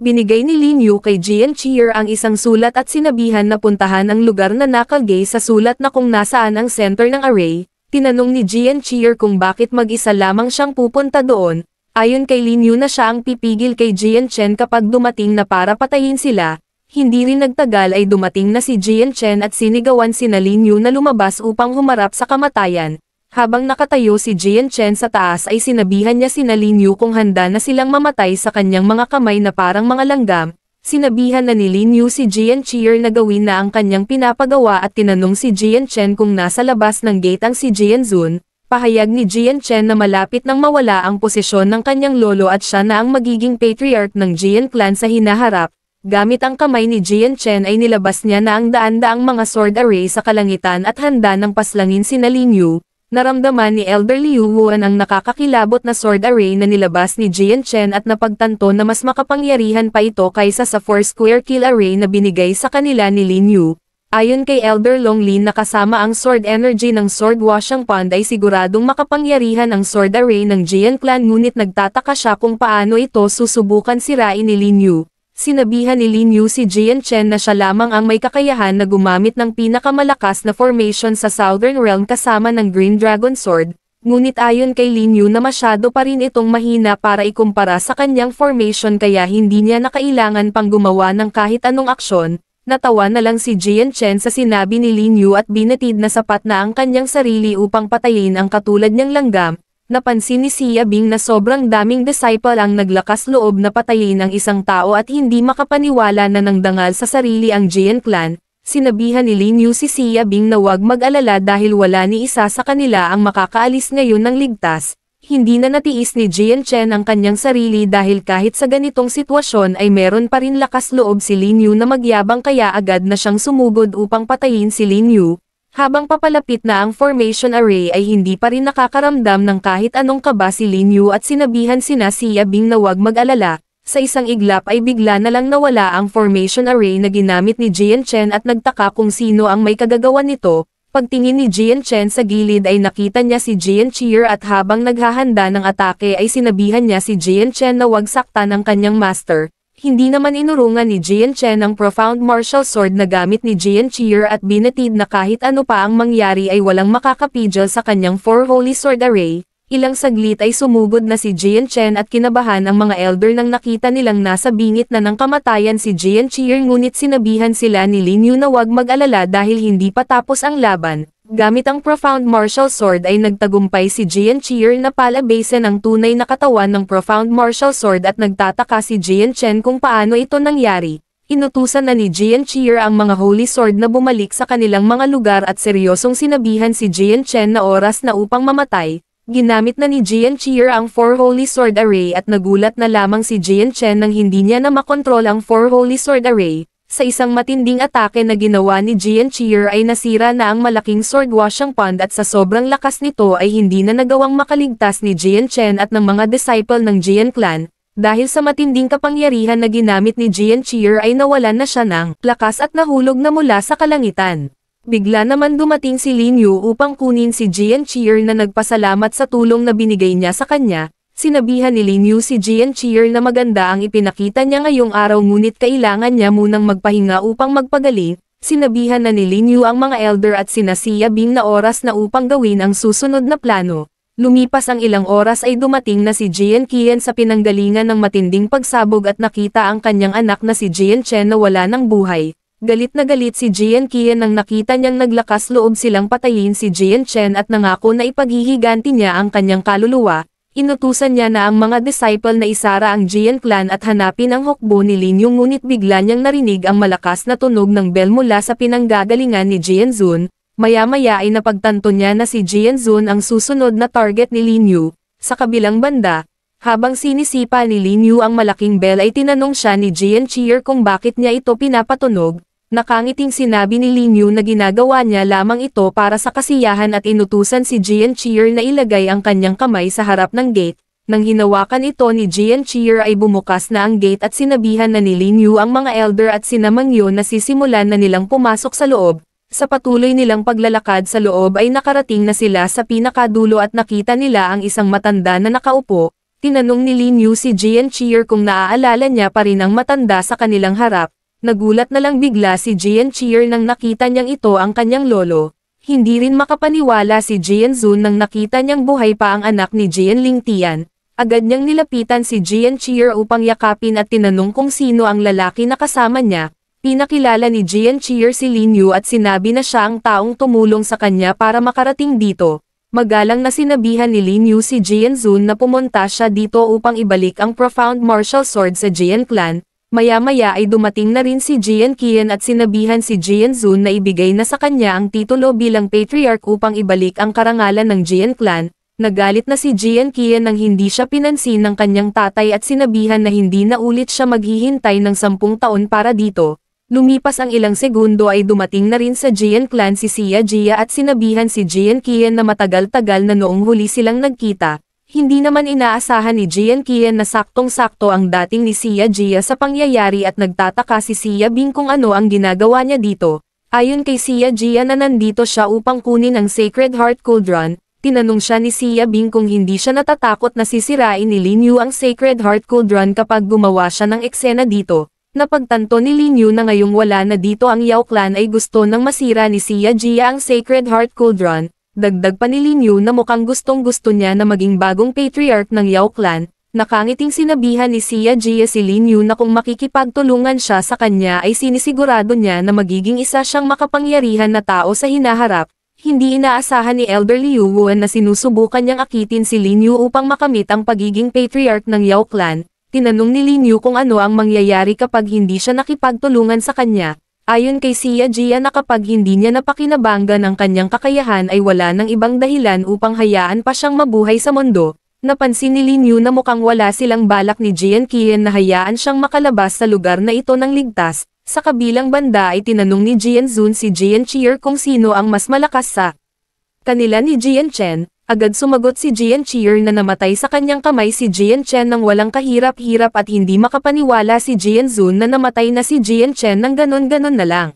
Binigay ni Lin Yu kay Jian Cheer ang isang sulat at sinabihan na puntahan ang lugar na nakalgay sa sulat na kung nasaan ang center ng array, Tinanong ni Gian Cheer kung bakit mag-isa lamang siyang pupunta doon, ayon kay Lin Yu na siya ang pipigil kay Gian Chen kapag dumating na para patayin sila, hindi rin nagtagal ay dumating na si Gian Chen at sinigawan si na Lin Yu na lumabas upang humarap sa kamatayan, habang nakatayo si Jian Chen sa taas ay sinabihan niya si na Lin Nalinyu kung handa na silang mamatay sa kanyang mga kamay na parang mga langgam, Sinabihan na ni Lin Yu si Jian Cheer na gawin na ang kanyang pinapagawa at tinanong si Jian Chen kung nasa labas ng gate ang si Jian Zun, pahayag ni Jian Chen na malapit nang mawala ang posisyon ng kanyang lolo at siya na ang magiging patriarch ng Jian clan sa hinaharap, gamit ang kamay ni Jian Chen ay nilabas niya na ang daan-daang mga sword array sa kalangitan at handa ng paslangin si Lin Yu, Naramdaman ni Elder Liu Wuan ang nakakakilabot na sword array na nilabas ni Jian Chen at napagtanto na mas makapangyarihan pa ito kaysa sa 4 square kill array na binigay sa kanila ni Lin Yu. Ayon kay Elder Longlin na kasama ang sword energy ng sword washing pond ay siguradong makapangyarihan ang sword array ng Jian clan ngunit nagtataka siya kung paano ito susubukan sirain ni Lin Yu sinabihan ni Lin Yu si Jian Chen na siya lamang ang may kakayahan na gumamit ng pinakamalakas na formation sa Southern Realm kasama ng Green Dragon Sword, ngunit ayon kay Lin Yu na masyado pa rin itong mahina para ikumpara sa kanyang formation kaya hindi niya nakailangan pang gumawa ng kahit anong aksyon, natawa na lang si Jian Chen sa sinabi ni Lin Yu at binatid na sapat na ang kanyang sarili upang patayin ang katulad niyang langgam, napansin ni Sia Bing na sobrang daming disciple ang naglakas loob na patayin ang isang tao at hindi makapaniwala na nangdangal sa sarili ang Jian clan, sinabihan ni Lin Yu si Sia Bing na huwag mag-alala dahil wala ni isa sa kanila ang makakaalis ngayon ng ligtas, hindi na natiis ni Jian Chen ang kanyang sarili dahil kahit sa ganitong sitwasyon ay meron pa rin lakas loob si Lin Yu na magyabang kaya agad na siyang sumugod upang patayin si Lin Yu, habang papalapit na ang formation array ay hindi pa rin nakakaramdam ng kahit anong kaba si Lin Yu at sinabihan sina si Yabing na huwag mag-alala, sa isang iglap ay bigla na lang nawala ang formation array na ginamit ni Jian Chen at nagtaka kung sino ang may kagagawan nito, Pagtingin ni Jian Chen sa gilid ay nakita niya si Jian Cheer at habang naghahanda ng atake ay sinabihan niya si Jian Chen na huwag sakta ng kanyang master, hindi naman inurungan ni Jian Chen ang profound martial sword na gamit ni Jian Cheer at binatid na kahit ano pa ang mangyari ay walang makakapigil sa kanyang Four Holy Sword Array. Ilang saglit ay sumugod na si Jian Chen at kinabahan ang mga elder nang nakita nilang nasa bingit na ng kamatayan si Jian Cheer ngunit sinabihan sila ni Lin Yu na huwag mag-alala dahil hindi pa tapos ang laban, Gamit ang Profound Martial Sword ay nagtagumpay si Jian Cheer na palabasin ang tunay na katawan ng Profound Martial Sword at nagtataka si Jian Chen kung paano ito nangyari. Inutusan na ni Jian Cheer ang mga Holy Sword na bumalik sa kanilang mga lugar at seryosong sinabihan si Jian Chen na oras na upang mamatay. Ginamit na ni Jian Cheer ang Four Holy Sword Array at nagulat na lamang si Jian Chen nang hindi niya na makontrol ang Four Holy Sword Array sa isang matinding atake na ginawa ni Gian Cheer ay nasira na ang malaking sword washing pond at sa sobrang lakas nito ay hindi na nagawang makaligtas ni Gian Chen at ng mga disciple ng Gian clan, dahil sa matinding kapangyarihan na ginamit ni Gian Cheer ay nawalan na siya ng lakas at nahulog na mula sa kalangitan. Bigla naman dumating si Lin Yu upang kunin si Gian Cheer na nagpasalamat sa tulong na binigay niya sa kanya, Sinabihan ni Lin Yu si Gian Cheer na maganda ang ipinakita niya ngayong araw ngunit kailangan niya munang magpahinga upang magpagaling, sinabihan na ni Lin Yu ang mga elder at sina Bing na oras na upang gawin ang susunod na plano. Lumipas ang ilang oras ay dumating na si Jian Qian sa pinanggalingan ng matinding pagsabog at nakita ang kanyang anak na si Jian Chen na wala ng buhay. Galit na galit si Jian Qian nang nakita niyang naglakas loob silang patayin si Jian Chen at nangako na ipaghihiganti niya ang kanyang kaluluwa, Inutusan niya na ang mga disciple na isara ang Jian clan at hanapin ang hukbo ni Lin Yung ngunit bigla niyang narinig ang malakas na tunog ng bell mula sa pinanggagalingan ni Jian Zun, maya-maya ay napagtanto niya na si Jian Zun ang susunod na target ni Lin Yu, sa kabilang banda, habang sinisipa ni Lin Yu ang malaking bell ay tinanong siya ni Jian Cheer kung bakit niya ito pinapatunog, Nakangiting sinabi ni Lin Yu na ginagawa niya lamang ito para sa kasiyahan at inutusan si Jian Cheer na ilagay ang kanyang kamay sa harap ng gate. Nang hinawakan ito ni Jian Cheer ay bumukas na ang gate at sinabihan na ni Lin Yu ang mga elder at sinamangyo na sisimulan na nilang pumasok sa loob. Sa patuloy nilang paglalakad sa loob ay nakarating na sila sa pinakadulo at nakita nila ang isang matanda na nakaupo. Tinanong ni Lin Yu si Jian Cheer kung naaalala niya pa rin ang matanda sa kanilang harap. Nagulat na lang bigla si Jian Cheer nang nakita niyang ito ang kanyang lolo, hindi rin makapaniwala si Jian Zun nang nakita niyang buhay pa ang anak ni Jian Ling Tian, agad niyang nilapitan si Jian Cheer upang yakapin at tinanong kung sino ang lalaki na kasama niya, pinakilala ni Jian Cheer si Lin Yu at sinabi na siya ang taong tumulong sa kanya para makarating dito, Magalang na sinabihan ni Lin Yu si Jian Zun na pumunta siya dito upang ibalik ang Profound Martial Sword sa Jian Clan, Maya-maya ay dumating na rin si Jian Kian at sinabihan si Jian Zun na ibigay na sa kanya ang titulo bilang patriarch upang ibalik ang karangalan ng Jian clan. Nagalit na si Jian Kian nang hindi siya pinansin ng kanyang tatay at sinabihan na hindi na ulit siya maghihintay ng sampung taon para dito. Lumipas ang ilang segundo ay dumating na rin sa Jian clan si Xia Jia at sinabihan si Jian Kian na matagal-tagal na noong huli silang nagkita. Hindi naman inaasahan ni Gian Kian na saktong-sakto ang dating ni Sia Gia sa pangyayari at nagtataka si Sia Bing kung ano ang ginagawa niya dito. Ayon kay Sia Gia na nandito siya upang kunin ang Sacred Heart Cauldron, tinanong siya ni Sia Bing kung hindi siya natatakot na sisirain ni Lin Yu ang Sacred Heart Cauldron kapag gumawa siya ng eksena dito. Napagtanto ni Lin Yu na ngayong wala na dito ang Yao Clan ay gusto ng masira ni Sia Gia ang Sacred Heart Cauldron, Dagdag pa ni Linyu na mukhang gustong-gusto niya na maging bagong patriarch ng Yao clan, nakangiting sinabihan ni Sia Jia si Linyu na kung makikipagtulungan siya sa kanya ay sinisigurado niya na magiging isa siyang makapangyarihan na tao sa hinaharap, hindi inaasahan ni Elder Liu Wuan na sinusubukan niyang akitin si Linyu upang makamit ang pagiging patriarch ng Yao clan, tinanong ni Linyu kung ano ang mangyayari kapag hindi siya nakipagtulungan sa kanya, Ayon kay Sia Gia na kapag hindi niya napakinabangga ng kanyang kakayahan ay wala ng ibang dahilan upang hayaan pa siyang mabuhay sa mundo, napansin ni Lin Yu na mukhang wala silang balak ni Jian Qian na hayaan siyang makalabas sa lugar na ito ng ligtas, sa kabilang banda ay tinanong ni Jian Zun si Jian Cheer kung sino ang mas malakas sa kanila ni Jian Chen, Agad sumagot si Jian Cheer na namatay sa kanyang kamay si Jian Chen nang walang kahirap-hirap at hindi makapaniwala si Jian Zun na namatay na si Jian Chen nang ganon-ganon na lang.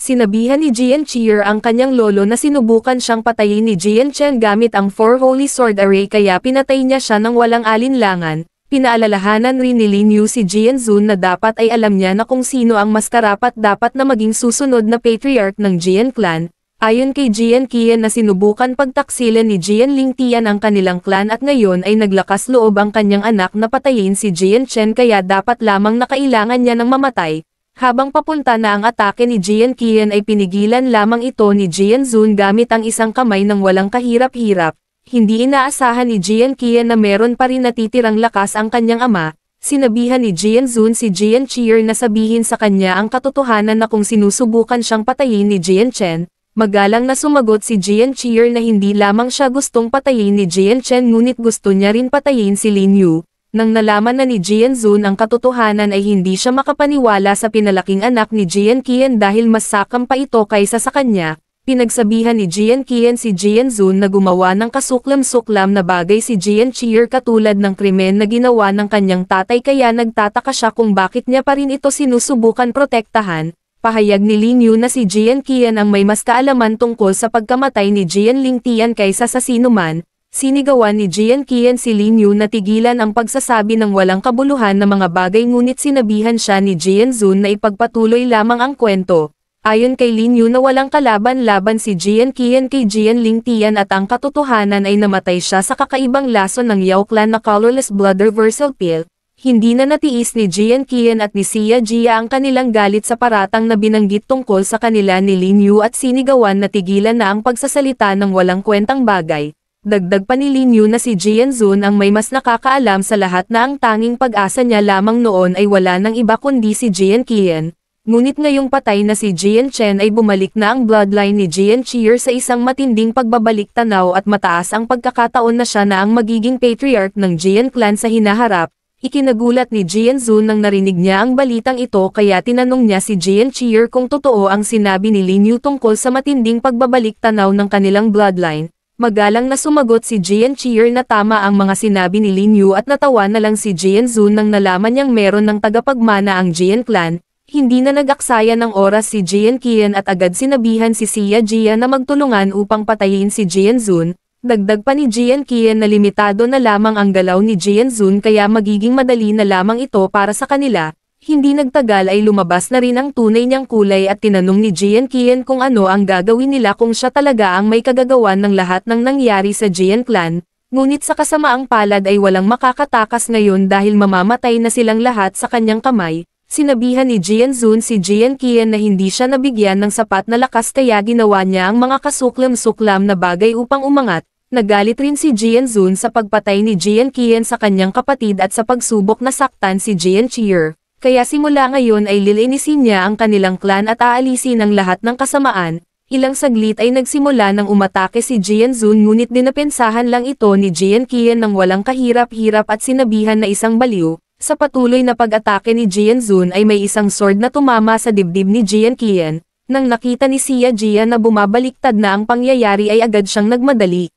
Sinabihan ni Jian Cheer ang kanyang lolo na sinubukan siyang patayin ni Jian Chen gamit ang Four Holy Sword Array kaya pinatay niya siya nang walang alinlangan. Pinaalalahanan rin ni Lin Yu si Jian Zun na dapat ay alam niya na kung sino ang mas karapat dapat na maging susunod na patriarch ng Jian Clan, Ayon kay Jian Kian na sinubukan pagtaksilan ni Jian Ling Tian ang kanilang clan at ngayon ay naglakas loob ang kanyang anak na patayin si Jian Chen kaya dapat lamang na kailangan niya ng mamatay, habang papunta na ang atake ni Jian Kian ay pinigilan lamang ito ni Jian Zun gamit ang isang kamay ng walang kahirap-hirap, hindi inaasahan ni Jian Kian na meron pa rin natitirang lakas ang kanyang ama, Sinabihan ni Jian Zun si Jian Cheer na sabihin sa kanya ang katotohanan na kung sinusubukan siyang patayin ni Jian Chen, Magalang na sumagot si Jian Cheer na hindi lamang siya gustong patayin ni Jian Chen ngunit gusto niya rin patayin si Lin Yu. Nang nalaman na ni Jian Zun ang katotohanan ay hindi siya makapaniwala sa pinalaking anak ni Jian Qian dahil mas sakam pa ito kaysa sa kanya, pinagsabihan ni Jian Qian si Jian Zun na gumawa ng kasuklam-suklam na bagay si Jian Cheer katulad ng krimen na ginawa ng kanyang tatay kaya nagtataka siya kung bakit niya pa rin ito sinusubukan protektahan, Pahayag ni Lin Yu na si Jian Qian ang may mas kaalaman tungkol sa pagkamatay ni Jian Ling Tian kaysa sa sinuman, sinigawan ni Jian Qian si Lin Yu na tigilan ang pagsasabi ng walang kabuluhan na mga bagay ngunit sinabihan siya ni Jian Zun na ipagpatuloy lamang ang kwento. Ayon kay Lin Yu na walang kalaban-laban si Jian Qian kay Jian Ling Tian at ang katotohanan ay namatay siya sa kakaibang laso ng Yao Clan na Colorless Blood Reversal Pill, hindi na natiis ni Jian Qian at ni Xia Jia ang kanilang galit sa paratang na binanggit tungkol sa kanila ni Lin Yu at sinigawan na tigilan na ang pagsasalita ng walang kwentang bagay. Dagdag pa ni Lin Yu na si Jian Zun ang may mas nakakaalam sa lahat na ang tanging pag-asa niya lamang noon ay wala ng iba kundi si Jian Qian. Ngunit ngayong patay na si Jian Chen ay bumalik na ang bloodline ni Jian Cheer sa isang matinding pagbabalik tanaw at mataas ang pagkakataon na siya na ang magiging patriarch ng Jian clan sa hinaharap, Ikinagulat ni Jian Zun nang narinig niya ang balitang ito kaya tinanong niya si Jian Cheer kung totoo ang sinabi ni Lin Yu tungkol sa matinding pagbabalik tanaw ng kanilang bloodline, magalang na sumagot si Jian Cheer na tama ang mga sinabi ni Lin Yu at natawa na lang si Jian Zun nang nalaman niyang meron ng tagapagmana ang Jian clan, hindi na nagaksaya ng oras si Jian Qian at agad sinabihan si Xia Jia na magtulungan upang patayin si Jian Zun, Dagdag pa ni Jian Kian na limitado na lamang ang galaw ni Jian Zun kaya magiging madali na lamang ito para sa kanila, hindi nagtagal ay lumabas na rin ang tunay niyang kulay at tinanong ni Jian Kian kung ano ang gagawin nila kung siya talaga ang may kagagawan ng lahat ng nangyari sa Jian clan, ngunit sa kasamaang palad ay walang makakatakas ngayon dahil mamamatay na silang lahat sa kanyang kamay, Sinabihan ni Jian Zun si Jian Kian na hindi siya nabigyan ng sapat na lakas kaya ginawa niya ang mga kasuklam-suklam na bagay upang umangat, Nagalit rin si Jian Zun sa pagpatay ni Jian Qian sa kanyang kapatid at sa pagsubok na saktan si Jian Cheer, kaya simula ngayon ay lilinisin niya ang kanilang clan at aalisin ang lahat ng kasamaan. Ilang saglit ay nagsimula nang umatake si Jian Zun ngunit dinapensahan lang ito ni Jian Qian ng walang kahirap-hirap at sinabihan na isang baliw. Sa patuloy na pag-atake ni Jian Zun ay may isang sword na tumama sa dibdib ni Jian Qian. Nang nakita ni Xia Jian na bumabaliktad na ang pangyayari ay agad siyang nagmadali.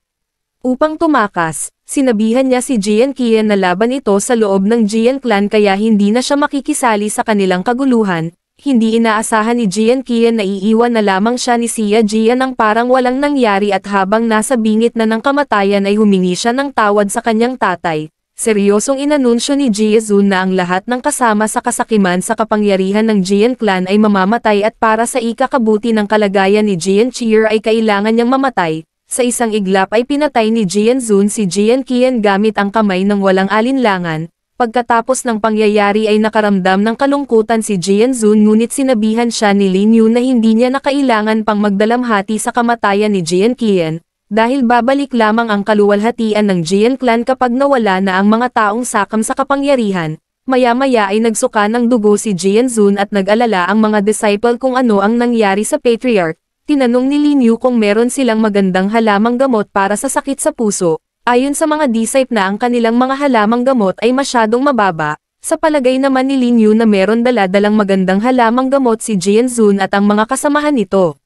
Upang tumakas, sinabihan niya si Jian Qian na laban ito sa loob ng Jian clan kaya hindi na siya makikisali sa kanilang kaguluhan, hindi inaasahan ni Jian Qian na iiwan na lamang siya ni Sia Jian ang parang walang nangyari at habang nasa bingit na ng kamatayan ay humingi siya ng tawad sa kanyang tatay. Seryosong inanunsyo ni Jia Zun na ang lahat ng kasama sa kasakiman sa kapangyarihan ng Jian clan ay mamamatay at para sa ikakabuti ng kalagayan ni Jian Cheer ay kailangan niyang mamatay, sa isang iglap ay pinatay ni Jian Zun si Jian Qian gamit ang kamay ng walang alinlangan, pagkatapos ng pangyayari ay nakaramdam ng kalungkutan si Jian Zun ngunit sinabihan siya ni Lin Yu na hindi niya nakailangan pang magdalamhati sa kamatayan ni Jian Qian, dahil babalik lamang ang kaluwalhatian ng Jian clan kapag nawala na ang mga taong sakam sa kapangyarihan, maya-maya ay nagsuka ng dugo si Jian Zun at nag-alala ang mga disciple kung ano ang nangyari sa patriarch, Tinanong ni Lin Yu kung meron silang magandang halamang gamot para sa sakit sa puso. Ayon sa mga disciple na ang kanilang mga halamang gamot ay masyadong mababa, sa palagay naman ni Lin Yu na meron daladalang magandang halamang gamot si Jian Zun at ang mga kasamahan nito.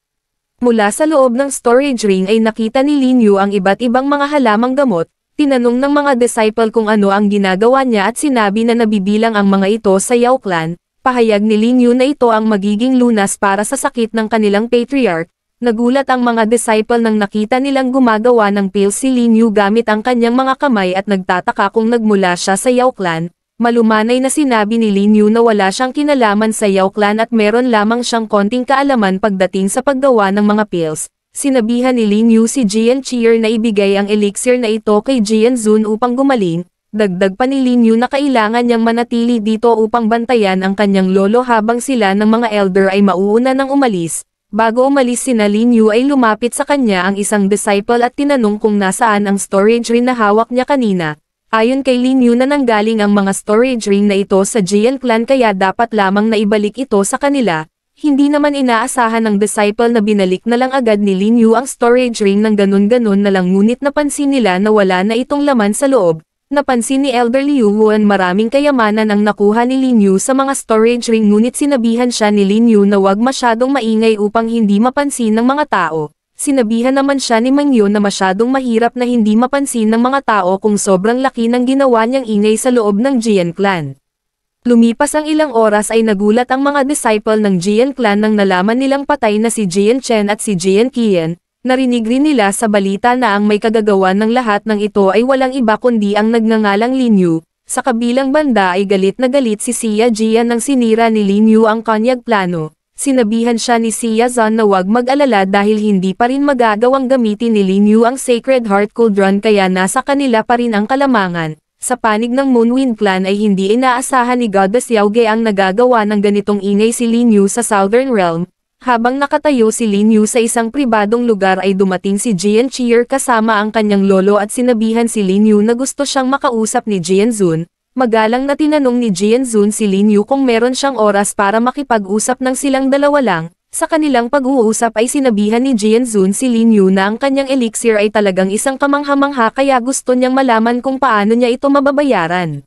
Mula sa loob ng storage ring ay nakita ni Lin Yu ang iba't ibang mga halamang gamot, tinanong ng mga disciple kung ano ang ginagawa niya at sinabi na nabibilang ang mga ito sa Yao clan, Pahayag ni Lin Yun na ito ang magiging lunas para sa sakit ng kanilang patriarch, nagulat ang mga disciple nang nakita nilang gumagawa ng pills si Lin Yu gamit ang kanyang mga kamay at nagtataka kung nagmula siya sa Yao clan, malumanay na sinabi ni Lin Yu na wala siyang kinalaman sa Yao clan at meron lamang siyang konting kaalaman pagdating sa paggawa ng mga pills. Sinabihan ni Lin Yu si Jian Cheer na ibigay ang elixir na ito kay Jian Zun upang gumaling, Dagdag pa ni Linyu na kailangan niyang manatili dito upang bantayan ang kanyang lolo habang sila ng mga elder ay mauuna ng umalis. Bago umalis si Linyu ay lumapit sa kanya ang isang disciple at tinanong kung nasaan ang storage ring na hawak niya kanina. Ayon kay Linyu na nanggaling ang mga storage ring na ito sa Jian clan kaya dapat lamang na ibalik ito sa kanila. Hindi naman inaasahan ng disciple na binalik na lang agad ni Linyu ang storage ring ng ganun-ganun na lang ngunit napansin nila na wala na itong laman sa loob Napansin ni Elder Liu Huan maraming kayamanan ang nakuha ni Lin Yu sa mga storage ring ngunit sinabihan siya ni Lin Yu na huwag masyadong maingay upang hindi mapansin ng mga tao. Sinabihan naman siya ni Meng Yu na masyadong mahirap na hindi mapansin ng mga tao kung sobrang laki ng ginawa niyang ingay sa loob ng Jian clan. Lumipas ang ilang oras ay nagulat ang mga disciple ng Jian clan nang nalaman nilang patay na si Jian Chen at si Jian Qian, Narinig rin nila sa balita na ang may kagagawa ng lahat ng ito ay walang iba kundi ang nagngangalang Linyu. Sa kabilang banda ay galit na galit si Sia Jian nang sinira ni Linyu ang kanyang plano. Sinabihan siya ni Sia Zan na huwag mag-alala dahil hindi pa rin magagawang gamitin ni Linyu ang Sacred Heart Cauldron kaya nasa kanila pa rin ang kalamangan. Sa panig ng Moonwind Clan ay hindi inaasahan ni Goddess Yauge ang nagagawa ng ganitong ingay si Lin sa Southern Realm, habang nakatayo si Lin Yu sa isang pribadong lugar ay dumating si Jian Cheer kasama ang kanyang lolo at sinabihan si Lin Yu na gusto siyang makausap ni Jian Zun, magalang na tinanong ni Jian Zun si Lin Yu kung meron siyang oras para makipag-usap ng silang dalawa lang, sa kanilang pag-uusap ay sinabihan ni Jian Zun si Lin Yu na ang kanyang elixir ay talagang isang kamanghamangha kaya gusto niyang malaman kung paano niya ito mababayaran.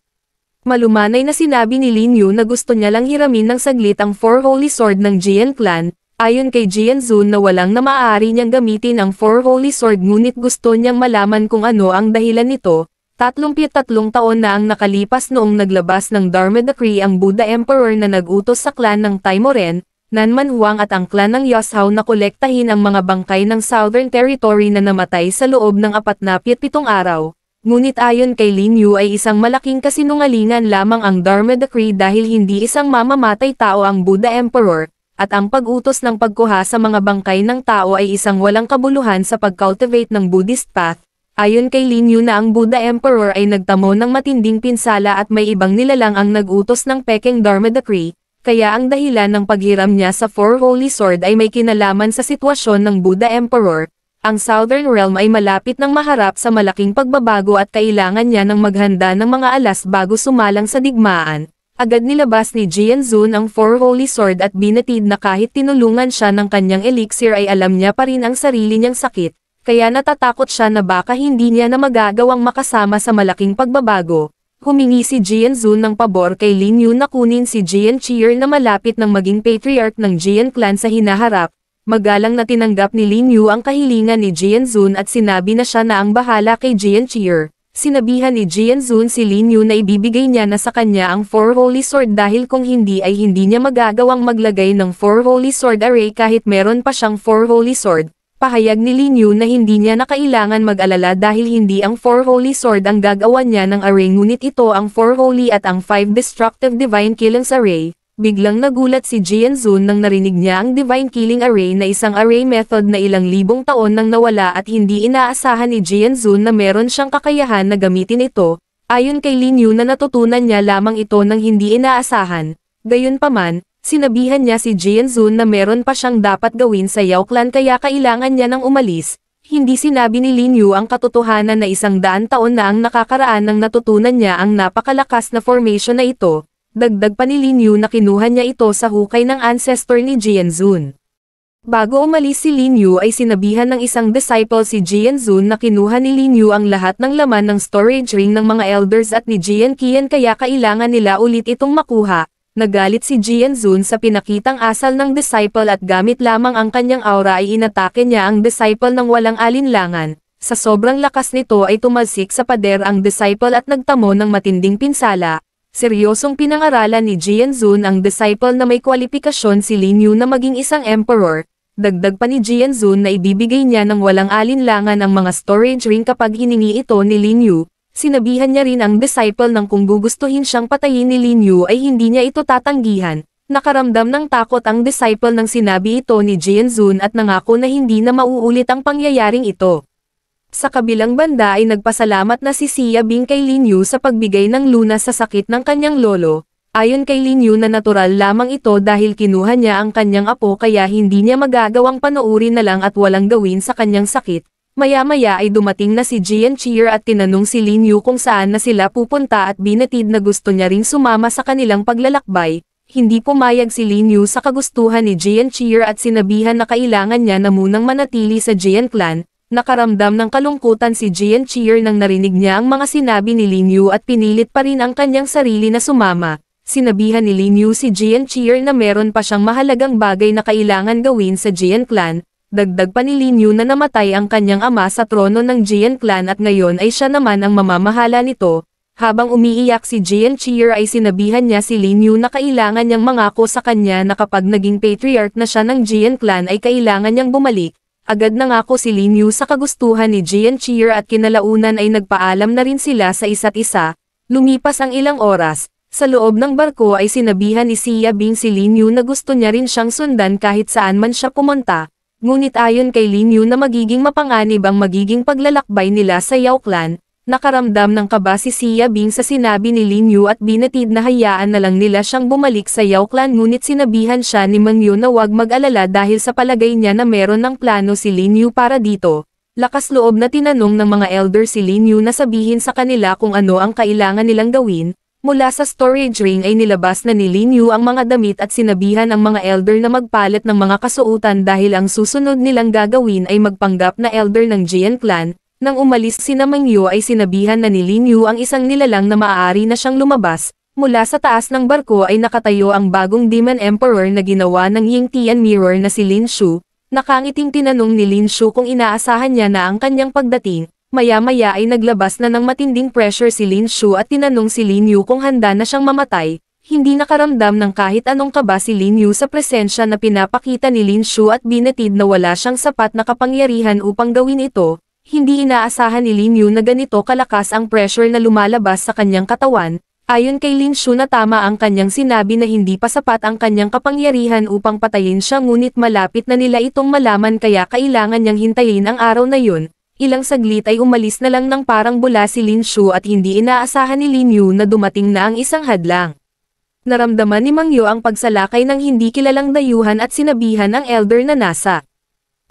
Malumanay na sinabi ni Lin Yu na gusto niya lang hiramin ng saglit ang Four Holy Sword ng Jian Clan, Ayon kay Jian Zun na walang na maaari niyang gamitin ang Four Holy Sword ngunit gusto niyang malaman kung ano ang dahilan nito, 33 taon na ang nakalipas noong naglabas ng Dharma Decree ang Buddha Emperor na nagutos sa klan ng Taimoren, Nanman Huang at ang klan ng Yoshao na kolektahin ang mga bangkay ng Southern Territory na namatay sa loob ng 47 araw. Ngunit ayon kay Lin Yu ay isang malaking kasinungalingan lamang ang Dharma Decree dahil hindi isang mamamatay tao ang Buddha Emperor, at ang pag-utos ng pagkuha sa mga bangkay ng tao ay isang walang kabuluhan sa pag-cultivate ng Buddhist path. Ayon kay Lin Yu na ang Buddha Emperor ay nagtamo ng matinding pinsala at may ibang nilalang ang nagutos ng Peking Dharma Decree, kaya ang dahilan ng paghiram niya sa Four Holy Sword ay may kinalaman sa sitwasyon ng Buddha Emperor. Ang Southern Realm ay malapit ng maharap sa malaking pagbabago at kailangan niya ng maghanda ng mga alas bago sumalang sa digmaan. Agad nilabas ni Jian Zun ang Four Holy Sword at binatid na kahit tinulungan siya ng kanyang elixir ay alam niya pa rin ang sarili niyang sakit, kaya natatakot siya na baka hindi niya na magagawang makasama sa malaking pagbabago. Humingi si Jian Zun ng pabor kay Lin Yu na kunin si Jian Cheer na malapit ng maging patriarch ng Jian clan sa hinaharap, magalang na tinanggap ni Lin Yu ang kahilingan ni Jian Zun at sinabi na siya na ang bahala kay Jian Cheer. Sinabihan ni Jian Zun si Lin Yu na ibibigay niya na sa kanya ang Four Holy Sword dahil kung hindi ay hindi niya magagawang maglagay ng Four Holy Sword Array kahit meron pa siyang Four Holy Sword. Pahayag ni Lin Yu na hindi niya na kailangan mag-alala dahil hindi ang Four Holy Sword ang gagawa niya ng array ngunit ito ang Four Holy at ang Five Destructive Divine Killings Array. Biglang nagulat si Jian Zun nang narinig niya ang Divine Killing Array na isang array method na ilang libong taon nang nawala at hindi inaasahan ni Jian Zun na meron siyang kakayahan na gamitin ito, ayon kay Lin Yu na natutunan niya lamang ito nang hindi inaasahan. Gayunpaman, sinabihan niya si Jian Zun na meron pa siyang dapat gawin sa Yao Clan kaya kailangan niya nang umalis. Hindi sinabi ni Lin Yu ang katotohanan na isang daan taon na ang nakakaraan nang natutunan niya ang napakalakas na formation na ito, Dagdag pa ni Lin Yu na kinuha niya ito sa hukay ng ancestor ni Jianzun. Bago umalis si Lin Yu ay sinabihan ng isang disciple si Jianzun na kinuha ni Lin Yu ang lahat ng laman ng storage ring ng mga elders at ni Jian Qian kaya kailangan nila ulit itong makuha. Nagalit si Jianzun sa pinakitang asal ng disciple at gamit lamang ang kanyang aura ay inatake niya ang disciple ng walang alinlangan. Sa sobrang lakas nito ay tumalsik sa pader ang disciple at nagtamo ng matinding pinsala seryosong pinangaralan ni Jianzun ang disciple na may kwalipikasyon si Lin Yu na maging isang emperor, dagdag pa ni Jianzun na ibibigay niya ng walang alinlangan ang mga storage ring kapag hiningi ito ni Lin Yu, sinabihan niya rin ang disciple ng kung gugustuhin siyang patayin ni Lin Yu ay hindi niya ito tatanggihan, Nakaramdam ng takot ang disciple nang sinabi ito ni Jianzun at nangako na hindi na mauulit ang pangyayaring ito. Sa kabilang banda ay nagpasalamat na si Sia Bing kay Lin Yu sa pagbigay ng luna sa sakit ng kanyang lolo, ayon kay Lin Yu na natural lamang ito dahil kinuha niya ang kanyang apo kaya hindi niya magagawang panoorin na lang at walang gawin sa kanyang sakit. Maya-maya ay dumating na si Jian Cheer at tinanong si Lin Yu kung saan na sila pupunta at binatid na gusto niya ring sumama sa kanilang paglalakbay, hindi pumayag si Lin Yu sa kagustuhan ni Jian Cheer at sinabihan na kailangan niya na munang manatili sa Jian clan, Nakaramdam ng kalungkutan si Jian Cheer nang narinig niya ang mga sinabi ni Lin Yu at pinilit pa rin ang kanyang sarili na sumama. Sinabihan ni Lin Yu si Jian Cheer na meron pa siyang mahalagang bagay na kailangan gawin sa Jian clan, dagdag pa ni Lin Yu na namatay ang kanyang ama sa trono ng Jian clan at ngayon ay siya naman ang mamamahala nito. Habang umiiyak si Jian Cheer ay sinabihan niya si Lin Yu na kailangan niyang mangako sa kanya na kapag naging patriarch na siya ng Jian clan ay kailangan niyang bumalik, Agad na nga ako si Lin Yu sa kagustuhan ni Jian Cheer at kinalaunan ay nagpaalam na rin sila sa isa't isa. Lumipas ang ilang oras, sa loob ng barko ay sinabihan ni Xia Bing si Lin Yu na gusto niya rin siyang sundan kahit saan man siya pumunta. Ngunit ayon kay Lin Yu na magiging mapanganib ang magiging paglalakbay nila sa Yao Nakaramdam ng kaba si Xia Bing sa sinabi ni Lin Yu at binatid na hayaan na lang nila siyang bumalik sa Yao clan ngunit sinabihan siya ni Mang Yu na huwag mag-alala dahil sa palagay niya na meron ng plano si Lin Yu para dito. Lakas loob na tinanong ng mga elder si Lin Yu na sabihin sa kanila kung ano ang kailangan nilang gawin. Mula sa storage ring ay nilabas na ni Lin Yu ang mga damit at sinabihan ang mga elder na magpalit ng mga kasuutan dahil ang susunod nilang gagawin ay magpanggap na elder ng Jian clan nang umalis si Namang Yu ay sinabihan na ni Lin Yu ang isang nilalang na maaari na siyang lumabas, mula sa taas ng barko ay nakatayo ang bagong Demon Emperor na ginawa ng Ying Tian Mirror na si Lin Shu, nakangiting tinanong ni Lin Shu kung inaasahan niya na ang kanyang pagdating, maya-maya ay naglabas na ng matinding pressure si Lin Shu at tinanong si Lin Yu kung handa na siyang mamatay, hindi nakaramdam ng kahit anong kaba si Lin Yu sa presensya na pinapakita ni Lin Shu at binatid na wala siyang sapat na kapangyarihan upang gawin ito, hindi inaasahan ni Lin Yu na ganito kalakas ang pressure na lumalabas sa kanyang katawan, ayon kay Lin Shu na tama ang kanyang sinabi na hindi pa sapat ang kanyang kapangyarihan upang patayin siya ngunit malapit na nila itong malaman kaya kailangan niyang hintayin ang araw na yun, ilang saglit ay umalis na lang ng parang bula si Lin Shu at hindi inaasahan ni Lin Yu na dumating na ang isang hadlang. Naramdaman ni Mang Yu ang pagsalakay ng hindi kilalang dayuhan at sinabihan ng elder na nasa.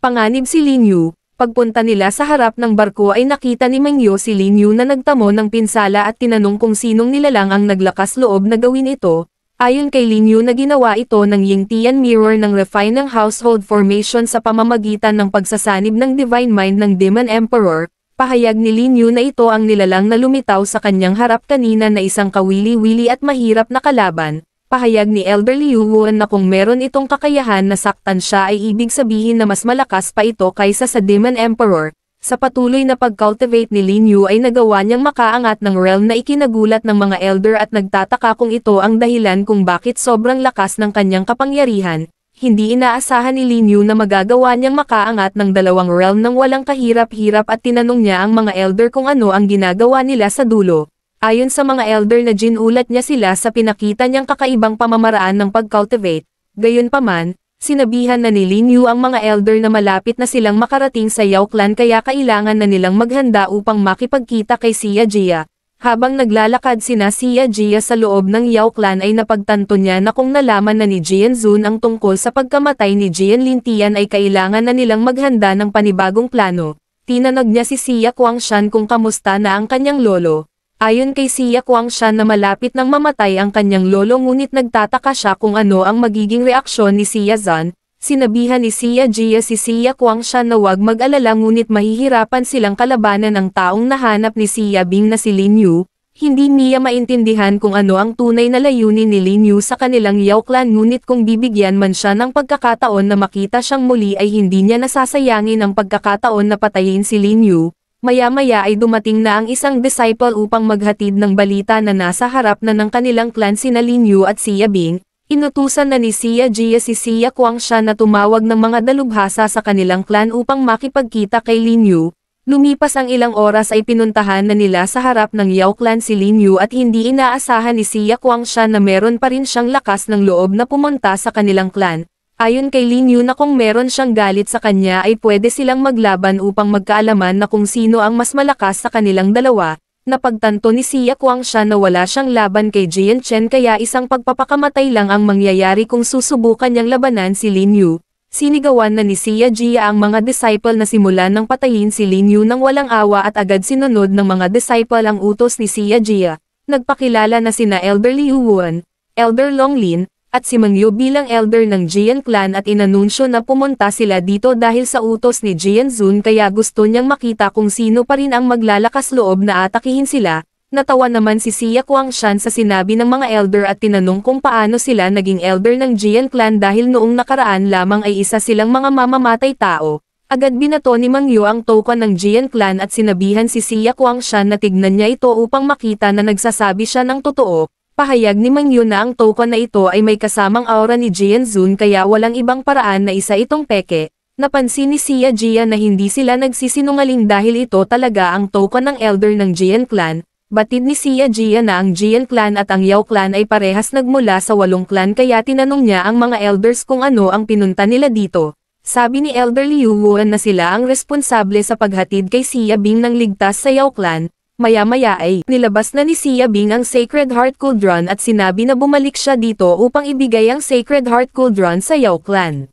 Panganib si Lin Yu, pagpunta nila sa harap ng barko ay nakita ni Mengyo si Lin Yu na nagtamo ng pinsala at tinanong kung sinong nilalang ang naglakas loob na gawin ito, ayon kay Lin Yu na ginawa ito ng Tian Mirror ng refine ng Household Formation sa pamamagitan ng pagsasanib ng Divine Mind ng Demon Emperor, pahayag ni Lin Yu na ito ang nilalang na lumitaw sa kanyang harap kanina na isang kawili-wili at mahirap na kalaban, Pahayag ni Elder Liu Wuan na kung meron itong kakayahan na saktan siya ay ibig sabihin na mas malakas pa ito kaysa sa Demon Emperor, sa patuloy na pag-cultivate ni Lin Yu ay nagawa niyang makaangat ng realm na ikinagulat ng mga elder at nagtataka kung ito ang dahilan kung bakit sobrang lakas ng kanyang kapangyarihan. Hindi inaasahan ni Lin Yu na magagawa niyang makaangat ng dalawang realm ng walang kahirap-hirap at tinanong niya ang mga elder kung ano ang ginagawa nila sa dulo. Ayon sa mga elder na ginulat niya sila sa pinakita niyang kakaibang pamamaraan ng pag-cultivate, gayunpaman, sinabihan na ni Lin Yu ang mga elder na malapit na silang makarating sa Yao clan kaya kailangan na nilang maghanda upang makipagkita kay Sia Jia. Habang naglalakad sina Sia Jia sa loob ng Yao clan ay napagtanto niya na kung nalaman na ni Jian Zun ang tungkol sa pagkamatay ni Jian Lin Tian ay kailangan na nilang maghanda ng panibagong plano. Tinanag niya si Sia Kuangshan kung kamusta na ang kanyang lolo, Ayon kay Sia Kuang siya na malapit nang mamatay ang kanyang lolo ngunit nagtataka siya kung ano ang magiging reaksyon ni Sia Zan, sinabihan ni Sia Jia si Sia Kuang siya na huwag mag-alala ngunit mahihirapan silang kalabanan ang taong nahanap ni Sia Bing na si Lin Yu, hindi niya maintindihan kung ano ang tunay na layunin ni Lin Yu sa kanilang Yao clan ngunit kung bibigyan man siya ng pagkakataon na makita siyang muli ay hindi niya nasasayangin ang pagkakataon na patayin si Lin Yu, Maya-maya ay dumating na ang isang disciple upang maghatid ng balita na nasa harap na ng kanilang clan sina Lin Yu at Xia Bing, inutusan na ni Xia Jia si Xia Kuangsha na tumawag ng mga dalubhasa sa kanilang clan upang makipagkita kay Lin Yu. Lumipas ang ilang oras ay pinuntahan na nila sa harap ng Yao clan si Lin Yu at hindi inaasahan ni Xia Kuangsha na meron pa rin siyang lakas ng loob na pumunta sa kanilang clan, Ayon kay Lin Yun na kung meron siyang galit sa kanya ay pwede silang maglaban upang magkaalaman na kung sino ang mas malakas sa kanilang dalawa, napagtanto ni Xia Kuang siya na wala siyang laban kay Jian Chen kaya isang pagpapakamatay lang ang mangyayari kung susubukan niyang labanan si Lin Yu. Sinigawan na ni Xia Jia ang mga disciple na simula ng patayin si Lin Yu nang walang awa at agad sinunod ng mga disciple ang utos ni Xia Jia. Nagpakilala na sina Elder Liu Wan, Elder Long Lin, at si Mangyo bilang elder ng Jian clan at inanunsyo na pumunta sila dito dahil sa utos ni Jian Zun kaya gusto niyang makita kung sino pa rin ang maglalakas loob na atakihin sila, natawa naman si Sia Kuangshan sa sinabi ng mga elder at tinanong kung paano sila naging elder ng Jian clan dahil noong nakaraan lamang ay isa silang mga mamamatay tao. Agad binato ni Mangyo ang token ng Jian clan at sinabihan si Sia Kuangshan na tignan niya ito upang makita na nagsasabi siya ng totoo, Pahayag ni Mang Yun na ang token na ito ay may kasamang aura ni Jian Zun kaya walang ibang paraan na isa itong peke. Napansin ni Sia Jia na hindi sila nagsisinungaling dahil ito talaga ang token ng elder ng Jian clan. Batid ni Sia Jia na ang Jian clan at ang Yao clan ay parehas nagmula sa walong clan kaya tinanong niya ang mga elders kung ano ang pinunta nila dito. Sabi ni Elder Liu Wuan na sila ang responsable sa paghatid kay Sia Bing ng ligtas sa Yao clan, Maya-maya ay, nilabas na ni Sia Bing ang Sacred Heart Cauldron at sinabi na bumalik siya dito upang ibigay ang Sacred Heart Cauldron sa Yao Clan.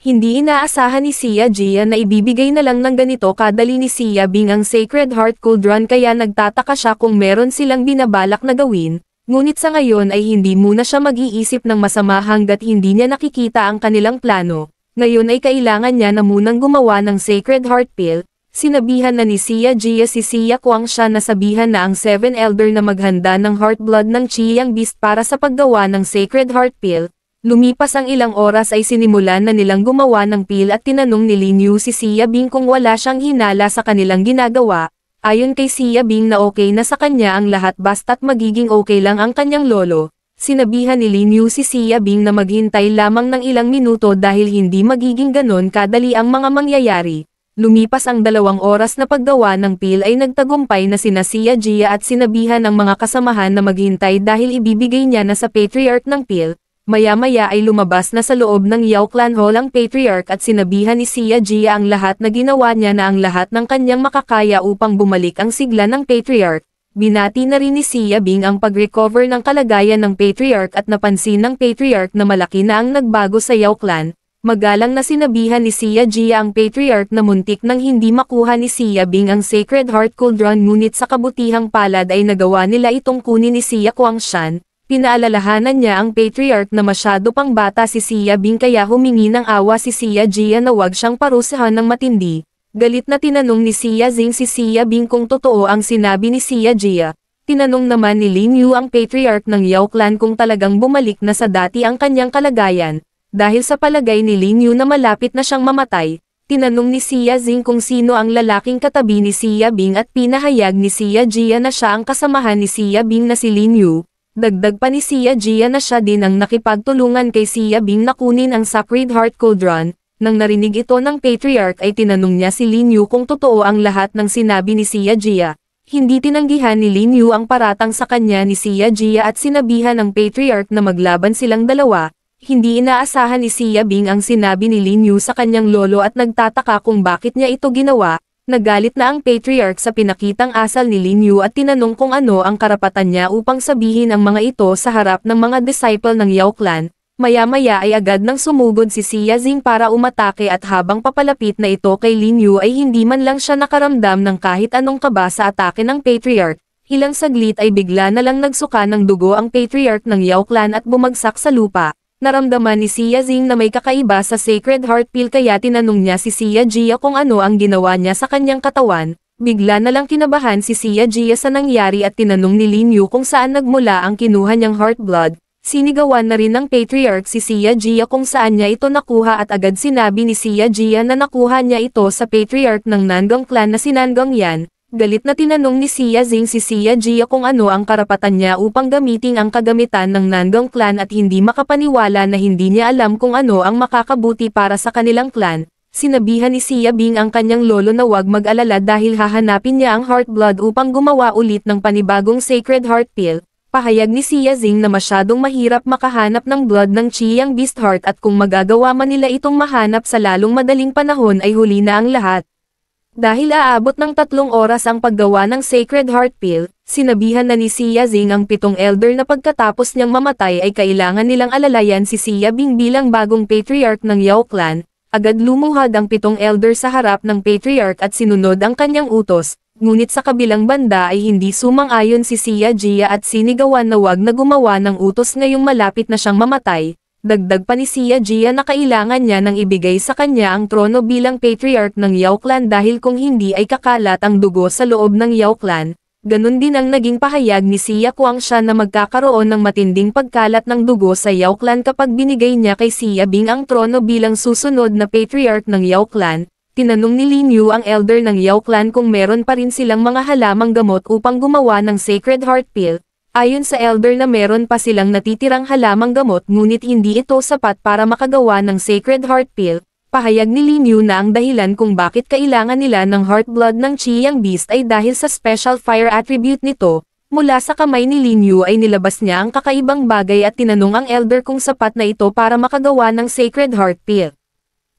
Hindi inaasahan ni Sia Jia na ibibigay na lang ng ganito kadali ni Sia Bing ang Sacred Heart Cauldron kaya nagtataka siya kung meron silang binabalak na gawin, ngunit sa ngayon ay hindi muna siya mag-iisip ng masama hanggat hindi niya nakikita ang kanilang plano, ngayon ay kailangan niya na munang gumawa ng Sacred Heart Pill, Sinabihan na ni Sia Jia si Sia Kuang siya nasabihan na ang Seven Elder na maghanda ng heart blood ng Chiang Beast para sa paggawa ng Sacred Heart Pill. Lumipas ang ilang oras ay sinimulan na nilang gumawa ng pill at tinanong ni Lin Yu si Sia Bing kung wala siyang hinala sa kanilang ginagawa. Ayon kay Sia Bing na okay na sa kanya ang lahat basta't magiging okay lang ang kanyang lolo. Sinabihan ni Lin Yu si Xia Bing na maghintay lamang ng ilang minuto dahil hindi magiging ganon kadali ang mga mangyayari. Lumipas ang dalawang oras na paggawa ng pil ay nagtagumpay na sina Sia Gia at sinabihan ng mga kasamahan na maghintay dahil ibibigay niya na sa patriarch ng pil. Maya-maya ay lumabas na sa loob ng Yao Clan Hall ang patriarch at sinabihan ni Sia Gia ang lahat na ginawa niya na ang lahat ng kanyang makakaya upang bumalik ang sigla ng patriarch. Binati na rin ni Sia Bing ang pag-recover ng kalagayan ng patriarch at napansin ng patriarch na malaki na ang nagbago sa Yao Clan, Magalang na sinabihan ni Sia Jia ang patriarch na muntik nang hindi makuha ni Sia Bing ang Sacred Heart Cauldron ngunit sa kabutihang palad ay nagawa nila itong kunin ni Sia Kuangshan, pinaalalahanan niya ang patriarch na masyado pang bata si Sia Bing kaya humingi ng awa si Sia Jia na wag siyang parusahan ng matindi. Galit na tinanong ni Sia Zing si Sia Bing kung totoo ang sinabi ni Sia Jia. Tinanong naman ni Lin Yu ang patriarch ng Yao clan kung talagang bumalik na sa dati ang kanyang kalagayan, dahil sa palagay ni Lin Yu na malapit na siyang mamatay, tinanong ni Xia Jing kung sino ang lalaking katabi ni Xia Bing at pinahayag ni Xia Jia na siya ang kasamahan ni Xia Bing na si Lin Yu, Dagdag pa ni Sia Jia na siya din ang nakipagtulungan kay Sia Bing na kunin ang Sacred Heart Cauldron. Nang narinig ito ng Patriarch ay tinanong niya si Lin Yu kung totoo ang lahat ng sinabi ni Sia Jia. Hindi tinanggihan ni Lin Yu ang paratang sa kanya ni Sia Jia at sinabihan ng Patriarch na maglaban silang dalawa, hindi inaasahan ni Siya Bing ang sinabi ni Lin Yu sa kanyang lolo at nagtataka kung bakit niya ito ginawa, nagalit na ang patriarch sa pinakitang asal ni Lin Yu at tinanong kung ano ang karapatan niya upang sabihin ang mga ito sa harap ng mga disciple ng Yao clan, maya-maya ay agad nang sumugod si Siya Zing para umatake at habang papalapit na ito kay Lin Yu ay hindi man lang siya nakaramdam ng kahit anong kaba sa atake ng patriarch, ilang saglit ay bigla na lang nagsuka ng dugo ang patriarch ng Yao clan at bumagsak sa lupa. Naramdaman ni Sia Jing na may kakaiba sa Sacred Heart Pill kaya tinanong niya si Sia Jia kung ano ang ginawa niya sa kanyang katawan, bigla na lang kinabahan si Sia Jia sa nangyari at tinanong ni Lin Yu kung saan nagmula ang kinuha niyang heart blood, sinigawan na rin ng patriarch si Sia Jia kung saan niya ito nakuha at agad sinabi ni Sia Jia na nakuha niya ito sa patriarch ng Nangang clan na si Nangang Yan, Galit na tinanong ni Xia Jing si Xia Jia kung ano ang karapatan niya upang gamitin ang kagamitan ng Nandong clan at hindi makapaniwala na hindi niya alam kung ano ang makakabuti para sa kanilang clan. Sinabihan ni Xia Bing ang kanyang lolo na huwag mag-alala dahil hahanapin niya ang heart blood upang gumawa ulit ng panibagong sacred heart pill. Pahayag ni Xia Jing na masyadong mahirap makahanap ng blood ng Chiang Beast Heart at kung magagawa man nila itong mahanap sa lalong madaling panahon ay huli na ang lahat. Dahil aabot ng tatlong oras ang paggawa ng Sacred Heart Pill, sinabihan na ni Siya Zing ang pitong elder na pagkatapos niyang mamatay ay kailangan nilang alalayan si Siya Bing bilang bagong patriarch ng Yao clan, agad lumuhad ang pitong elder sa harap ng patriarch at sinunod ang kanyang utos, ngunit sa kabilang banda ay hindi sumang-ayon si Siya Jia at sinigawan na wag na gumawa ng utos ngayong malapit na siyang mamatay, Dagdag pa ni Sia Jia na kailangan niya nang ibigay sa kanya ang trono bilang patriarch ng Yao clan dahil kung hindi ay kakalat ang dugo sa loob ng Yao clan, ganun din ang naging pahayag ni Sia Kuang Kuangsha na magkakaroon ng matinding pagkalat ng dugo sa Yao clan kapag binigay niya kay Sia Bing ang trono bilang susunod na patriarch ng Yao clan, Tinanong ni Lin Yu ang elder ng Yao clan kung meron pa rin silang mga halamang gamot upang gumawa ng Sacred Heart Pill, Ayon sa elder na meron pa silang natitirang halamang gamot ngunit hindi ito sapat para makagawa ng Sacred Heart Pill, pahayag ni Lin Yu na ang dahilan kung bakit kailangan nila ng heart blood ng Chiang Beast ay dahil sa special fire attribute nito, mula sa kamay ni Lin Yu ay nilabas niya ang kakaibang bagay at tinanong ang elder kung sapat na ito para makagawa ng Sacred Heart Pill.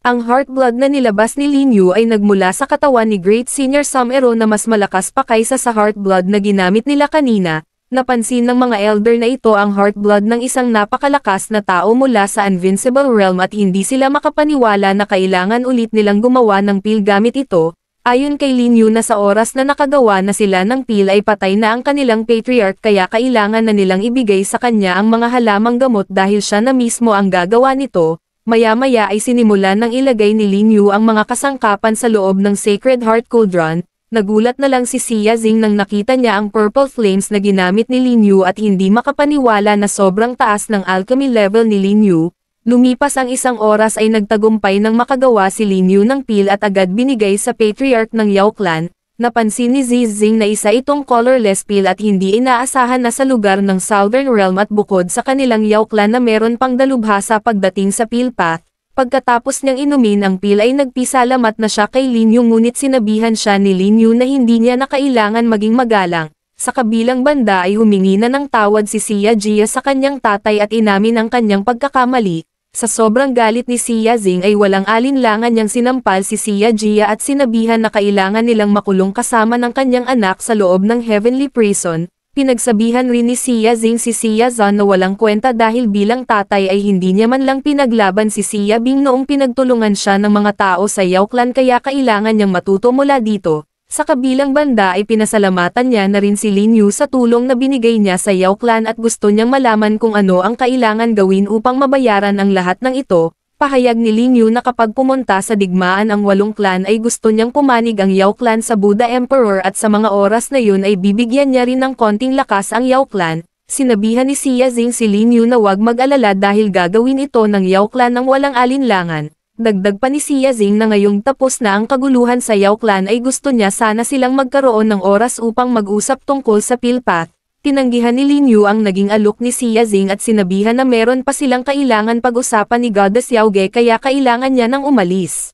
Ang heart blood na nilabas ni Lin Yu ay nagmula sa katawan ni Great Senior Samero na mas malakas pa kaysa sa heart blood na ginamit nila kanina, Napansin ng mga elder na ito ang heartblood ng isang napakalakas na tao mula sa Invincible Realm at hindi sila makapaniwala na kailangan ulit nilang gumawa ng pill gamit ito, ayon kay Lin Yu na sa oras na nakagawa na sila ng pill ay patay na ang kanilang patriarch kaya kailangan na nilang ibigay sa kanya ang mga halamang gamot dahil siya na mismo ang gagawa nito, maya-maya ay sinimulan ng ilagay ni Lin Yu ang mga kasangkapan sa loob ng Sacred Heart Cauldron, Nagulat na lang si Xia Jing nang nakita niya ang purple flames na ginamit ni Lin Yu at hindi makapaniwala na sobrang taas ng alchemy level ni Lin Yu. Lumipas ang isang oras ay nagtagumpay nang makagawa si Lin Yu ng peel at agad binigay sa patriarch ng Yao clan. Napansin ni Zizing na isa itong colorless peel at hindi inaasahan na sa lugar ng Southern Realm at bukod sa kanilang Yao clan na meron pang dalubhasa pagdating sa peel path, Pagkatapos niyang inumin ang pil ay nagpisalamat na siya kay Lin Yu ngunit sinabihan siya ni Lin Yu na hindi niya na kailangan maging magalang. Sa kabilang banda ay humingi na ng tawad si Sia Jia sa kanyang tatay at inamin ang kanyang pagkakamali. Sa sobrang galit ni Sia Zing ay walang alinlangan niyang sinampal si Sia Jia at sinabihan na kailangan nilang makulong kasama ng kanyang anak sa loob ng Heavenly Prison, Pinagsabihan rin ni Sia Zing si Sia Zan na walang kwenta dahil bilang tatay ay hindi niya man lang pinaglaban si Sia Bing noong pinagtulungan siya ng mga tao sa Yao Clan kaya kailangan niyang matuto mula dito. Sa kabilang banda ay pinasalamatan niya na rin si Lin Yu sa tulong na binigay niya sa Yao Clan at gusto niyang malaman kung ano ang kailangan gawin upang mabayaran ang lahat ng ito, Pahayag ni Ling Yu na kapag pumunta sa digmaan ang walong clan ay gusto niyang pumanig ang Yao clan sa Buddha Emperor at sa mga oras na yun ay bibigyan niya rin ng konting lakas ang Yao clan. Sinabihan ni Xia Jing si Lin Yu na huwag mag-alala dahil gagawin ito ng Yao clan ng walang alinlangan. Dagdag pa ni Xia Jing na ngayong tapos na ang kaguluhan sa Yao clan ay gusto niya sana silang magkaroon ng oras upang mag-usap tungkol sa Pilpath. Tinanggihan ni Lin Yu ang naging alok ni Xia Jing at sinabihan na meron pa silang kailangan pag-usapan ni Goddess Yao Ge kaya kailangan niya nang umalis.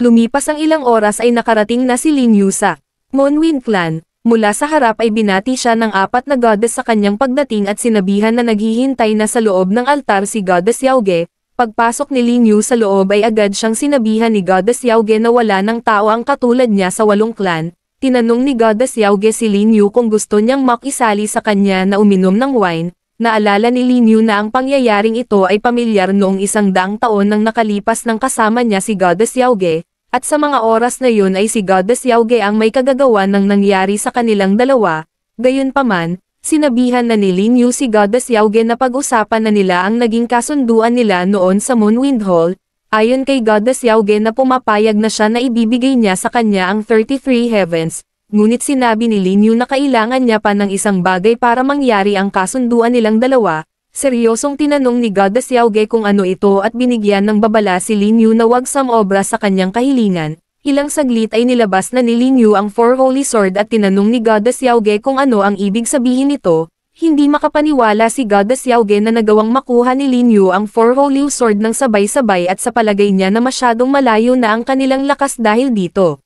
Lumipas ang ilang oras ay nakarating na si Lin Yu sa Moonwind Clan, mula sa harap ay binati siya ng apat na goddess sa kanyang pagdating at sinabihan na naghihintay na sa loob ng altar si Goddess Yauge, pagpasok ni Lin Yu sa loob ay agad siyang sinabihan ni Goddess Yauge na wala ng tao ang katulad niya sa walong clan, Tinanong ni Goddess Yauge si Lin Yu kung gusto niyang makisali sa kanya na uminom ng wine, naalala ni Lin Yu na ang pangyayaring ito ay pamilyar noong isang daang taon nang nakalipas ng kasama niya si Goddess Yauge, at sa mga oras na yun ay si Goddess Yauge ang may kagagawa ng nangyari sa kanilang dalawa, gayunpaman, sinabihan na ni Lin Yu si Goddess Yauge na pag-usapan na nila ang naging kasunduan nila noon sa Moonwind Hall, Ayon kay Goddess Yauge na pumapayag na siya na ibibigay niya sa kanya ang 33 heavens, ngunit sinabi ni Lin Yu na kailangan niya pa ng isang bagay para mangyari ang kasunduan nilang dalawa, Seryosong tinanong ni Goddess Yauge kung ano ito at binigyan ng babala si Lin Yu na wag samobra sa kanyang kahilingan. Ilang saglit ay nilabas na ni Lin Yu ang Four Holy Sword at tinanong ni Goddess Yauge kung ano ang ibig sabihin nito, hindi makapaniwala si Goddess Yaogen na nagawang makuha ni Lin Yu ang Four Holy Sword ng sabay-sabay at sa palagay niya na masyadong malayo na ang kanilang lakas dahil dito.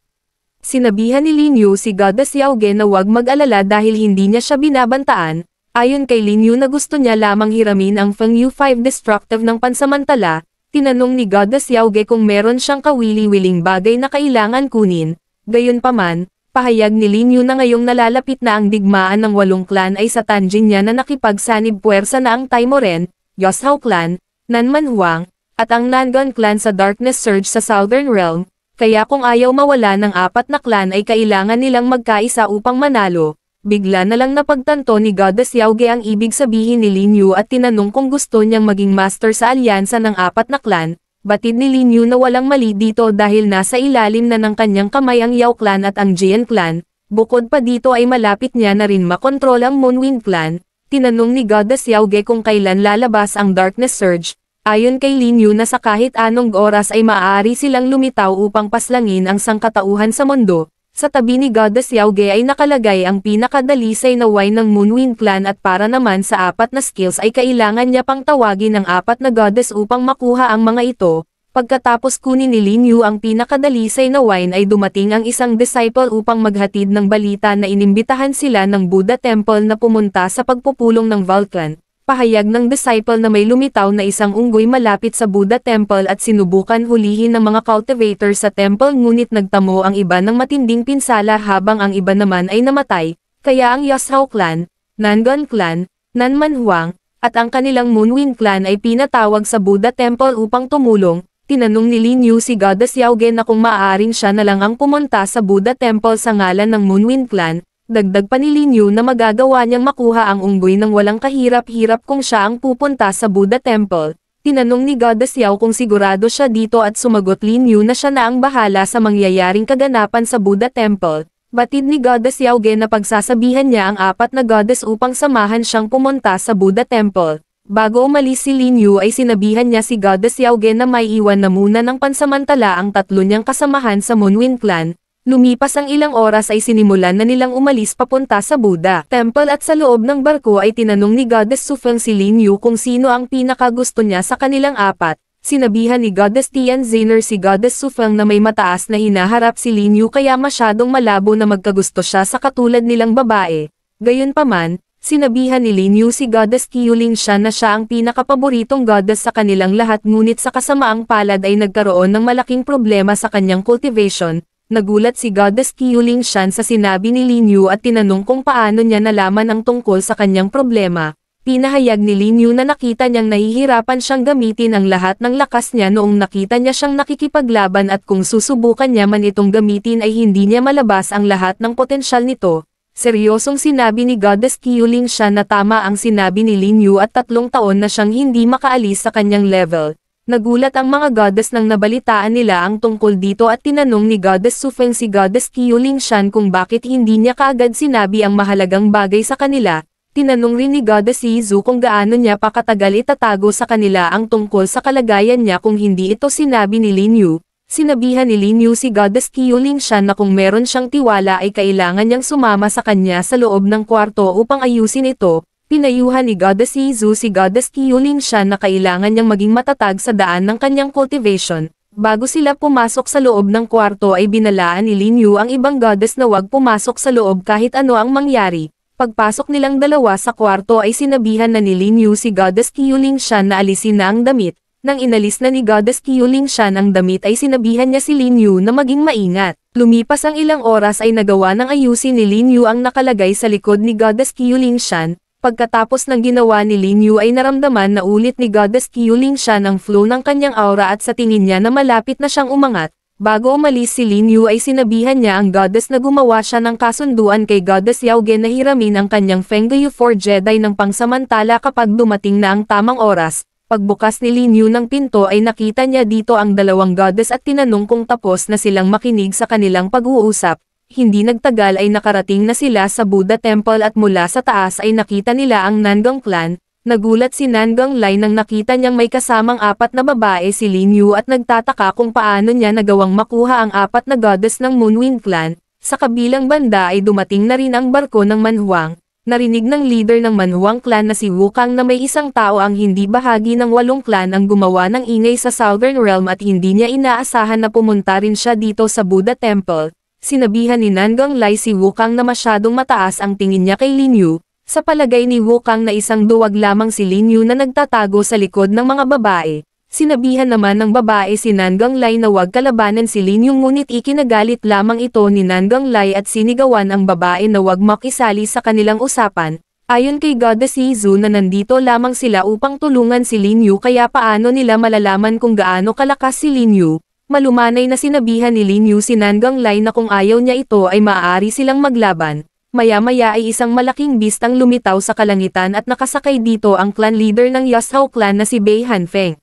Sinabihan ni Lin Yu si Goddess Yaogen na huwag mag-alala dahil hindi niya siya binabantaan, ayon kay Lin Yu na gusto niya lamang hiramin ang Feng Yu 5 Destructive ng pansamantala, tinanong ni Goddess Yaoge kung meron siyang kawili willing bagay na kailangan kunin, gayon paman, pahayag ni Lin Yu na ngayong nalalapit na ang digmaan ng walong klan ay sa Tanjin niya na nakipagsanib puwersa na ang Taimoren, Yoshao clan, Nanman Huang, at ang Nangon clan sa Darkness Surge sa Southern Realm, kaya kung ayaw mawala ng apat na klan ay kailangan nilang magkaisa upang manalo. Bigla na lang napagtanto ni Goddess Yaoge ang ibig sabihin ni Lin Yu at tinanong kung gusto niyang maging master sa alyansa ng apat na klan, Batid ni Lin Yu na walang mali dito dahil nasa ilalim na ng kanyang kamay ang Yao Clan at ang Jian Clan, bukod pa dito ay malapit niya na rin makontrol ang Moonwind Clan, tinanong ni Goddess Yao Ge kung kailan lalabas ang Darkness Surge, ayon kay Lin Yu na sa kahit anong oras ay maaari silang lumitaw upang paslangin ang sangkatauhan sa mundo, sa tabi ni Goddess Yauge ay nakalagay ang pinakadalisay na wine ng Moonwind Clan at para naman sa apat na skills ay kailangan niya pang tawagin ang apat na goddess upang makuha ang mga ito. Pagkatapos kunin ni Lin Yu ang pinakadalisay na wine ay dumating ang isang disciple upang maghatid ng balita na inimbitahan sila ng Buddha Temple na pumunta sa pagpupulong ng Vulcan pahayag ng disciple na may lumitaw na isang unggoy malapit sa Buddha Temple at sinubukan hulihin ng mga cultivator sa temple ngunit nagtamo ang iba ng matinding pinsala habang ang iba naman ay namatay, kaya ang Yasrao clan, Nangon clan, Nanman Huang, at ang kanilang Moonwind clan ay pinatawag sa Buddha Temple upang tumulong, tinanong ni Lin Yu si Goddess Yaoge na kung maaaring siya na lang ang pumunta sa Buddha Temple sa ngalan ng Moonwind Clan, Dagdag pa ni Linyu na magagawa niyang makuha ang unggoy ng walang kahirap-hirap kung siya ang pupunta sa Buddha Temple. Tinanong ni Goddess Yao kung sigurado siya dito at sumagot Linyu na siya na ang bahala sa mangyayaring kaganapan sa Buddha Temple. Batid ni Goddess Yauge na pagsasabihan niya ang apat na goddess upang samahan siyang pumunta sa Buddha Temple. Bago umalis si Lin Yu ay sinabihan niya si Goddess Yauge na may iwan na muna ng pansamantala ang tatlo niyang kasamahan sa Moonwind Clan, Lumipas ang ilang oras ay sinimulan na nilang umalis papunta sa Buddha Temple at sa loob ng barko ay tinanong ni Goddess Sufeng si Lin Yu kung sino ang pinakagusto niya sa kanilang apat. Sinabihan ni Goddess Tian Zener si Goddess Sufeng na may mataas na hinaharap si Lin Yu kaya masyadong malabo na magkagusto siya sa katulad nilang babae. Gayunpaman, sinabihan ni Lin Yu si Goddess Kiyuling siya na siya ang pinakapaboritong goddess sa kanilang lahat ngunit sa kasamaang palad ay nagkaroon ng malaking problema sa kanyang cultivation, Nagulat si Goddess Qiuling Shan sa sinabi ni Lin Yu at tinanong kung paano niya nalaman ang tungkol sa kanyang problema. Pinahayag ni Lin Yu na nakita niyang nahihirapan siyang gamitin ang lahat ng lakas niya noong nakita niya siyang nakikipaglaban at kung susubukan niya man itong gamitin ay hindi niya malabas ang lahat ng potensyal nito. Seryosong sinabi ni Goddess Qiuling Shan na tama ang sinabi ni Lin Yu at tatlong taon na siyang hindi makaalis sa kanyang level. Nagulat ang mga goddess nang nabalitaan nila ang tungkol dito at tinanong ni Goddess Sufeng si Goddess Qiuling Shan kung bakit hindi niya kaagad sinabi ang mahalagang bagay sa kanila, tinanong rin ni Goddess Yizu kung gaano niya pakatagal itatago sa kanila ang tungkol sa kalagayan niya kung hindi ito sinabi ni Lin Yu, Sinabihan ni Lin Yu si Goddess Qiuling Shan na kung meron siyang tiwala ay kailangan niyang sumama sa kanya sa loob ng kwarto upang ayusin ito, Pinayuhan ni Goddess Yizu si Goddess Kiyulin siya na kailangan niyang maging matatag sa daan ng kanyang cultivation. Bago sila pumasok sa loob ng kwarto ay binalaan ni Lin Yu ang ibang goddess na huwag pumasok sa loob kahit ano ang mangyari. Pagpasok nilang dalawa sa kwarto ay sinabihan na ni Lin Yu si Goddess Kiyuling siya na alisin na ang damit. Nang inalis na ni Goddess Kiyuling siya ng damit ay sinabihan niya si Lin Yu na maging maingat. Lumipas ang ilang oras ay nagawa ng ayusin ni Lin Yu ang nakalagay sa likod ni Goddess Kiyuling siya. Pagkatapos ng ginawa ni Lin Yu ay naramdaman na ulit ni Goddess Qiuling siya ng flow ng kanyang aura at sa tingin niya na malapit na siyang umangat. Bago umalis si Lin Yu ay sinabihan niya ang Goddess na gumawa siya ng kasunduan kay Goddess Yauge na hiramin ang kanyang Feng Yu 4 Jedi ng pangsamantala kapag dumating na ang tamang oras. Pagbukas ni Lin Yu ng pinto ay nakita niya dito ang dalawang goddess at tinanong kung tapos na silang makinig sa kanilang pag-uusap hindi nagtagal ay nakarating na sila sa Buddha Temple at mula sa taas ay nakita nila ang Nangang clan, nagulat si Nangang Lai nang nakita niyang may kasamang apat na babae si Lin Yu at nagtataka kung paano niya nagawang makuha ang apat na goddess ng Moonwind clan, sa kabilang banda ay dumating na rin ang barko ng Manhuang, narinig ng leader ng Manhuang clan na si Wukang na may isang tao ang hindi bahagi ng walong clan ang gumawa ng ingay sa Southern Realm at hindi niya inaasahan na pumunta rin siya dito sa Buddha Temple, sinabihan ni Nanggang Lai si Wukang na masyadong mataas ang tingin niya kay Lin Yu, sa palagay ni Wukang na isang duwag lamang si Lin Yu na nagtatago sa likod ng mga babae, Sinabihan naman ng babae si Nanggang Lai na huwag kalabanan si Lin Yu ngunit ikinagalit lamang ito ni Nanggang Lai at sinigawan ang babae na huwag makisali sa kanilang usapan. Ayon kay Goddess Yizu na nandito lamang sila upang tulungan si Lin Yu kaya paano nila malalaman kung gaano kalakas si Lin Yu malumanay na sinabihan ni Lin Yu si Nangang Lai na kung ayaw niya ito ay maaari silang maglaban, maya-maya ay isang malaking bistang lumitaw sa kalangitan at nakasakay dito ang clan leader ng Yashao clan na si Bei Hanfeng.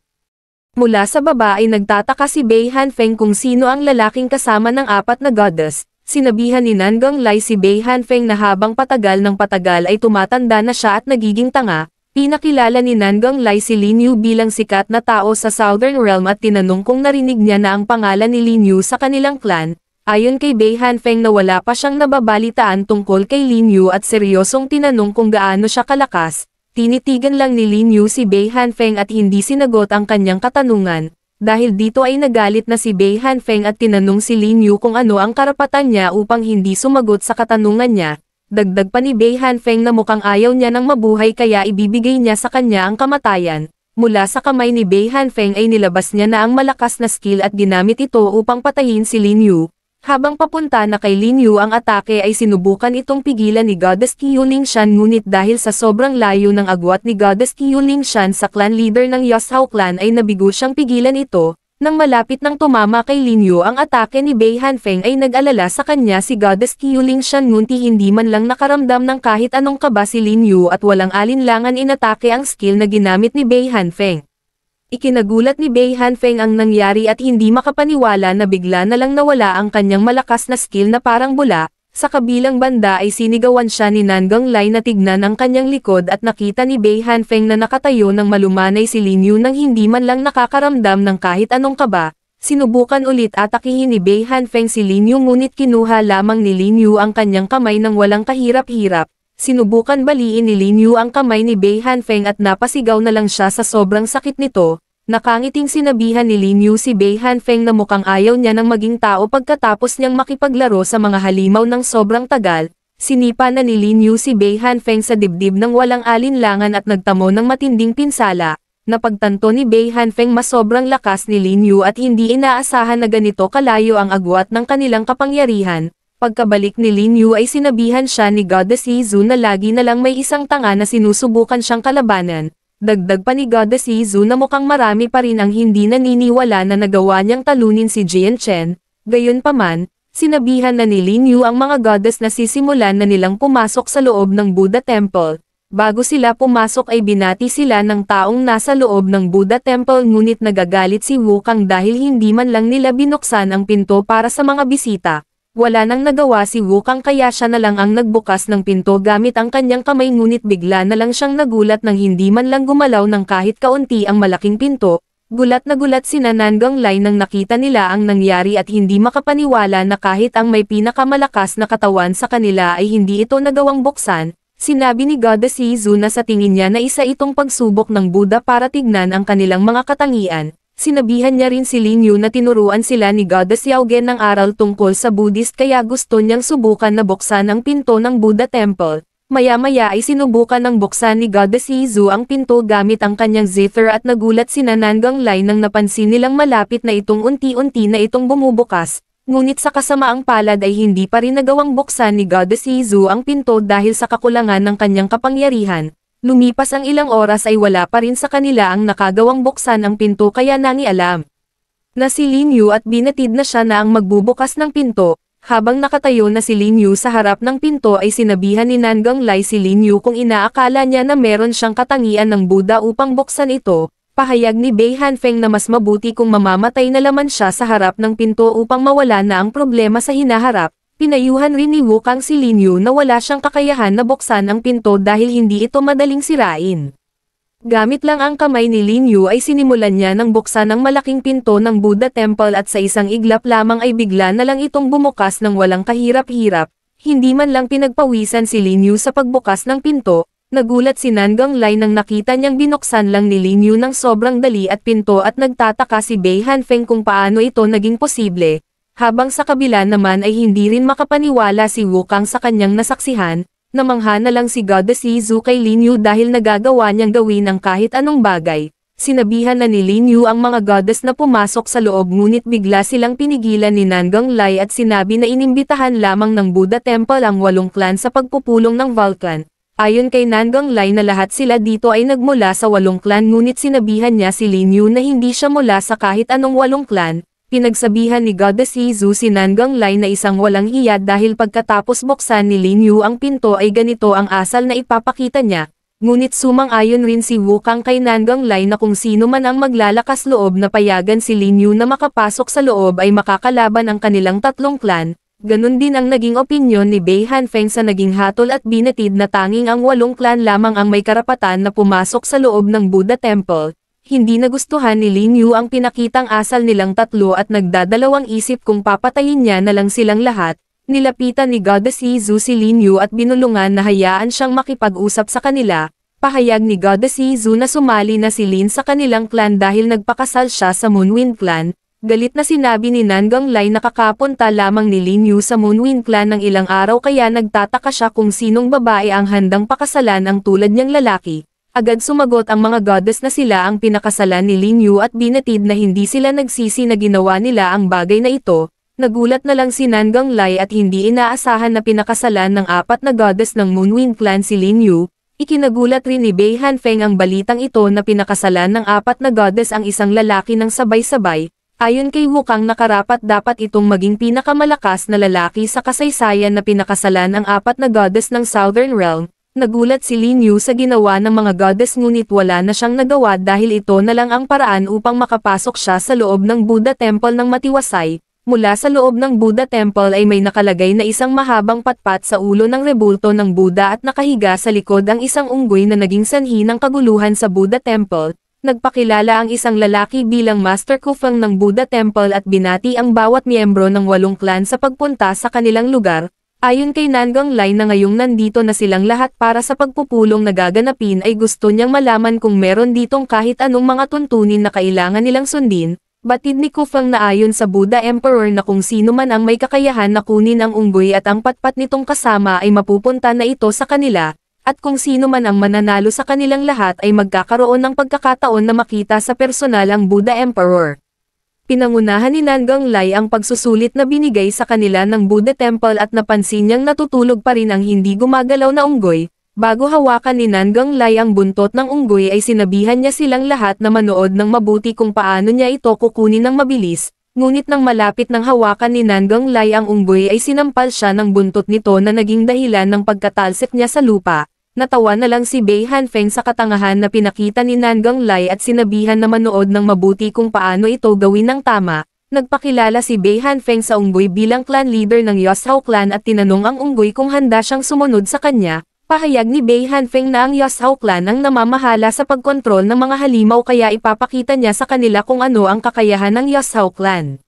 Mula sa baba ay nagtataka si Bei Hanfeng kung sino ang lalaking kasama ng apat na goddess, sinabihan ni Nanggang Lai si Bei Hanfeng na habang patagal ng patagal ay tumatanda na siya at nagiging tanga, Pinakilala ni Nangang Lai si Lin Yu bilang sikat na tao sa Southern Realm at tinanong kung narinig niya na ang pangalan ni Lin Yu sa kanilang clan, ayon kay Bei Hanfeng na wala pa siyang nababalitaan tungkol kay Lin Yu at seryosong tinanong kung gaano siya kalakas, tinitigan lang ni Lin Yu si Bei Hanfeng at hindi sinagot ang kanyang katanungan, dahil dito ay nagalit na si Bei Hanfeng at tinanong si Lin Yu kung ano ang karapatan niya upang hindi sumagot sa katanungan niya, Dagdag pa ni Bei Hanfeng na mukhang ayaw niya ng mabuhay kaya ibibigay niya sa kanya ang kamatayan. Mula sa kamay ni Bei Hanfeng ay nilabas niya na ang malakas na skill at ginamit ito upang patayin si Lin Yu. Habang papunta na kay Lin Yu ang atake ay sinubukan itong pigilan ni Goddess Qiyuling Shan ngunit dahil sa sobrang layo ng agwat ni Goddess Qiyuling Shan sa clan leader ng Yosao clan ay nabigo siyang pigilan ito, nang malapit nang tumama kay Lin Yu ang atake ni Bei Hanfeng ay nag-alala sa kanya si Goddess Qiuling Shan ngunti hindi man lang nakaramdam ng kahit anong kaba si Linyo at walang alinlangan inatake ang skill na ginamit ni Bei Hanfeng. Ikinagulat ni Bei Hanfeng ang nangyari at hindi makapaniwala na bigla na lang nawala ang kanyang malakas na skill na parang bula, sa kabilang banda ay sinigawan siya ni Nanggang Lai na tignan ang kanyang likod at nakita ni Bei Hanfeng na nakatayo ng malumanay si Lin Yu nang hindi man lang nakakaramdam ng kahit anong kaba, Sinubukan ulit atakihin ni Bei Hanfeng si Lin Yu ngunit kinuha lamang ni Lin Yu ang kanyang kamay nang walang kahirap-hirap. Sinubukan baliin ni Lin Yu ang kamay ni Bei Hanfeng at napasigaw na lang siya sa sobrang sakit nito, Nakangiting sinabihan ni Lin Yu si Bei Han Feng na mukhang ayaw niya nang maging tao pagkatapos niyang makipaglaro sa mga halimaw ng sobrang tagal, sinipa na ni Lin Yu si Bei Han Feng sa dibdib ng walang alinlangan at nagtamo ng matinding pinsala, napagtanto ni Bei Han Feng mas sobrang lakas ni Lin Yu at hindi inaasahan na ganito kalayo ang agwat ng kanilang kapangyarihan, Pagkabalik ni Lin Yu ay sinabihan siya ni Goddess Yizu na lagi na lang may isang tanga na sinusubukan siyang kalabanan, Dagdag pa ni Goddess Izu na mukhang marami pa rin ang hindi naniniwala na nagawa niyang talunin si Jian Chen, gayunpaman, sinabihan na ni Lin Yu ang mga goddess na sisimulan na nilang pumasok sa loob ng Buddha Temple. Bago sila pumasok ay binati sila ng taong nasa loob ng Buddha Temple ngunit nagagalit si Wu Kang dahil hindi man lang nila binuksan ang pinto para sa mga bisita. Wala nang nagawa si Wukang kaya siya na lang ang nagbukas ng pinto gamit ang kanyang kamay ngunit bigla na lang siyang nagulat nang hindi man lang gumalaw ng kahit kaunti ang malaking pinto. Gulat na gulat si Nananggang Lai nang nakita nila ang nangyari at hindi makapaniwala na kahit ang may pinakamalakas na katawan sa kanila ay hindi ito nagawang buksan. Sinabi ni Goddess Yizu na sa tingin niya na isa itong pagsubok ng Buddha para tignan ang kanilang mga katangian, Sinabihan niya rin si Lin Yu na tinuruan sila ni Goddess Yaogen ng aral tungkol sa Buddhist kaya gusto niyang subukan na buksan ang pinto ng Buddha Temple. Maya-maya ay sinubukan ng buksan ni Goddess Yizu ang pinto gamit ang kanyang zither at nagulat si Nananggang Lai nang napansin nilang malapit na itong unti-unti na itong bumubukas. Ngunit sa kasamaang palad ay hindi pa rin nagawang buksan ni Goddess Yizu ang pinto dahil sa kakulangan ng kanyang kapangyarihan. Lumipas ang ilang oras ay wala pa rin sa kanila ang nakagawang buksan ang pinto kaya nani alam. Na si Lin Yu at binatid na siya na ang magbubukas ng pinto, habang nakatayo na si Lin Yu sa harap ng pinto ay sinabihan ni Nangang Lai si Lin Yu kung inaakala niya na meron siyang katangian ng Buddha upang buksan ito, Pahayag ni Bei Hanfeng na mas mabuti kung mamamatay na laman siya sa harap ng pinto upang mawala na ang problema sa hinaharap, Pinayuhan rin ni Wukang si Lin Yu na wala siyang kakayahan na buksan ang pinto dahil hindi ito madaling sirain. Gamit lang ang kamay ni Lin Yu ay sinimulan niya ng buksan ang malaking pinto ng Buddha Temple at sa isang iglap lamang ay bigla na lang itong bumukas ng walang kahirap-hirap, hindi man lang pinagpawisan si Lin Yu sa pagbukas ng pinto, Nagulat si Nangang Lai nang nakita niyang binuksan lang ni Lin Yu ng sobrang dali at pinto at nagtataka si Bei Hanfeng kung paano ito naging posible, habang sa kabila naman ay hindi rin makapaniwala si Wukang sa kanyang nasaksihan, namangha na lang si Goddess Yizu kay Lin Yu dahil nagagawa niyang gawin ang kahit anong bagay. Sinabihan na ni Lin Yu ang mga goddess na pumasok sa loob ngunit bigla silang pinigilan ni Nangang Lai at sinabi na inimbitahan lamang ng Buddha Temple ang walong clan sa pagpupulong ng Vulcan. Ayon kay Nangang Lai na lahat sila dito ay nagmula sa walong clan ngunit sinabihan niya si Lin Yu na hindi siya mula sa kahit anong walong clan, Pinagsabihan ni Goddess Hizu si Nangang Lai na isang walang hiya dahil pagkatapos buksan ni Lin Yu ang pinto ay ganito ang asal na ipapakita niya, ngunit sumang-ayon rin si Wu Kang kay Nanggang Lai na kung sino man ang maglalakas loob na payagan si Lin Yu na makapasok sa loob ay makakalaban ang kanilang tatlong klan, Ganun din ang naging opinyon ni Bei Hanfeng sa naging hatol at binatid na tanging ang walong klan lamang ang may karapatan na pumasok sa loob ng Buddha Temple, hindi nagustuhan ni Lin Yu ang pinakitang asal nilang tatlo at nagdadalawang isip kung papatayin niya na lang silang lahat, nilapitan ni Goddess Yizu si Lin Yu at binulungan na hayaan siyang makipag-usap sa kanila, pahayag ni Goddess Yizu na sumali na si Lin sa kanilang clan dahil nagpakasal siya sa Moonwind Clan, galit na sinabi ni Nangang Lai na kakapunta lamang ni Lin Yu sa Moonwind Clan ng ilang araw kaya nagtataka siya kung sinong babae ang handang pakasalan ang tulad niyang lalaki. Agad sumagot ang mga goddess na sila ang pinakasalan ni Lin Yu at binatid na hindi sila nagsisi na ginawa nila ang bagay na ito, nagulat na lang si Nanggang Lai at hindi inaasahan na pinakasalan ng apat na goddess ng Moonwind Clan si Lin Yu, ikinagulat rin ni Bei Hanfeng ang balitang ito na pinakasalan ng apat na goddess ang isang lalaki ng sabay-sabay, ayon kay Wukang nakarapat dapat itong maging pinakamalakas na lalaki sa kasaysayan na pinakasalan ang apat na goddess ng Southern Realm, Nagulat si Lin Yu sa ginawa ng mga goddess ngunit wala na siyang nagawa dahil ito na lang ang paraan upang makapasok siya sa loob ng Buddha Temple ng matiwasay. Mula sa loob ng Buddha Temple ay may nakalagay na isang mahabang patpat sa ulo ng rebulto ng Buddha at nakahiga sa likod ang isang unggoy na naging sanhi ng kaguluhan sa Buddha Temple. Nagpakilala ang isang lalaki bilang Master Kufang ng Buddha Temple at binati ang bawat miyembro ng walong clan sa pagpunta sa kanilang lugar, Ayon kay Nangang Lai na ngayong nandito na silang lahat para sa pagpupulong na gaganapin ay gusto niyang malaman kung meron ditong kahit anong mga tuntunin na kailangan nilang sundin, batid ni Kufang na ayon sa Buddha Emperor na kung sino man ang may kakayahan na kunin ang unggoy at ang patpat nitong kasama ay mapupunta na ito sa kanila, at kung sino man ang mananalo sa kanilang lahat ay magkakaroon ng pagkakataon na makita sa personal ang Buddha Emperor. Pinangunahan ni Nanggang Lai ang pagsusulit na binigay sa kanila ng Buddha Temple at napansin niyang natutulog pa rin ang hindi gumagalaw na unggoy, bago hawakan ni Nanggang Lai ang buntot ng unggoy ay sinabihan niya silang lahat na manood ng mabuti kung paano niya ito kukunin ng mabilis, ngunit nang malapit ng hawakan ni Nanggang Lai ang unggoy ay sinampal siya ng buntot nito na naging dahilan ng pagkatalsik niya sa lupa natawa na lang si Bei Hanfeng sa katangahan na pinakita ni Nangang Lai at sinabihan na manood ng mabuti kung paano ito gawin ng tama. Nagpakilala si Bei Hanfeng sa Unggoy bilang clan leader ng Yosao clan at tinanong ang Unggoy kung handa siyang sumunod sa kanya. Pahayag ni Bei Hanfeng na ang Yosao clan ang namamahala sa pagkontrol ng mga halimaw kaya ipapakita niya sa kanila kung ano ang kakayahan ng Yosao clan.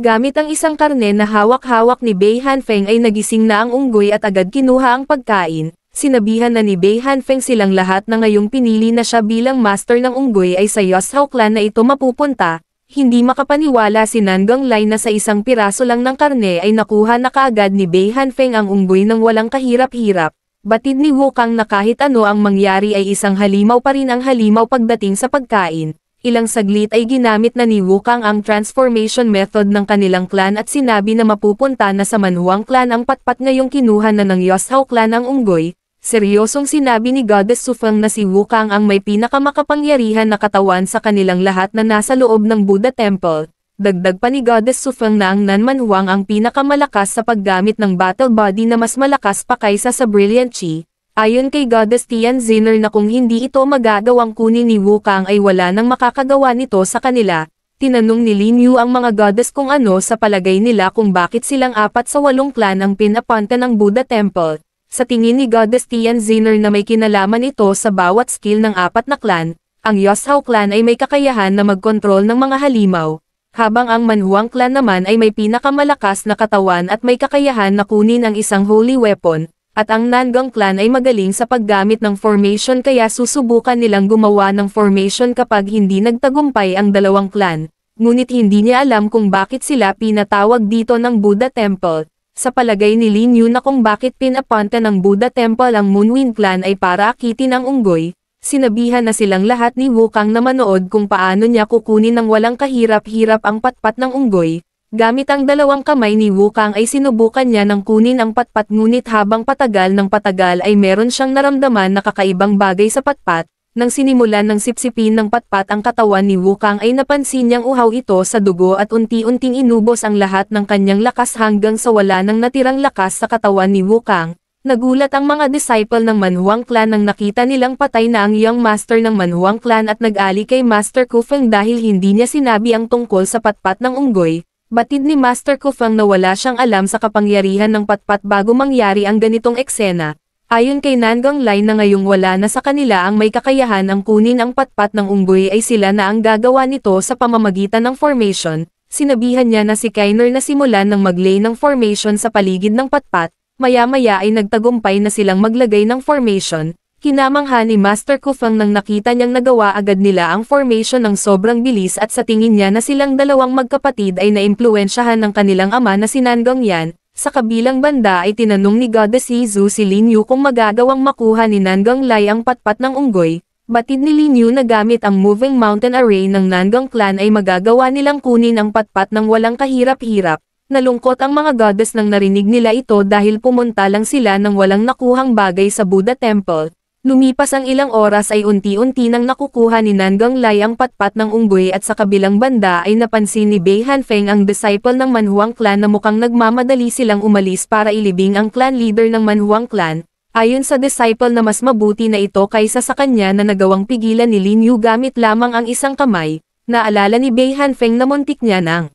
Gamit ang isang karne na hawak-hawak ni Bei Hanfeng ay nagising na ang unggoy at agad kinuha ang pagkain, sinabihan na ni Bei Hanfeng silang lahat na ngayong pinili na siya bilang master ng unggoy ay sa Yosao clan na ito mapupunta, hindi makapaniwala si Nangang Lai na sa isang piraso lang ng karne ay nakuha na kaagad ni Bei Hanfeng ang unggoy ng walang kahirap-hirap, batid ni Wukang na kahit ano ang mangyari ay isang halimaw pa rin ang halimaw pagdating sa pagkain. Ilang saglit ay ginamit na ni Wukang ang transformation method ng kanilang clan at sinabi na mapupunta na sa Manhuang clan ang patpat ngayong kinuha na ng Yoshao clan ang unggoy, Seryosong sinabi ni Goddess Sufang na si Wukang ang may pinakamakapangyarihan na katawan sa kanilang lahat na nasa loob ng Buddha Temple. Dagdag pa ni Goddess Sufang na ang Nanman Huang ang pinakamalakas sa paggamit ng battle body na mas malakas pa kaysa sa Brilliant Chi. Ayon kay Goddess Tian Zinner na kung hindi ito magagawang kunin ni Wukang ay wala nang makakagawa nito sa kanila. Tinanong ni Lin Yu ang mga goddess kung ano sa palagay nila kung bakit silang apat sa walong clan ang pinapunta ng Buddha Temple. Sa tingin ni Goddess Tian Zinner na may kinalaman ito sa bawat skill ng apat na clan, ang Yosao clan ay may kakayahan na magkontrol ng mga halimaw, habang ang Manhuang clan naman ay may pinakamalakas na katawan at may kakayahan na kunin ang isang holy weapon, at ang Nangang clan ay magaling sa paggamit ng formation kaya susubukan nilang gumawa ng formation kapag hindi nagtagumpay ang dalawang clan, ngunit hindi niya alam kung bakit sila pinatawag dito ng Buddha Temple, sa palagay ni Lin Yun na kung bakit pinapunta ng Buddha Temple ang Moonwind Clan ay para akitin ang unggoy, sinabihan na silang lahat ni Wukang na manood kung paano niya kukunin ng walang kahirap-hirap ang patpat ng unggoy. Gamit ang dalawang kamay ni Wukang ay sinubukan niya ng kunin ang patpat ngunit habang patagal ng patagal ay meron siyang naramdaman na kakaibang bagay sa patpat, nang sinimulan ng sipsipin ng patpat ang katawan ni Wukang ay napansin niyang uhaw ito sa dugo at unti-unting inubos ang lahat ng kanyang lakas hanggang sa wala ng natirang lakas sa katawan ni Wukang. Nagulat ang mga disciple ng Manhuang Clan nang nakita nilang patay na ang young master ng Manhuang Clan at nag-ali kay Master Kufeng dahil hindi niya sinabi ang tungkol sa patpat ng unggoy. Batid ni Master Kufeng na wala siyang alam sa kapangyarihan ng patpat bago mangyari ang ganitong eksena. Ayon kay Nangang Lai na ngayong wala na sa kanila ang may kakayahan ang kunin ang patpat ng unggoy ay sila na ang gagawa nito sa pamamagitan ng formation, sinabihan niya na si Kainor na simulan ng maglay ng formation sa paligid ng patpat, maya-maya ay nagtagumpay na silang maglagay ng formation, Kinamangha ni Master Kufang nang nakita niyang nagawa agad nila ang formation ng sobrang bilis at sa tingin niya na silang dalawang magkapatid ay naimpluensyahan ng kanilang ama na si Nanggang Yan, sa kabilang banda ay tinanong ni Goddess Yizu si Lin Yu kung magagawang makuha ni Nangang Lai ang patpat ng unggoy, batid ni Lin Yu na gamit ang Moving Mountain Array ng Nangang Clan ay magagawa nilang kunin ang patpat ng walang kahirap-hirap. Nalungkot ang mga goddess nang narinig nila ito dahil pumunta lang sila ng walang nakuhang bagay sa Buddha Temple, Lumipas ang ilang oras ay unti-unti nang nakukuha ni Nanggang Lai ang patpat ng unggoy at sa kabilang banda ay napansin ni Bei Hanfeng ang disciple ng Manhuang clan na mukhang nagmamadali silang umalis para ilibing ang clan leader ng Manhuang clan, ayon sa disciple na mas mabuti na ito kaysa sa kanya na nagawang pigilan ni Lin Yu gamit lamang ang isang kamay, naalala ni Bei Hanfeng na muntik niya nang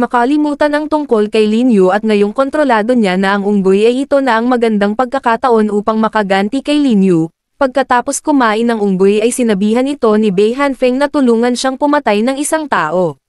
Makalimutan ang tungkol kay Lin Yu at ngayong kontrolado niya na ang unggoy ay ito na ang magandang pagkakataon upang makaganti kay Lin Yu. Pagkatapos kumain ng unggoy ay sinabihan ito ni Bei Hanfeng na tulungan siyang pumatay ng isang tao.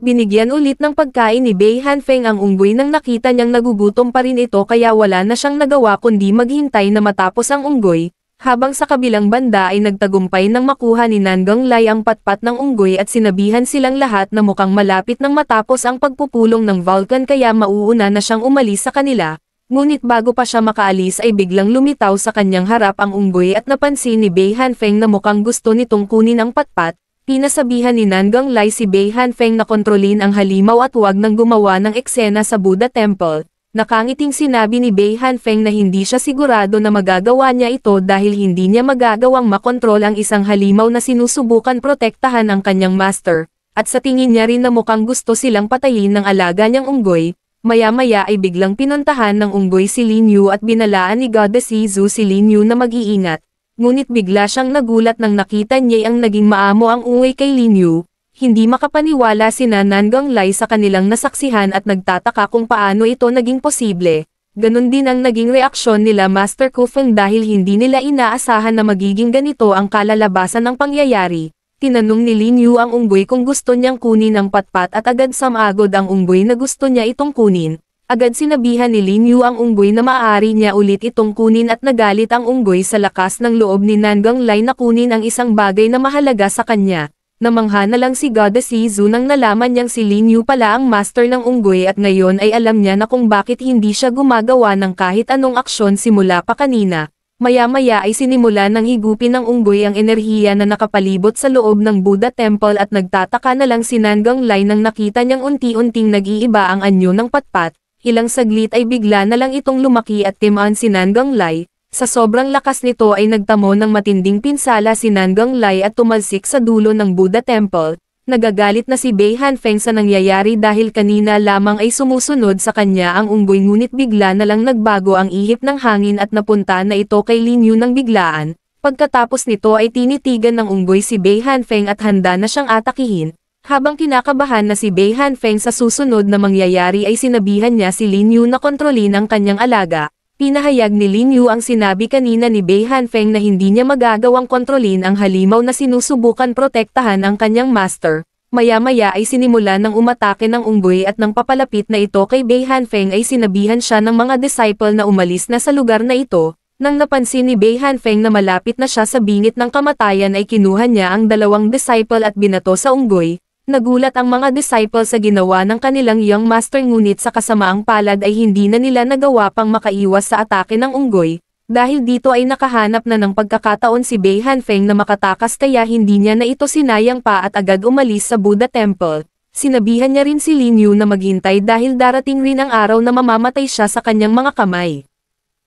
Binigyan ulit ng pagkain ni Bei Hanfeng ang unggoy nang nakita niyang nagugutom pa rin ito kaya wala na siyang nagawa kundi maghintay na matapos ang unggoy, habang sa kabilang banda ay nagtagumpay nang makuha ni Nanggang Lai ang patpat ng unggoy at sinabihan silang lahat na mukhang malapit nang matapos ang pagpupulong ng Vulcan kaya mauuna na siyang umalis sa kanila, ngunit bago pa siya makaalis ay biglang lumitaw sa kanyang harap ang unggoy at napansin ni Bei Hanfeng na mukhang gusto nitong kunin ang patpat, pinasabihan ni Nanggang Lai si Bei Hanfeng na kontrolin ang halimaw at huwag nang gumawa ng eksena sa Buddha Temple, Nakangiting sinabi ni Bei Hanfeng na hindi siya sigurado na magagawa niya ito dahil hindi niya magagawang makontrol ang isang halimaw na sinusubukan protektahan ang kanyang master, at sa tingin niya rin na mukhang gusto silang patayin ng alaga niyang unggoy, maya-maya ay biglang pinuntahan ng unggoy si Lin Yu at binalaan ni Goddess Yizu si Lin Yu na mag-iingat, ngunit bigla siyang nagulat nang nakita niya ang naging maamo ang unggoy kay Lin Yu, hindi makapaniwala si Nangang Lai sa kanilang nasaksihan at nagtataka kung paano ito naging posible. Ganon din ang naging reaksyon nila Master Kufeng dahil hindi nila inaasahan na magiging ganito ang kalalabasan ng pangyayari. Tinanong ni Lin Yu ang unggoy kung gusto niyang kunin ang patpat at agad samagod ang unggoy na gusto niya itong kunin. Agad sinabihan ni Lin Yu ang unggoy na maaari niya ulit itong kunin at nagalit ang unggoy sa lakas ng loob ni Nanggang Lai na kunin ang isang bagay na mahalaga sa kanya. Namangha na lang si Goddess Izu nang nalaman niyang si Lin Yu pala ang master ng unggoy at ngayon ay alam niya na kung bakit hindi siya gumagawa ng kahit anong aksyon simula pa kanina. Maya-maya ay sinimula ng higupin ng unggoy ang enerhiya na nakapalibot sa loob ng Buddha Temple at nagtataka na lang si Nangang Lai nang nakita niyang unti-unting nag-iiba ang anyo ng patpat, ilang saglit ay bigla na lang itong lumaki at timaan si Nangang Lai, sa sobrang lakas nito ay nagtamo ng matinding pinsala si Nangang Lai at tumalsik sa dulo ng Buddha Temple, Nagagalit na si Bei Hanfeng sa nangyayari dahil kanina lamang ay sumusunod sa kanya ang unggoy ngunit bigla na lang nagbago ang ihip ng hangin at napunta na ito kay Lin Yu ng biglaan. Pagkatapos nito ay tinitigan ng unggoy si Bei Hanfeng at handa na siyang atakihin. Habang kinakabahan na si Bei Hanfeng sa susunod na mangyayari ay sinabihan niya si Lin Yu na kontrolin ang kanyang alaga. Pinahayag ni Lin Yu ang sinabi kanina ni Bei Han Feng na hindi niya magagawang kontrolin ang halimaw na sinusubukan protektahan ang kanyang master. Maya-maya ay sinimula ng umatake ng unggoy at ng papalapit na ito kay Bei Han Feng ay sinabihan siya ng mga disciple na umalis na sa lugar na ito. Nang napansin ni Bei Han Feng na malapit na siya sa bingit ng kamatayan ay kinuha niya ang dalawang disciple at binato sa unggoy, Nagulat ang mga disciple sa ginawa ng kanilang young master ngunit sa kasamaang palad ay hindi na nila nagawa pang makaiwas sa atake ng unggoy, dahil dito ay nakahanap na ng pagkakataon si Bei Hanfeng na makatakas kaya hindi niya na ito sinayang pa at agad umalis sa Buddha Temple. Sinabihan niya rin si Lin Yu na maghintay dahil darating rin ang araw na mamamatay siya sa kanyang mga kamay.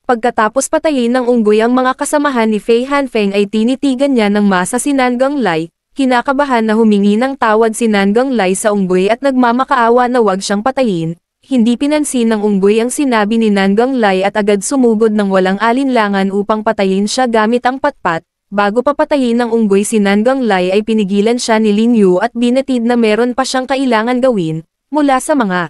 Pagkatapos patayin ng unggoy ang mga kasamahan ni Fei Hanfeng ay tinitigan niya ng masa si Nangang Lai, Kinakabahan na humingi ng tawad si Nanggang Lai sa unggoy at nagmamakaawa na wag siyang patayin, hindi pinansin ng unggoy ang sinabi ni Nanggang Lai at agad sumugod ng walang alinlangan upang patayin siya gamit ang patpat, bago papatayin ng unggoy si Nanggang Lai ay pinigilan siya ni Lin Yu at binatid na meron pa siyang kailangan gawin, mula sa mga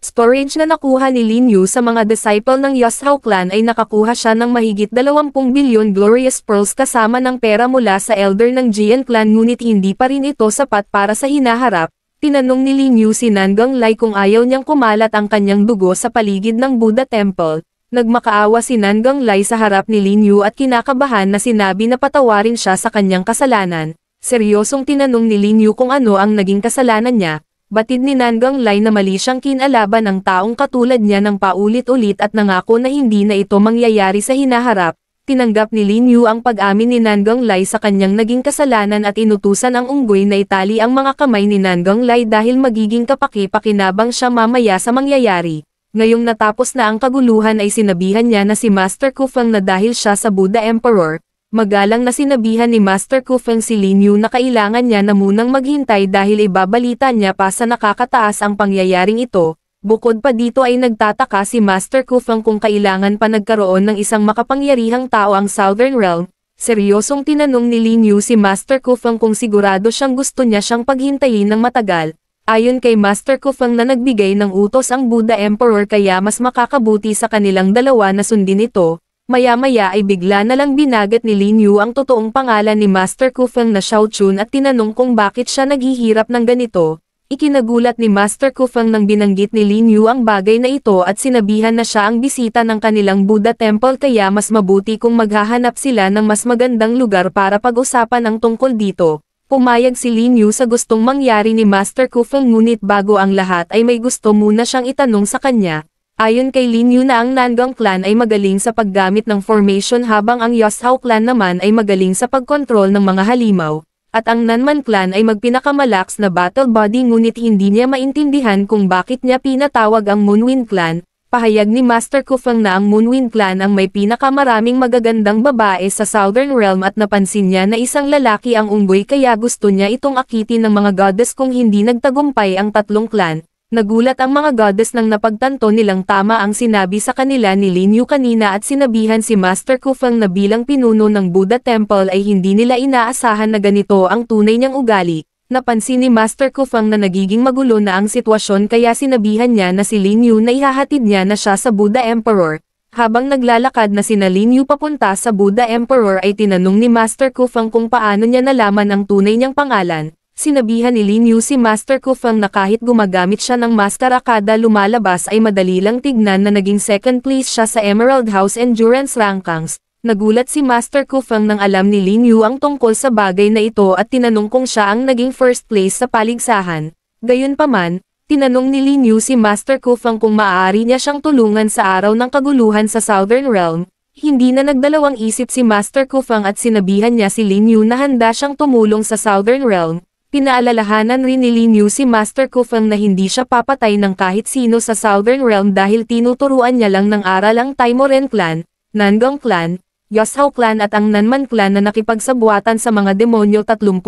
Sporage na nakuha ni Lin Yu sa mga disciple ng Yashao clan ay nakakuha siya ng mahigit 20 bilyon glorious pearls kasama ng pera mula sa elder ng Jian clan ngunit hindi pa rin ito sapat para sa hinaharap, tinanong ni Lin Yu si Nangang Lai kung ayaw niyang kumalat ang kanyang dugo sa paligid ng Buddha Temple. Nagmakaawa si Nangang Lai sa harap ni Lin Yu at kinakabahan na sinabi na patawarin siya sa kanyang kasalanan. Seryosong tinanong ni Lin Yu kung ano ang naging kasalanan niya, Batid ni Nangang Lai na mali siyang kinalaban ng taong katulad niya ng paulit-ulit at nangako na hindi na ito mangyayari sa hinaharap, tinanggap ni Lin Yu ang pag-amin ni Nangang Lai sa kanyang naging kasalanan at inutusan ang unggoy na itali ang mga kamay ni Nangang Lai dahil magiging kapaki-pakinabang siya mamaya sa mangyayari. Ngayong natapos na ang kaguluhan ay sinabihan niya na si Master Kufang na dahil siya sa Buddha Emperor, Magalang na sinabihan ni Master Kufeng si Lin Yu na kailangan niya na munang maghintay dahil ibabalita niya pa sa nakakataas ang pangyayaring ito, bukod pa dito ay nagtataka si Master Kufeng kung kailangan pa nagkaroon ng isang makapangyarihang tao ang Southern Realm, seryosong tinanong ni Lin Yu si Master Kufeng kung sigurado siyang gusto niya siyang paghintayin ng matagal, ayon kay Master Kufeng na nagbigay ng utos ang Buddha Emperor kaya mas makakabuti sa kanilang dalawa na sundin ito, Maya-maya ay bigla na lang binagat ni Lin Yu ang totoong pangalan ni Master Kufeng na Xiaochun at tinanong kung bakit siya naghihirap ng ganito. Ikinagulat ni Master Kufeng nang binanggit ni Lin Yu ang bagay na ito at sinabihan na siya ang bisita ng kanilang Buddha Temple kaya mas mabuti kung maghahanap sila ng mas magandang lugar para pag-usapan ang tungkol dito. Pumayag si Lin Yu sa gustong mangyari ni Master Kufeng ngunit bago ang lahat ay may gusto muna siyang itanong sa kanya, Ayon kay Lin Yu na ang Nangang clan ay magaling sa paggamit ng formation habang ang Yosthao clan naman ay magaling sa pagkontrol ng mga halimaw, at ang Nanman clan ay magpinakamalax na battle body ngunit hindi niya maintindihan kung bakit niya pinatawag ang Moonwind clan, pahayag ni Master Kufang na ang Moonwind clan ang may pinakamaraming magagandang babae sa Southern Realm at napansin niya na isang lalaki ang unggoy kaya gusto niya itong akitin ng mga goddess kung hindi nagtagumpay ang tatlong clan, Nagulat ang mga goddess nang napagtanto nilang tama ang sinabi sa kanila ni Lin Yu kanina at sinabihan si Master Kufang na bilang pinuno ng Buddha Temple ay hindi nila inaasahan na ganito ang tunay niyang ugali. Napansin ni Master Kufang na nagiging magulo na ang sitwasyon kaya sinabihan niya na si Lin Yu na ihahatid niya na siya sa Buddha Emperor. Habang naglalakad na sina Lin Yu papunta sa Buddha Emperor ay tinanong ni Master Kufang kung paano niya nalaman ang tunay niyang pangalan. Sinabihan ni Lin Yu si Master Kufang na kahit gumagamit siya ng maskara kada lumalabas ay madali lang tignan na naging second place siya sa Emerald House Endurance Rankings. Nagulat si Master Kufang nang alam ni Lin Yu ang tungkol sa bagay na ito at tinanong kung siya ang naging first place sa paligsahan. Gayunpaman, tinanong ni Lin Yu si Master Kufang kung maaari niya siyang tulungan sa araw ng kaguluhan sa Southern Realm. Hindi na nagdalawang isip si Master Kufang at sinabihan niya si Lin Yu na handa siyang tumulong sa Southern Realm Pinaalalahanan rin ni Linyu si Master Kufang na hindi siya papatay ng kahit sino sa Southern Realm dahil tinuturuan niya lang ng aral ang Taimoren clan, Nangong clan, Yosao clan at ang Nanman clan na nakipagsabuatan sa mga demonyo 33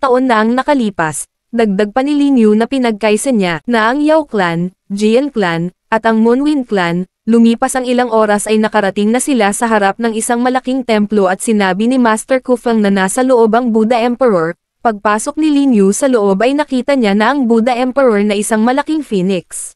taon na ang nakalipas. Dagdag pa ni Linyu na pinagkaisa niya na ang Yao clan, Jian clan, at ang Moonwind clan, lumipas ang ilang oras ay nakarating na sila sa harap ng isang malaking templo at sinabi ni Master Kufang na nasa loob ang Buddha Emperor, Pagpasok ni Lin Yu sa loob ay nakita niya na ang Buddha Emperor na isang malaking phoenix.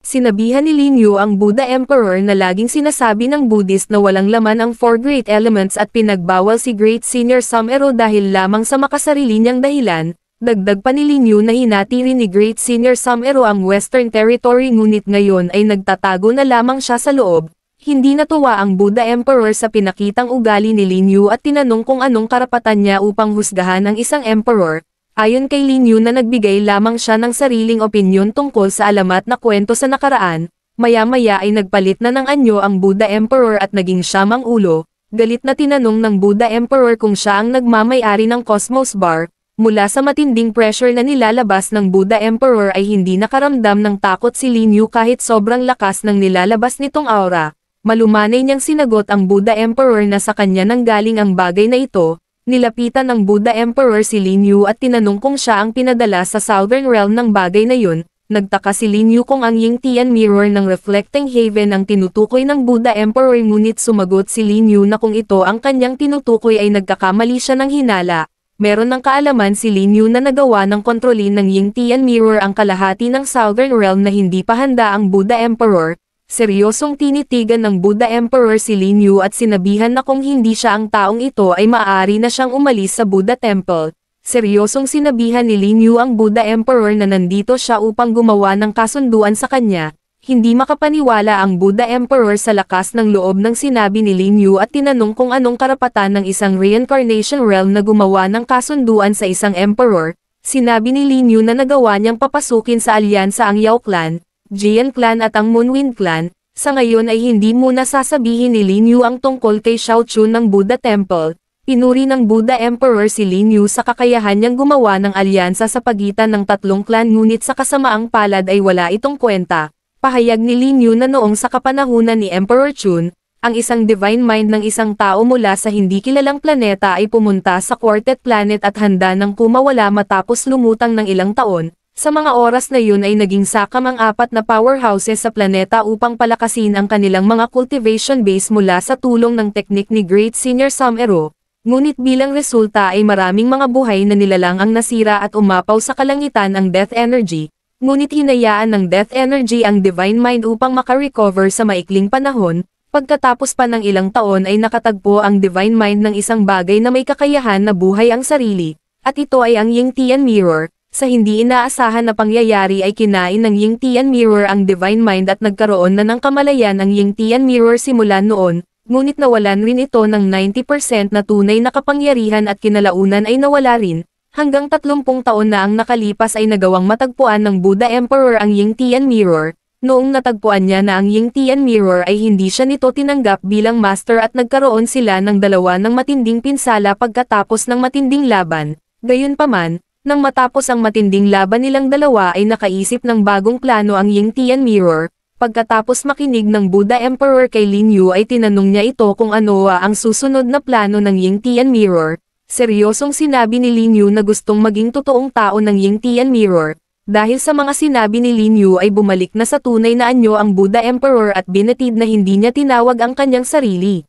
Sinabihan ni Lin Yu ang Buddha Emperor na laging sinasabi ng Buddhist na walang laman ang four great elements at pinagbawal si Great Senior Samero dahil lamang sa makasarili niyang dahilan, Dagdag pa ni Lin Yu na hinati rin ni Great Senior Samero ang Western Territory ngunit ngayon ay nagtatago na lamang siya sa loob, hindi natuwa ang Buddha Emperor sa pinakitang ugali ni Lin Yu at tinanong kung anong karapatan niya upang husgahan ang isang emperor, ayon kay Lin Yu na nagbigay lamang siya ng sariling opinyon tungkol sa alamat na kwento sa nakaraan, maya-maya ay nagpalit na ng anyo ang Buddha Emperor at naging siyam ang ulo, galit na tinanong ng Buddha Emperor kung siya ang nagmamayari ng Cosmos Bar, Mula sa matinding pressure na nilalabas ng Buddha Emperor ay hindi nakaramdam ng takot si Lin Yu kahit sobrang lakas ng nilalabas nitong aura. Malumanay niyang sinagot ang Buddha Emperor na sa kanya nanggaling ang bagay na ito, nilapitan ng Buddha Emperor si Lin Yu at tinanong kung siya ang pinadala sa Southern Realm ng bagay na yun, nagtaka si Lin Yu kung ang Ying Tian Mirror ng Reflecting Haven ang tinutukoy ng Buddha Emperor ngunit sumagot si Lin Yu na kung ito ang kanyang tinutukoy ay nagkakamali siya ng hinala. Meron ng kaalaman si Lin Yu na nagawa ng kontrolin ng Ying Tian Mirror ang kalahati ng Southern Realm na hindi pa handa ang Buddha Emperor, seryosong tinitigan ng Buddha Emperor si Lin Yu at sinabihan na kung hindi siya ang taong ito ay maaari na siyang umalis sa Buddha Temple. Seryosong sinabihan ni Lin Yu ang Buddha Emperor na nandito siya upang gumawa ng kasunduan sa kanya, hindi makapaniwala ang Buddha Emperor sa lakas ng loob ng sinabi ni Lin Yu at tinanong kung anong karapatan ng isang reincarnation realm na gumawa ng kasunduan sa isang emperor. Sinabi ni Lin Yu na nagawa niyang papasukin sa alyansa ang Yao clan, Jian Clan at ang Moonwind Clan, sa ngayon ay hindi muna sasabihin ni Lin Yu ang tungkol kay Shaochun ng Buddha Temple, Pinuri ng Buddha Emperor si Lin Yu sa kakayahan niyang gumawa ng alyansa sa pagitan ng tatlong clan ngunit sa kasamaang palad ay wala itong kwenta. Pahayag ni Lin Yu na noong sa kapanahunan ni Emperor Chun, ang isang divine mind ng isang tao mula sa hindi kilalang planeta ay pumunta sa Quartet Planet at handa ng kumawala matapos lumutang ng ilang taon, sa mga oras na yun ay naging sakam ang apat na powerhouses sa planeta upang palakasin ang kanilang mga cultivation base mula sa tulong ng teknik ni Great Senior Samero, ngunit bilang resulta ay maraming mga buhay na nilalang ang nasira at umapaw sa kalangitan ang death energy, ngunit hinayaan ng death energy ang divine mind upang makarecover sa maikling panahon, Pagkatapos pa ng ilang taon ay nakatagpo ang divine mind ng isang bagay na may kakayahan na buhay ang sarili, at ito ay ang Ying Tian Mirror, sa hindi inaasahan na pangyayari ay kinain ng Ying Tian Mirror ang Divine Mind at nagkaroon na ng kamalayan ang Ying Tian Mirror simula noon, ngunit nawalan rin ito ng 90% na tunay na kapangyarihan at kinalaunan ay nawala rin, hanggang 30 taon na ang nakalipas ay nagawang matagpuan ng Buddha Emperor ang Ying Tian Mirror, noong natagpuan niya na ang Ying Tian Mirror ay hindi siya nito tinanggap bilang master at nagkaroon sila ng dalawa ng matinding pinsala pagkatapos ng matinding laban, gayunpaman, nang matapos ang matinding laban nilang dalawa ay nakaisip ng bagong plano ang Ying Tian Mirror, pagkatapos makinig ng Buddha Emperor kay Lin Yu ay tinanong niya ito kung ano ang susunod na plano ng Ying Tian Mirror. Seryosong sinabi ni Lin Yu na gustong maging totoong tao ng Ying Tian Mirror, dahil sa mga sinabi ni Lin Yu ay bumalik na sa tunay na anyo ang Buddha Emperor at binatid na hindi niya tinawag ang kanyang sarili.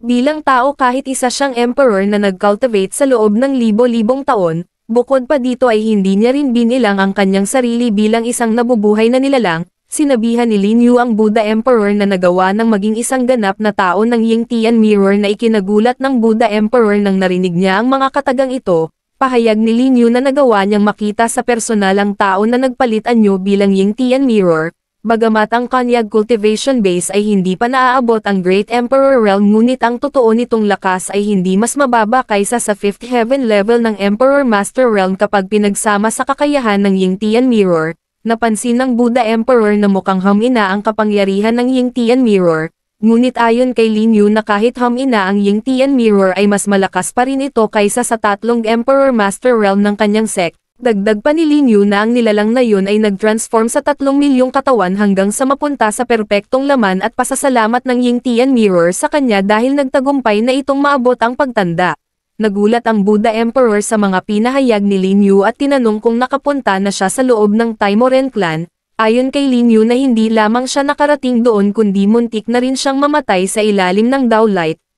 Bilang tao kahit isa siyang emperor na nag-cultivate sa loob ng libo-libong taon, Bukod pa dito ay hindi niya rin binilang ang kanyang sarili bilang isang nabubuhay na nilalang, sinabihan ni Lin Yu ang Buddha Emperor na nagawa ng maging isang ganap na tao ng Ying Tian Mirror na ikinagulat ng Buddha Emperor nang narinig niya ang mga katagang ito, pahayag ni Lin Yu na nagawa niyang makita sa personal ang tao na nagpalitan anyo bilang Ying Tian Mirror, Bagamat ang kanyag cultivation base ay hindi pa naaabot ang Great Emperor Realm ngunit ang totoo nitong lakas ay hindi mas mababa kaysa sa 5th Heaven level ng Emperor Master Realm kapag pinagsama sa kakayahan ng Ying Tian Mirror, napansin ng Buddha Emperor na mukhang hamina ang kapangyarihan ng Ying Tian Mirror, ngunit ayon kay Lin Yu na kahit hamina ang Ying Tian Mirror ay mas malakas pa rin ito kaysa sa tatlong Emperor Master Realm ng kanyang sect, Dagdag pa ni Linyu na ang nilalang na yun ay nag-transform sa 3 milyong katawan hanggang sa mapunta sa perpektong laman at pasasalamat ng Ying Tian Mirror sa kanya dahil nagtagumpay na itong maabot ang pagtanda. Nagulat ang Buddha Emperor sa mga pinahayag ni Linyu at tinanong kung nakapunta na siya sa loob ng Taimoren clan, ayon kay Linyu na hindi lamang siya nakarating doon kundi muntik na rin siyang mamatay sa ilalim ng Dao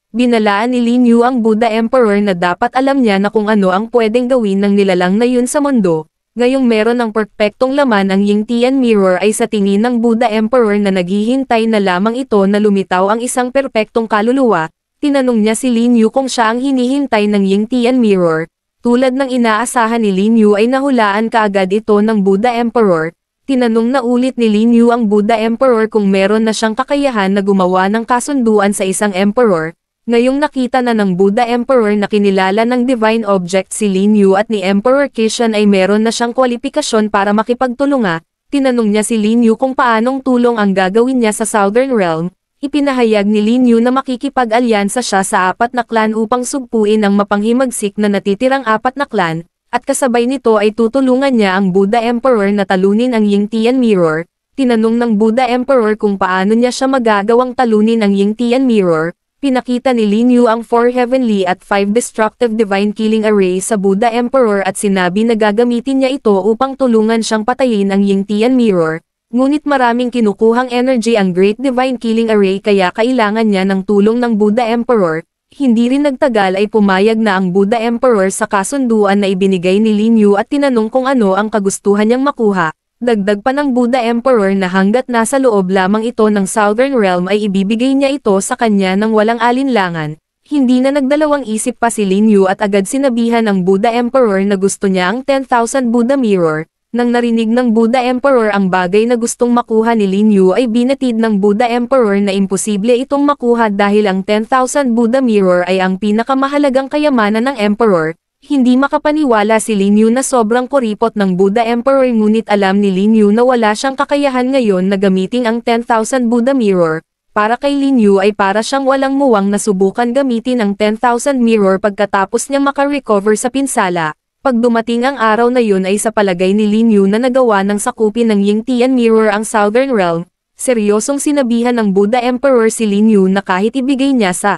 Binalaan ni Lin Yu ang Buddha Emperor na dapat alam niya na kung ano ang pwedeng gawin ng nilalang na yun sa mundo, ngayong meron ng perpektong laman ang Ying Tian Mirror ay sa tingin ng Buddha Emperor na naghihintay na lamang ito na lumitaw ang isang perpektong kaluluwa, tinanong niya si Lin Yu kung siya ang hinihintay ng Ying Tian Mirror, tulad ng inaasahan ni Lin Yu ay nahulaan kaagad ito ng Buddha Emperor, Tinanong na ulit ni Lin Yu ang Buddha Emperor kung meron na siyang kakayahan na gumawa ng kasunduan sa isang emperor, Ngayong nakita na ng Buddha Emperor na kinilala ng divine object si Lin Yu at ni Emperor Kishan ay meron na siyang kwalipikasyon para makipagtulunga, tinanong niya si Lin Yu kung paanong tulong ang gagawin niya sa Southern Realm, ipinahayag ni Lin Yu na makikipag-alyansa siya sa apat na klan upang sugpuin ang mapanghimagsik na natitirang apat na klan, at kasabay nito ay tutulungan niya ang Buddha Emperor na talunin ang Ying Tian Mirror, tinanong ng Buddha Emperor kung paano niya siya magagawang talunin ang Ying Tian Mirror, Pinakita ni Lin Yu ang 4 Heavenly at 5 Destructive Divine Killing Array sa Buddha Emperor at sinabi na gagamitin niya ito upang tulungan siyang patayin ang Ying Tian Mirror, ngunit maraming kinukuhang energy ang Great Divine Killing Array kaya kailangan niya ng tulong ng Buddha Emperor, hindi rin nagtagal ay pumayag na ang Buddha Emperor sa kasunduan na ibinigay ni Lin Yu at tinanong kung ano ang kagustuhan niyang makuha. Dagdag pa ng Buddha Emperor na hanggat nasa loob lamang ito ng Southern Realm ay ibibigay niya ito sa kanya ng walang alinlangan, hindi na nagdalawang isip pa si Lin Yu at agad sinabihan ng Buddha Emperor na gusto niya ang 10,000 Buddha Mirror, nang narinig ng Buddha Emperor ang bagay na gustong makuha ni Lin Yu ay binatid ng Buddha Emperor na imposible itong makuha dahil ang 10,000 Buddha Mirror ay ang pinakamahalagang kayamanan ng Emperor, hindi makapaniwala si Lin Yu na sobrang kuripot ng Buddha Emperor ngunit alam ni Lin Yu na wala siyang kakayahan ngayon na gamitin ang 10,000 Buddha Mirror. Para kay Lin Yu ay para siyang walang muwang na subukan gamitin ang 10,000 Mirror pagkatapos niya makarecover sa pinsala. Pag dumating ang araw na yun ay sa palagay ni Lin Yu na nagawa ng sakupin ng Ying Tian Mirror ang Southern Realm, seryosong sinabihan ng Buddha Emperor si Lin Yu na kahit ibigay niya sa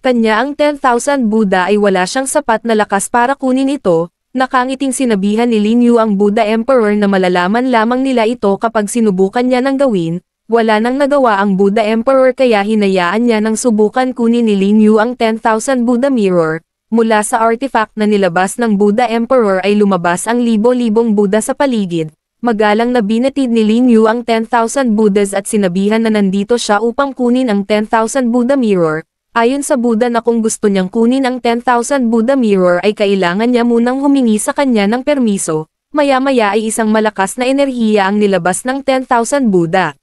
kanya ang 10,000 Buddha ay wala siyang sapat na lakas para kunin ito, nakangiting sinabihan ni Lin Yu ang Buddha Emperor na malalaman lamang nila ito kapag sinubukan niya ng gawin, wala nang nagawa ang Buddha Emperor kaya hinayaan niya nang subukan kunin ni Lin Yu ang 10,000 Buddha Mirror, mula sa artifact na nilabas ng Buddha Emperor ay lumabas ang libo-libong Buddha sa paligid, Magalang na binatid ni Lin Yu ang 10,000 Buddhas at sinabihan na nandito siya upang kunin ang 10,000 Buddha Mirror, Ayon sa Buddha na kung gusto niyang kunin ang 10,000 Buddha Mirror ay kailangan niya munang humingi sa kanya ng permiso, maya-maya ay isang malakas na enerhiya ang nilabas ng 10,000 Buddha.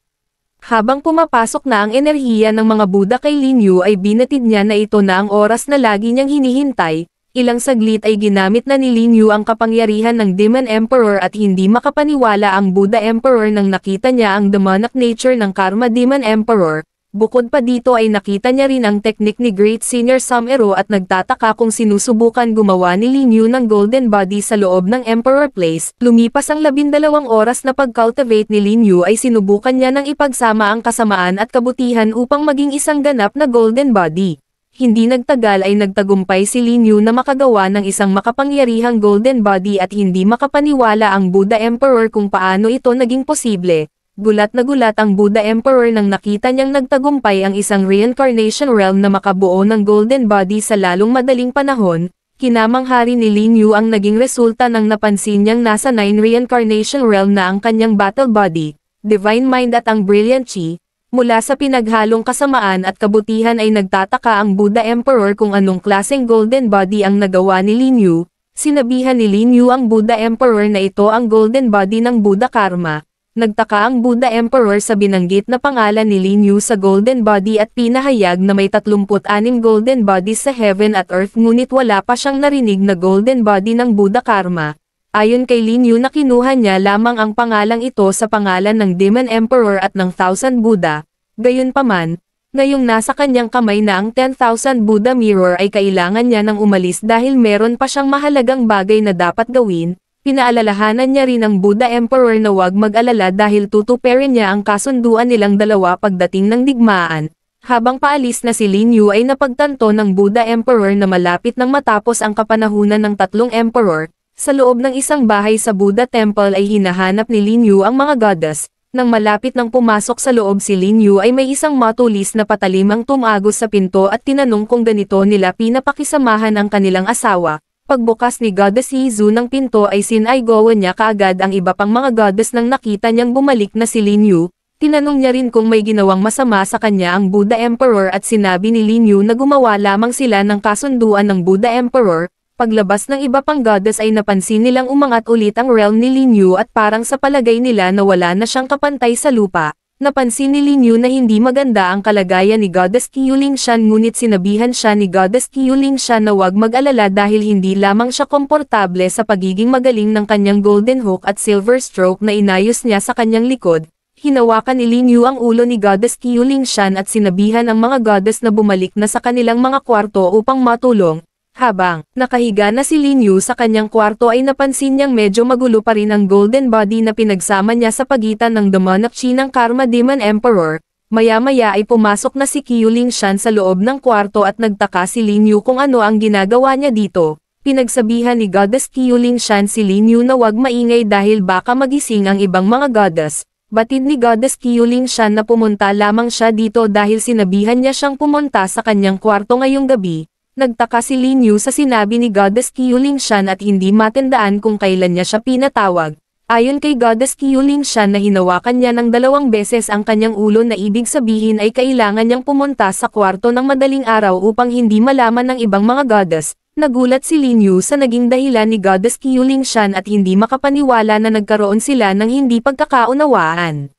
Habang pumapasok na ang enerhiya ng mga Buddha kay Lin Yu ay binatid niya na ito na ang oras na lagi niyang hinihintay, ilang saglit ay ginamit na ni Lin Yu ang kapangyarihan ng Demon Emperor at hindi makapaniwala ang Buddha Emperor nang nakita niya ang demonic nature ng Karma Demon Emperor, Bukod pa dito ay nakita niya rin ang teknik ni Great Senior Samero at nagtataka kung sinusubukan gumawa ni Lin Yu ng Golden Body sa loob ng Emperor Place. Lumipas ang labindalawang oras na pag-cultivate ni Lin Yu ay sinubukan niya ng ipagsama ang kasamaan at kabutihan upang maging isang ganap na Golden Body. Hindi nagtagal ay nagtagumpay si Lin Yu na makagawa ng isang makapangyarihang golden body at hindi makapaniwala ang Buddha Emperor kung paano ito naging posible. Gulat na gulat ang Buddha Emperor nang nakita niyang nagtagumpay ang isang reincarnation realm na makabuo ng golden body sa lalong madaling panahon, kinamang-hari ni Lin Yu ang naging resulta ng napansin niyang nasa 9 reincarnation realm na ang kanyang battle body, divine mind at ang brilliant chi, mula sa pinaghalong kasamaan at kabutihan ay nagtataka ang Buddha Emperor kung anong klaseng golden body ang nagawa ni Lin Yu, sinabihan ni Lin Yu ang Buddha Emperor na ito ang golden body ng Buddha Karma, nagtaka ang Buddha Emperor sa binanggit na pangalan ni Lin Yu sa Golden Body at pinahayag na may 36 Golden Bodies sa Heaven at Earth ngunit wala pa siyang narinig na Golden Body ng Buddha Karma. Ayon kay Lin Yu na kinuha niya lamang ang pangalang ito sa pangalan ng Demon Emperor at ng Thousand Buddha, gayunpaman, Ngayong nasa kanyang kamay na ang 10,000 Buddha Mirror ay kailangan niya nang umalis dahil meron pa siyang mahalagang bagay na dapat gawin, Pinaalalahanan niya rin ang Buddha Emperor na huwag mag-alala dahil tutuperin niya ang kasunduan nilang dalawa pagdating ng digmaan, habang paalis na si Lin Yu ay napagtanto ng Buddha Emperor na malapit nang matapos ang kapanahunan ng tatlong emperor, sa loob ng isang bahay sa Buddha Temple ay hinahanap ni Lin Yu ang mga goddess, nang malapit nang pumasok sa loob si Lin Yu ay may isang matulis na patalimang tumagos sa pinto at tinanong kung ganito nila pinapakisamahan ang kanilang asawa, Pagbukas ni Goddess Hizu ng pinto ay sinaygowa niya kaagad ang iba pang mga goddess nang nakita niyang bumalik na si Lin Yu. Tinanong niya rin kung may ginawang masama sa kanya ang Buddha Emperor at sinabi ni Lin Yu na gumawa lamang sila ng kasunduan ng Buddha Emperor. Paglabas ng iba pang goddess ay napansin nilang umangat ulit ang realm ni Lin Yu at parang sa palagay nila na wala na siyang kapantay sa lupa. Napansin ni Lin Yu na hindi maganda ang kalagayan ni Goddess Qiyuling Shan ngunit sinabihan siya ni Goddess Qiyuling Shan na huwag mag-alala dahil hindi lamang siya komportable sa pagiging magaling ng kanyang golden hook at silver stroke na inayos niya sa kanyang likod. Hinawakan ni Lin Yu ang ulo ni Goddess Qiyuling Shan at sinabihan ang mga goddess na bumalik na sa kanilang mga kwarto upang matulong, habang nakahiga na si Lin Yu sa kanyang kwarto ay napansin niyang medyo magulo pa rin ang golden body na pinagsama niya sa pagitan ng Demon of Chinang Karma Demon Emperor. Maya-maya ay pumasok na si Qiu Ling sa loob ng kwarto at nagtaka si Lin Yu kung ano ang ginagawa niya dito. Pinagsabihan ni Goddess Qiu Ling si Lin Yu na huwag maingay dahil baka magising ang ibang mga goddess. Batid ni Goddess Qiu Ling na pumunta lamang siya dito dahil sinabihan niya siyang pumunta sa kanyang kwarto ngayong gabi Nagtaka si Lin Yu sa sinabi ni Goddess Qiuling Shan at hindi matandaan kung kailan niya siya pinatawag. Ayon kay Goddess Qiuling Shan na hinawakan niya ng dalawang beses ang kanyang ulo na ibig sabihin ay kailangan niyang pumunta sa kwarto ng madaling araw upang hindi malaman ng ibang mga goddess. Nagulat si Lin Yu sa naging dahilan ni Goddess Qiuling Shan at hindi makapaniwala na nagkaroon sila ng hindi pagkakaunawaan.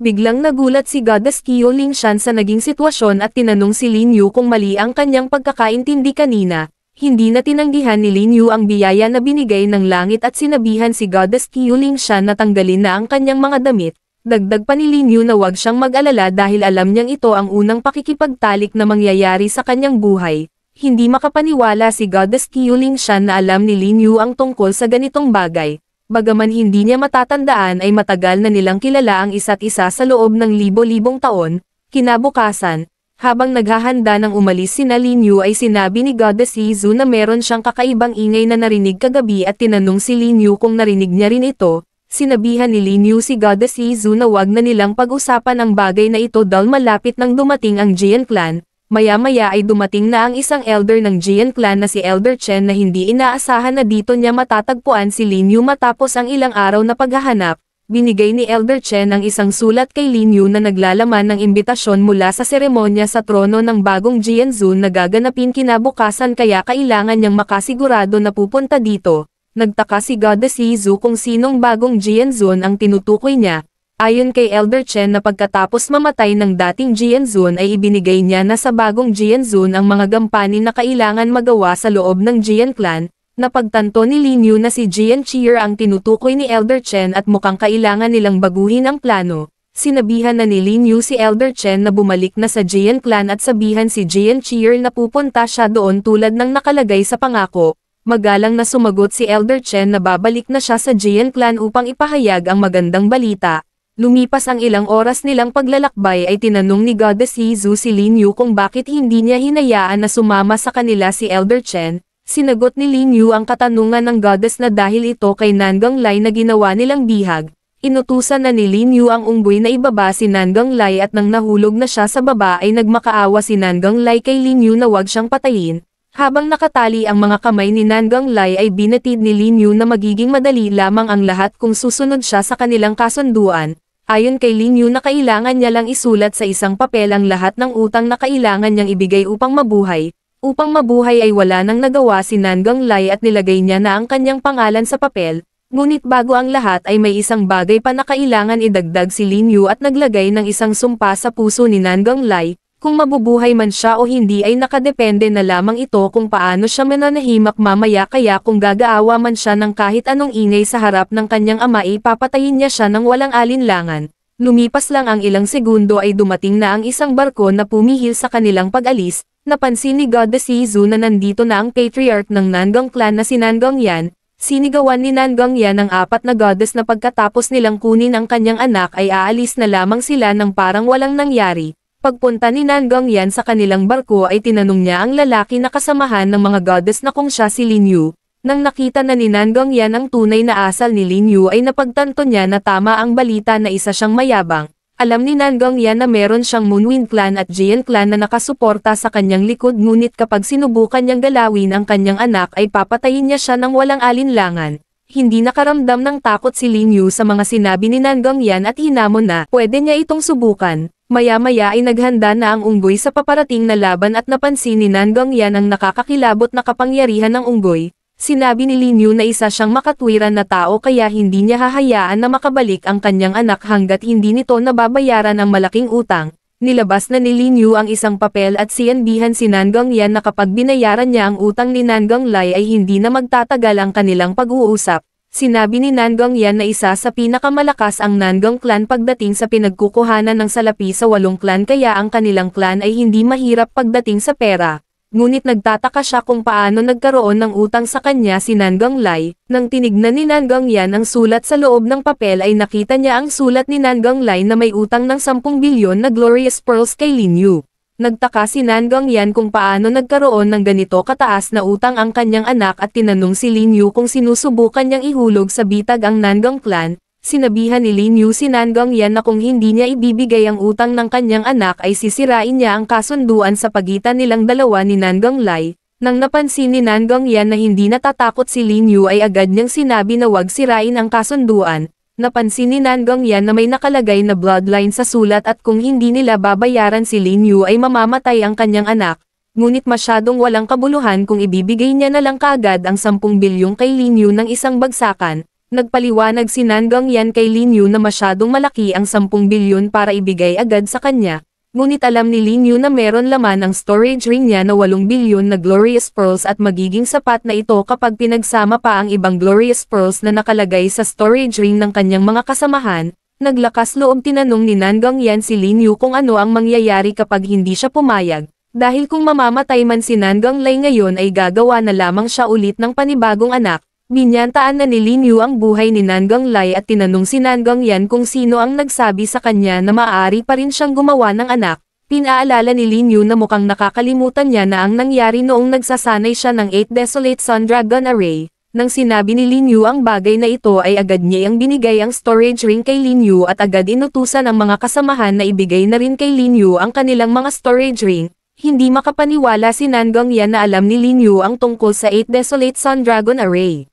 Biglang nagulat si Goddess Kiyo Ling Shan sa naging sitwasyon at tinanong si Lin Yu kung mali ang kanyang pagkakaintindi kanina. Hindi na tinanggihan ni Lin Yu ang biyaya na binigay ng langit at sinabihan si Goddess Kiyo Ling Shan na tanggalin na ang kanyang mga damit. Dagdag pa ni Lin Yu na wag siyang mag-alala dahil alam niyang ito ang unang pakikipagtalik na mangyayari sa kanyang buhay. Hindi makapaniwala si Goddess Kiyo Ling Shan na alam ni Lin Yu ang tungkol sa ganitong bagay bagaman hindi niya matatandaan ay matagal na nilang kilala ang isa't isa sa loob ng libo-libong taon, kinabukasan, habang naghahanda ng umalis si Nalinyu ay sinabi ni Goddess Hizu na meron siyang kakaibang ingay na narinig kagabi at tinanong si Linyu kung narinig niya rin ito, sinabihan ni Linyu si Goddess Hizu na wag na nilang pag-usapan ang bagay na ito dahil malapit nang dumating ang Jian Clan, Maya-maya ay dumating na ang isang elder ng Jian clan na si Elder Chen na hindi inaasahan na dito niya matatagpuan si Lin Yu matapos ang ilang araw na paghahanap, binigay ni Elder Chen ang isang sulat kay Lin Yu na naglalaman ng imbitasyon mula sa seremonya sa trono ng bagong Jian Zun na gaganapin kinabukasan kaya kailangan niyang makasigurado na pupunta dito, Nagtaka si Goddess Yizu kung sinong bagong Jian Zun ang tinutukoy niya, Ayon kay Elder Chen na pagkatapos mamatay ng dating Jianzun ay ibinigay niya na sa bagong Jianzun ang mga gampanin na kailangan magawa sa loob ng Jian clan, na pagtanto ni Lin Yu na si Jian Cheer ang tinutukoy ni Elder Chen at mukhang kailangan nilang baguhin ang plano, sinabihan na ni Lin Yu si Elder Chen na bumalik na sa Jian clan at sabihan si Jian Cheer na pupunta siya doon tulad ng nakalagay sa pangako, magalang na sumagot si Elder Chen na babalik na siya sa Jian clan upang ipahayag ang magandang balita. Lumipas ang ilang oras nilang paglalakbay ay tinanong ni Goddess Hizu si Lin Yu kung bakit hindi niya hinayaan na sumama sa kanila si Elder Chen, sinagot ni Lin Yu ang katanungan ng Goddess na dahil ito kay Nanggang Lai na ginawa nilang bihag, inutusan na ni Lin Yu ang unggoy na ibaba si Nanggang Lai at nang nahulog na siya sa baba ay nagmakaawa si Nanggang Lai kay Lin Yu na wag siyang patayin, habang nakatali ang mga kamay ni Nanggang Lai ay binatid ni Lin Yu na magiging madali lamang ang lahat kung susunod siya sa kanilang kasunduan, ayon kay Lin Yu na kailangan niya lang isulat sa isang papel ang lahat ng utang na kailangan niyang ibigay upang mabuhay, upang mabuhay ay wala nang nagawa si Nanggang Lai at nilagay niya na ang kanyang pangalan sa papel, Ngunit bago ang lahat ay may isang bagay pa na kailangan idagdag si Lin Yu at naglagay ng isang sumpa sa puso ni Nanggang Lai, kung mabubuhay man siya o hindi ay nakadepende na lamang ito kung paano siya mananahimak mamaya kaya kung gagaawa man siya ng kahit anong ingay sa harap ng kanyang ama ay papatayin niya siya ng walang alinlangan. Lumipas lang ang ilang segundo ay dumating na ang isang barko na pumihil sa kanilang pag-alis, napansin ni Goddess the na nandito na ang patriarch ng Nanggang clan na si Nanggang Yan, Sinigawan ni Nangang yan ang apat na goddess na pagkatapos nilang kunin ang kanyang anak ay aalis na lamang sila ng parang walang nangyari. Pagpunta ni Nanggang Yan sa kanilang barko ay tinanong niya ang lalaki na kasamahan ng mga goddess na kung siya si Lin Yu. Nang nakita na ni Nanggang Yan ang tunay na asal ni Lin Yu ay napagtanto niya na tama ang balita na isa siyang mayabang. Alam ni Nanggang Yan na meron siyang Moonwind Clan at Jian Clan na nakasuporta sa kanyang likod ngunit kapag sinubukan niyang galawin ang kanyang anak ay papatayin niya siya ng walang alinlangan hindi nakaramdam ng takot si Lin Yu sa mga sinabi ni Nanggang Yan at hinamon na pwede niya itong subukan. Maya-maya ay naghanda na ang unggoy sa paparating na laban at napansin ni Nanggang yan ang nakakakilabot na kapangyarihan ng unggoy, sinabi ni Linyu na isa siyang makatwiran na tao kaya hindi niya hahayaan na makabalik ang kanyang anak hanggat hindi nito nababayaran ang malaking utang. Nilabas na ni Linyu ang isang papel at siyanbihan si Nanggang yan na kapag binayaran niya ang utang ni Nanggang Lai ay hindi na magtatagal ang kanilang pag-uusap, Sinabi ni Nangang Yan na isa sa pinakamalakas ang Nangang clan pagdating sa pinagkukuhanan ng salapi sa walong clan kaya ang kanilang clan ay hindi mahirap pagdating sa pera. Ngunit nagtataka siya kung paano nagkaroon ng utang sa kanya si Nangang Lai. Nang tinignan ni Nangang Yan ang sulat sa loob ng papel ay nakita niya ang sulat ni Nangang Lai na may utang ng 10 bilyon na Glorious Pearls kay Lin Yu. Nagtaka si Nanggang Yan kung paano nagkaroon ng ganito kataas na utang ang kanyang anak at tinanong si Lin Yu kung sinusubukan niyang ihulog sa bitag ang Nanggang clan, sinabihan ni Lin Yu si Nanggang Yan na kung hindi niya ibibigay ang utang ng kanyang anak ay sisirain niya ang kasunduan sa pagitan nilang dalawa ni Nanggang Lai, nang napansin ni Nanggang Yan na hindi natatakot si Lin Yu ay agad niyang sinabi na wag sirain ang kasunduan, Napansin ni Nangang yan na may nakalagay na bloodline sa sulat at kung hindi nila babayaran si Lin Yu ay mamamatay ang kanyang anak, ngunit masyadong walang kabuluhan kung ibibigay niya na lang kaagad ang 10 bilyong kay Lin Yu ng isang bagsakan, nagpaliwanag si Nangang yan kay Lin Yu na masyadong malaki ang 10 bilyon para ibigay agad sa kanya, Ngunit alam ni Lin Yu na meron laman ang storage ring niya na 8 bilyon na Glorious Pearls at magiging sapat na ito kapag pinagsama pa ang ibang Glorious Pearls na nakalagay sa storage ring ng kanyang mga kasamahan, naglakas loob tinanong ni Nangang Yan si Lin Yu kung ano ang mangyayari kapag hindi siya pumayag, dahil kung mamamatay man si Nangang Lay ngayon ay gagawa na lamang siya ulit ng panibagong anak, Binyantaan na ni Lin Yu ang buhay ni Nangang Lai at tinanong si Nangang Yan kung sino ang nagsabi sa kanya na maaari pa rin siyang gumawa ng anak. Pinaalala ni Lin Yu na mukhang nakakalimutan niya na ang nangyari noong nagsasanay siya ng 8 Desolate Sun Dragon Array. Nang sinabi ni Lin Yu ang bagay na ito ay agad niya ang binigay ang storage ring kay Lin Yu at agad inutusan ang mga kasamahan na ibigay na rin kay Lin Yu ang kanilang mga storage ring. Hindi makapaniwala si Nangang yan na alam ni Lin Yu ang tungkol sa 8 Desolate Sun Dragon Array.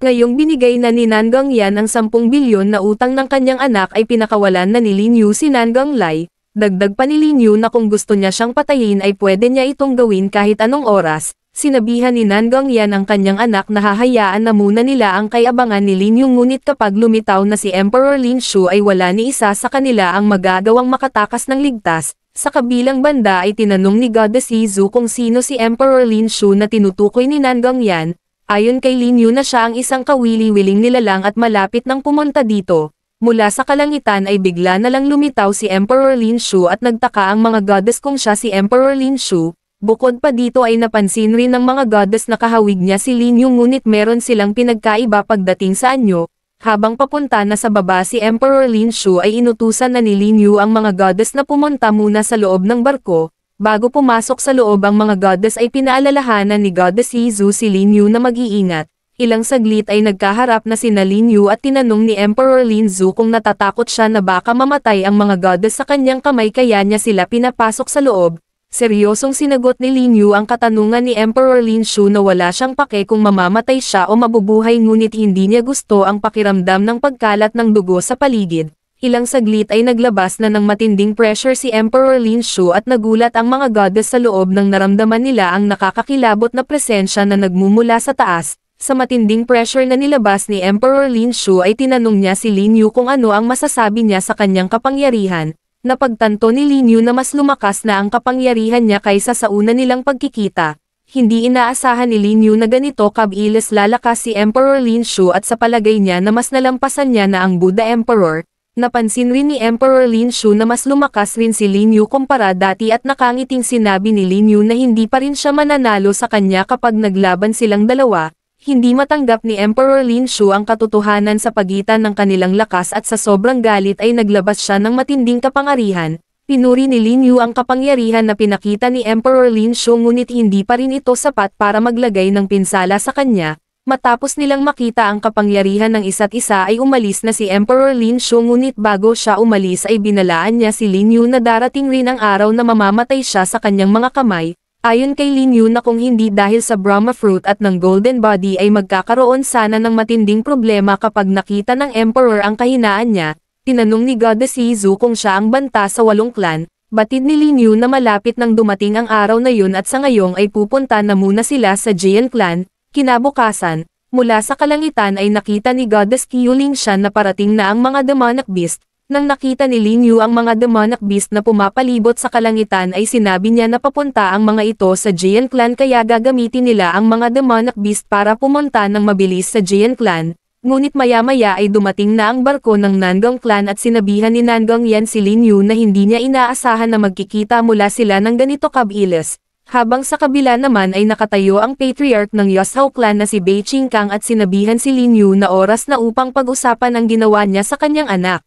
Ngayong binigay na ni Nanggang Yan ang 10 bilyon na utang ng kanyang anak ay pinakawalan na ni Linyu si Nanggang Lai, dagdag pa ni Linyu na kung gusto niya siyang patayin ay pwede niya itong gawin kahit anong oras, sinabihan ni Nanggang Yan ang kanyang anak na hahayaan na muna nila ang kayabangan ni Lin Yu ngunit kapag lumitaw na si Emperor Lin Shu ay wala ni isa sa kanila ang magagawang makatakas ng ligtas, sa kabilang banda ay tinanong ni Goddess Izu kung sino si Emperor Lin Shu na tinutukoy ni Nanggang Yan, Ayon kay Lin Yu na siya ang isang kawili-wiling nilalang at malapit nang pumunta dito, mula sa kalangitan ay bigla na lang lumitaw si Emperor Lin Shu at nagtaka ang mga goddess kung siya si Emperor Lin Shu, bukod pa dito ay napansin rin ng mga goddess na kahawig niya si Lin Yu ngunit meron silang pinagkaiba pagdating sa anyo, habang papunta na sa baba si Emperor Lin Shu ay inutusan na ni Lin Yu ang mga goddess na pumunta muna sa loob ng barko, Bago pumasok sa loob ang mga goddess ay pinaalalahanan ni goddess Hizu si Lin Yu na mag-iingat. Ilang saglit ay nagkaharap na sina Lin Yu at tinanong ni Emperor Lin Zhu kung natatakot siya na baka mamatay ang mga goddess sa kanyang kamay kaya niya sila pinapasok sa loob. Seryosong sinagot ni Lin Yu ang katanungan ni Emperor Lin Shu na wala siyang pake kung mamamatay siya o mabubuhay ngunit hindi niya gusto ang pakiramdam ng pagkalat ng dugo sa paligid ilang saglit ay naglabas na ng matinding pressure si Emperor Lin Shu at nagulat ang mga goddess sa loob nang naramdaman nila ang nakakakilabot na presensya na nagmumula sa taas. Sa matinding pressure na nilabas ni Emperor Lin Shu ay tinanong niya si Lin Yu kung ano ang masasabi niya sa kanyang kapangyarihan, napagtanto ni Lin Yu na mas lumakas na ang kapangyarihan niya kaysa sa una nilang pagkikita. Hindi inaasahan ni Lin Yu na ganito kabilis lalakas si Emperor Lin Shu at sa palagay niya na mas nalampasan niya na ang Buddha Emperor, Napansin rin ni Emperor Lin Shu na mas lumakas rin si Lin Yu kumpara dati at nakangiting sinabi ni Lin Yu na hindi pa rin siya mananalo sa kanya kapag naglaban silang dalawa, hindi matanggap ni Emperor Lin Shu ang katotohanan sa pagitan ng kanilang lakas at sa sobrang galit ay naglabas siya ng matinding kapangarihan, pinuri ni Lin Yu ang kapangyarihan na pinakita ni Emperor Lin Shu ngunit hindi pa rin ito sapat para maglagay ng pinsala sa kanya, Matapos nilang makita ang kapangyarihan ng isa't isa ay umalis na si Emperor Lin Shu ngunit bago siya umalis ay binalaan niya si Lin Yu na darating rin ang araw na mamamatay siya sa kanyang mga kamay, ayon kay Lin Yu na kung hindi dahil sa Brahma Fruit at ng Golden Body ay magkakaroon sana ng matinding problema kapag nakita ng Emperor ang kahinaan niya, tinanong ni Goddess Yizu kung siya ang banta sa walong klan, Batid ni Lin Yu na malapit nang dumating ang araw na yun at sa ngayong ay pupunta na muna sila sa Jian Clan, Kinabukasan, mula sa kalangitan ay nakita ni Goddess Qiuling siya na parating na ang mga demonic beast, nang nakita ni Lin Yu ang mga demonic beast na pumapalibot sa kalangitan ay sinabi niya na papunta ang mga ito sa Jian Clan kaya gagamitin nila ang mga demonic beast para pumunta ng mabilis sa Jian Clan. Ngunit maya-maya ay dumating na ang barko ng Nangong Clan at sinabihan ni Nangong Yan si Lin Yu na hindi niya inaasahan na magkikita mula sila ng ganito kabilis. Habang sa kabila naman ay nakatayo ang patriarch ng Yosao clan na si Bei Qingkang at sinabihan si Lin Yu na oras na upang pag-usapan ang ginawa niya sa kanyang anak.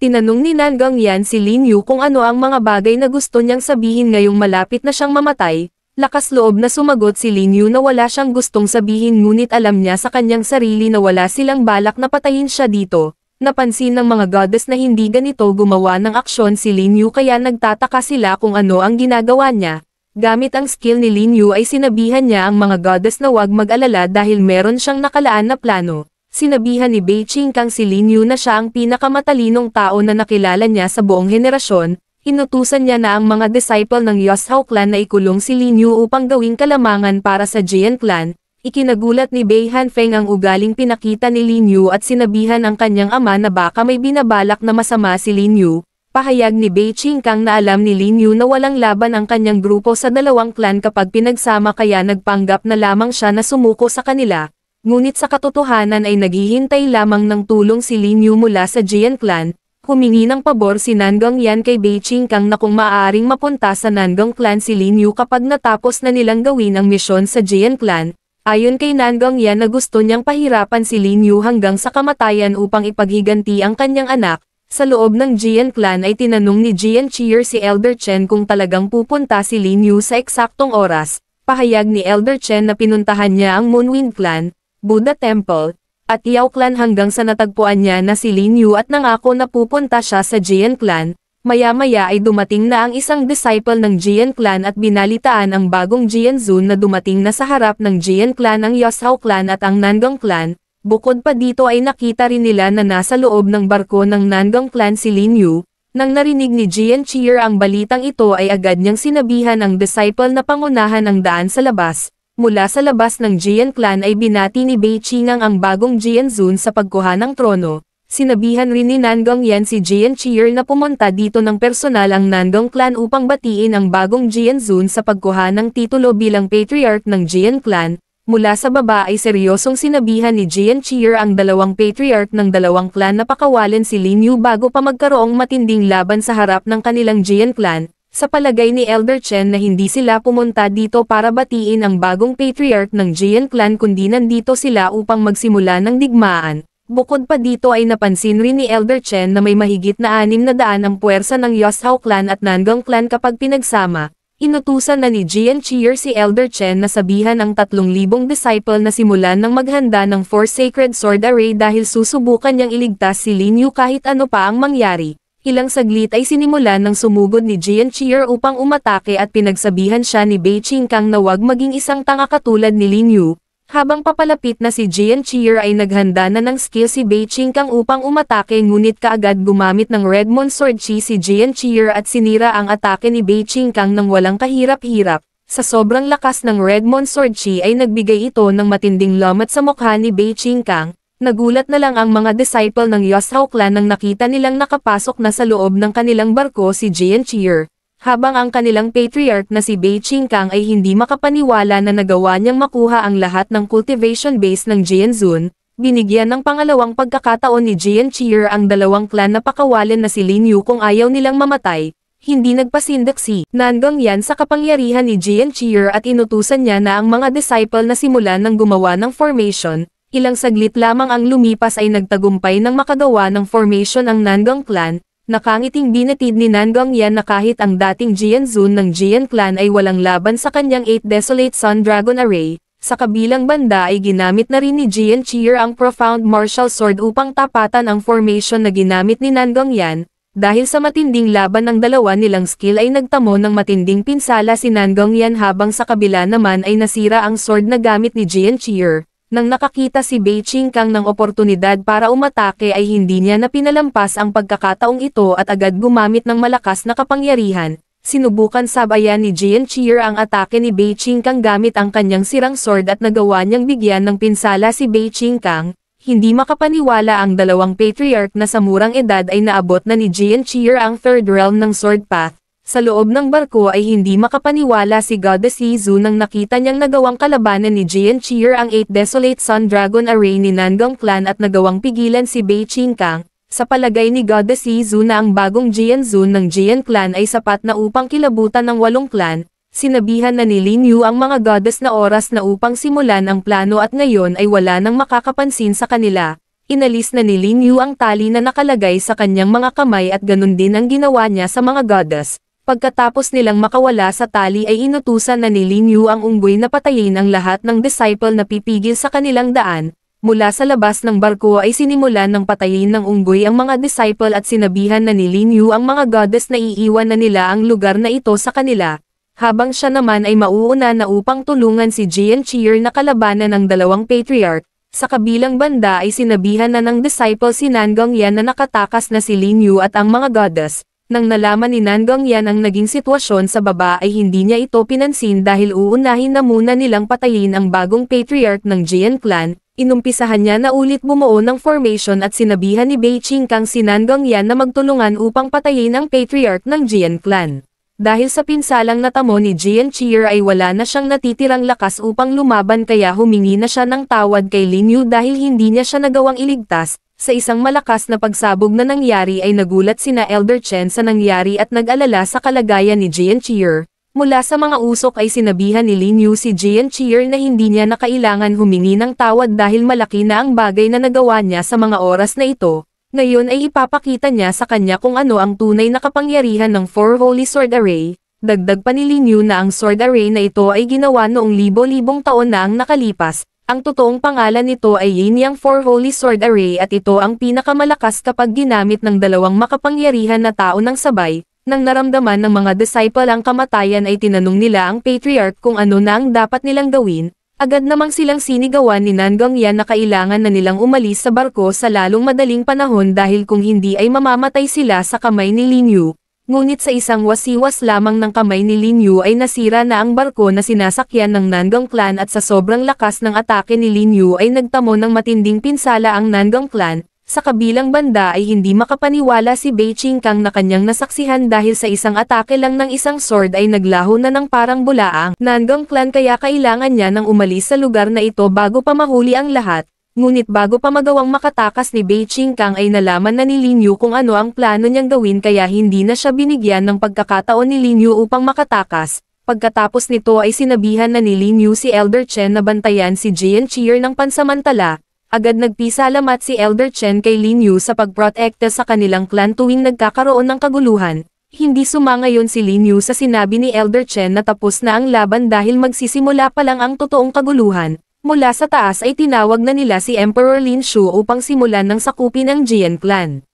Tinanong ni Nangang Yan si Lin Yu kung ano ang mga bagay na gusto niyang sabihin ngayong malapit na siyang mamatay, lakas loob na sumagot si Lin Yu na wala siyang gustong sabihin ngunit alam niya sa kanyang sarili na wala silang balak na patayin siya dito, Napansin ng mga goddess na hindi ganito gumawa ng aksyon si Lin Yu kaya nagtataka sila kung ano ang ginagawa niya, Gamit ang skill ni Lin Yu ay sinabihan niya ang mga goddess na huwag mag-alala dahil meron siyang nakalaan na plano. Sinabihan ni Beijing Kang si Lin Yu na siya ang pinakamatalinong tao na nakilala niya sa buong henerasyon, inutusan niya na ang mga disciple ng Yoshao clan na ikulong si Lin Yu upang gawing kalamangan para sa Jian clan, Ikinagulat ni Bei Han Feng ang ugaling pinakita ni Lin Yu at sinabihan ang kanyang ama na baka may binabalak na masama si Lin Yu, Pahayag ni Bei Kang na alam ni Lin Yu na walang laban ang kanyang grupo sa dalawang klan kapag pinagsama kaya nagpanggap na lamang siya na sumuko sa kanila, ngunit sa katotohanan ay naghihintay lamang ng tulong si Lin Yu mula sa Jian clan, humingi ng pabor si Nangang Yan kay Bei Kang na kung maaaring mapunta sa Nangang clan si Lin Yu kapag natapos na nilang gawin ang misyon sa Jian clan, Ayon kay Nangang Yan na gusto niyang pahirapan si Lin Yu hanggang sa kamatayan upang ipaghiganti ang kanyang anak, sa loob ng Jian clan ay tinanong ni Jian Cheer si Elder Chen kung talagang pupunta si Lin Yu sa eksaktong oras, pahayag ni Elder Chen na pinuntahan niya ang Moonwind clan, Buddha Temple, at Yao clan hanggang sa natagpuan niya na si Lin Yu at nangako na pupunta siya sa Jian clan, maya-maya ay dumating na ang isang disciple ng Jian clan at binalitaan ang bagong Jian Zun na dumating na sa harap ng Jian clan ang Yosao clan at ang Nangong clan, Bukod pa dito ay nakita rin nila na nasa loob ng barko ng Nangang clan si Lin Yu, nang narinig ni Jian Cheer ang balitang ito ay agad niyang sinabihan ang disciple na pangunahan ang daan sa labas, mula sa labas ng Jian clan ay binati ni Bei Qingang ang bagong Jian Zun sa pagkuha ng trono, sinabihan rin ni Nangang Yan si Jian Cheer na pumunta dito ng personal ang Nangang clan upang batiin ang bagong Jian Zun sa pagkuha ng titulo bilang patriarch ng Jian clan, mula sa baba ay seryosong sinabihan ni Jian Cheer ang dalawang patriarch ng dalawang clan na pakawalan si Lin Yu bago pa magkaroong matinding laban sa harap ng kanilang Jian clan, sa palagay ni Elder Chen na hindi sila pumunta dito para batiin ang bagong patriarch ng Jian clan kundi nandito sila upang magsimula ng digmaan. Bukod pa dito ay napansin rin ni Elder Chen na may mahigit na anim na daan ang puwersa ng Yosao clan at Nangang clan kapag pinagsama, Inutusan na ni Jian Cheer si Elder Chen na sabihan ang 3,000 disciple na simulan ng maghanda ng Four Sacred Sword Array dahil susubukan niyang iligtas si Lin Yu kahit ano pa ang mangyari. Ilang saglit ay sinimulan ng sumugod ni Jian Cheer upang umatake at pinagsabihan siya ni Beijing Kang na huwag maging isang tanga katulad ni Lin Yu, habang papalapit na si Jian Cheer ay naghanda na ng skill si Bei Kang upang umatake ngunit kaagad gumamit ng Redmond Sword Chi si Jian Cheer at sinira ang atake ni Bei Kang nang walang kahirap-hirap. Sa sobrang lakas ng Redmond Sword Chi ay nagbigay ito ng matinding lamat sa mukha ni Bei Kang. Nagulat na lang ang mga disciple ng Yosao clan nang nakita nilang nakapasok na sa loob ng kanilang barko si Jian Cheer habang ang kanilang patriarch na si Bei Qingkang ay hindi makapaniwala na nagawa niyang makuha ang lahat ng cultivation base ng Jianzun, binigyan ng pangalawang pagkakataon ni Jian Cheer ang dalawang clan na pakawalin na si Lin Yu kung ayaw nilang mamatay, hindi nagpasindak si Nangang yan sa kapangyarihan ni Jian Cheer at inutusan niya na ang mga disciple na simulan ng gumawa ng formation, ilang saglit lamang ang lumipas ay nagtagumpay ng makagawa ng formation ang Nanggang clan, Nakangiting binatid ni Nanggong Yan na kahit ang dating Jian Zun ng Jian Clan ay walang laban sa kanyang 8 Desolate Sun Dragon Array, sa kabilang banda ay ginamit na rin ni Jian Cheer ang Profound Martial Sword upang tapatan ang formation na ginamit ni Nanggong Yan, dahil sa matinding laban ng dalawa nilang skill ay nagtamo ng matinding pinsala si Nanggong Yan habang sa kabila naman ay nasira ang sword na gamit ni Jian Cheer. Nang nakakita si Beijing Kang ng oportunidad para umatake ay hindi niya napinalampas ang pagkakataong ito at agad gumamit ng malakas na kapangyarihan, sinubukan sabayan ni Jian Cheer ang atake ni Beijing Kang gamit ang kanyang sirang sword at nagawa niyang bigyan ng pinsala si Beijing Kang, hindi makapaniwala ang dalawang patriarch na sa murang edad ay naabot na ni Jian Cheer ang third realm ng sword path, sa loob ng barko ay hindi makapaniwala si Goddess Yizu nang nakita niyang nagawang kalabanan ni Jian Cheer ang 8 Desolate Sun Dragon Array ni Nangang Clan at nagawang pigilan si Bei Ching Kang. Sa palagay ni Goddess Yizu na ang bagong Jian Zun ng Jian Clan ay sapat na upang kilabutan ng walong clan, sinabihan na ni Lin Yu ang mga goddess na oras na upang simulan ang plano at ngayon ay wala nang makakapansin sa kanila. Inalis na ni Lin Yu ang tali na nakalagay sa kanyang mga kamay at ganun din ang ginawa niya sa mga goddess. Pagkatapos nilang makawala sa tali ay inutusan na ni Lin Yu ang unggoy na patayin ang lahat ng disciple na pipigil sa kanilang daan, mula sa labas ng barko ay sinimulan ng patayin ng unggoy ang mga disciple at sinabihan na ni Lin Yu ang mga goddess na iiwan na nila ang lugar na ito sa kanila, habang siya naman ay mauuna na upang tulungan si Jian Cheer na kalabanan ng dalawang patriarch, sa kabilang banda ay sinabihan na ng disciple si Nangang Yan na nakatakas na si Lin Yu at ang mga goddess, nang nalaman ni Nanggang yan ang naging sitwasyon sa baba ay hindi niya ito pinansin dahil uunahin na muna nilang patayin ang bagong patriarch ng Jian clan, inumpisahan niya na ulit bumuo ng formation at sinabihan ni Beijing Kang si Nanggang yan na magtulungan upang patayin ang patriarch ng Jian clan. Dahil sa pinsalang natamo ni Jian Cheer ay wala na siyang natitirang lakas upang lumaban kaya humingi na siya ng tawad kay Lin Yu dahil hindi niya siya nagawang iligtas, sa isang malakas na pagsabog na nangyari ay nagulat sina Elder Chen sa nangyari at nag-alala sa kalagayan ni Jian Cheer. Mula sa mga usok ay sinabihan ni Lin Yu si Jian Cheer na hindi niya na kailangan humingi ng tawad dahil malaki na ang bagay na nagawa niya sa mga oras na ito. Ngayon ay ipapakita niya sa kanya kung ano ang tunay na kapangyarihan ng Four Holy Sword Array. Dagdag pa ni Lin Yu na ang sword array na ito ay ginawa noong libo-libong taon na ang nakalipas, ang totoong pangalan nito ay Yin Yang Four Holy Sword Array at ito ang pinakamalakas kapag ginamit ng dalawang makapangyarihan na tao ng sabay, nang naramdaman ng mga disciple ang kamatayan ay tinanong nila ang patriarch kung ano na ang dapat nilang gawin, agad namang silang sinigawan ni Nangang Yan na kailangan na nilang umalis sa barko sa lalong madaling panahon dahil kung hindi ay mamamatay sila sa kamay ni Lin Yu, ngunit sa isang wasiwas lamang ng kamay ni Lin Yu ay nasira na ang barko na sinasakyan ng Nandong clan at sa sobrang lakas ng atake ni Lin Yu ay nagtamo ng matinding pinsala ang Nandong clan, sa kabilang banda ay hindi makapaniwala si Beijing Kang na kanyang nasaksihan dahil sa isang atake lang ng isang sword ay naglaho na ng parang bulaang. Nandong clan kaya kailangan niya nang umalis sa lugar na ito bago pa mahuli ang lahat. Ngunit bago pa magawang makatakas ni Beijing Kang ay nalaman na ni Lin Yu kung ano ang plano niyang gawin kaya hindi na siya binigyan ng pagkakataon ni Lin Yu upang makatakas. Pagkatapos nito ay sinabihan na ni Lin Yu si Elder Chen na bantayan si Jian Cheer ng pansamantala. Agad nagpisalamat si Elder Chen kay Lin Yu sa pagprotekta sa kanilang clan tuwing nagkakaroon ng kaguluhan. Hindi sumangayon si Lin Yu sa sinabi ni Elder Chen na tapos na ang laban dahil magsisimula pa lang ang totoong kaguluhan. Mula sa taas ay tinawag na nila si Emperor Lin Shu upang simulan ng sakupin ang Jian Clan.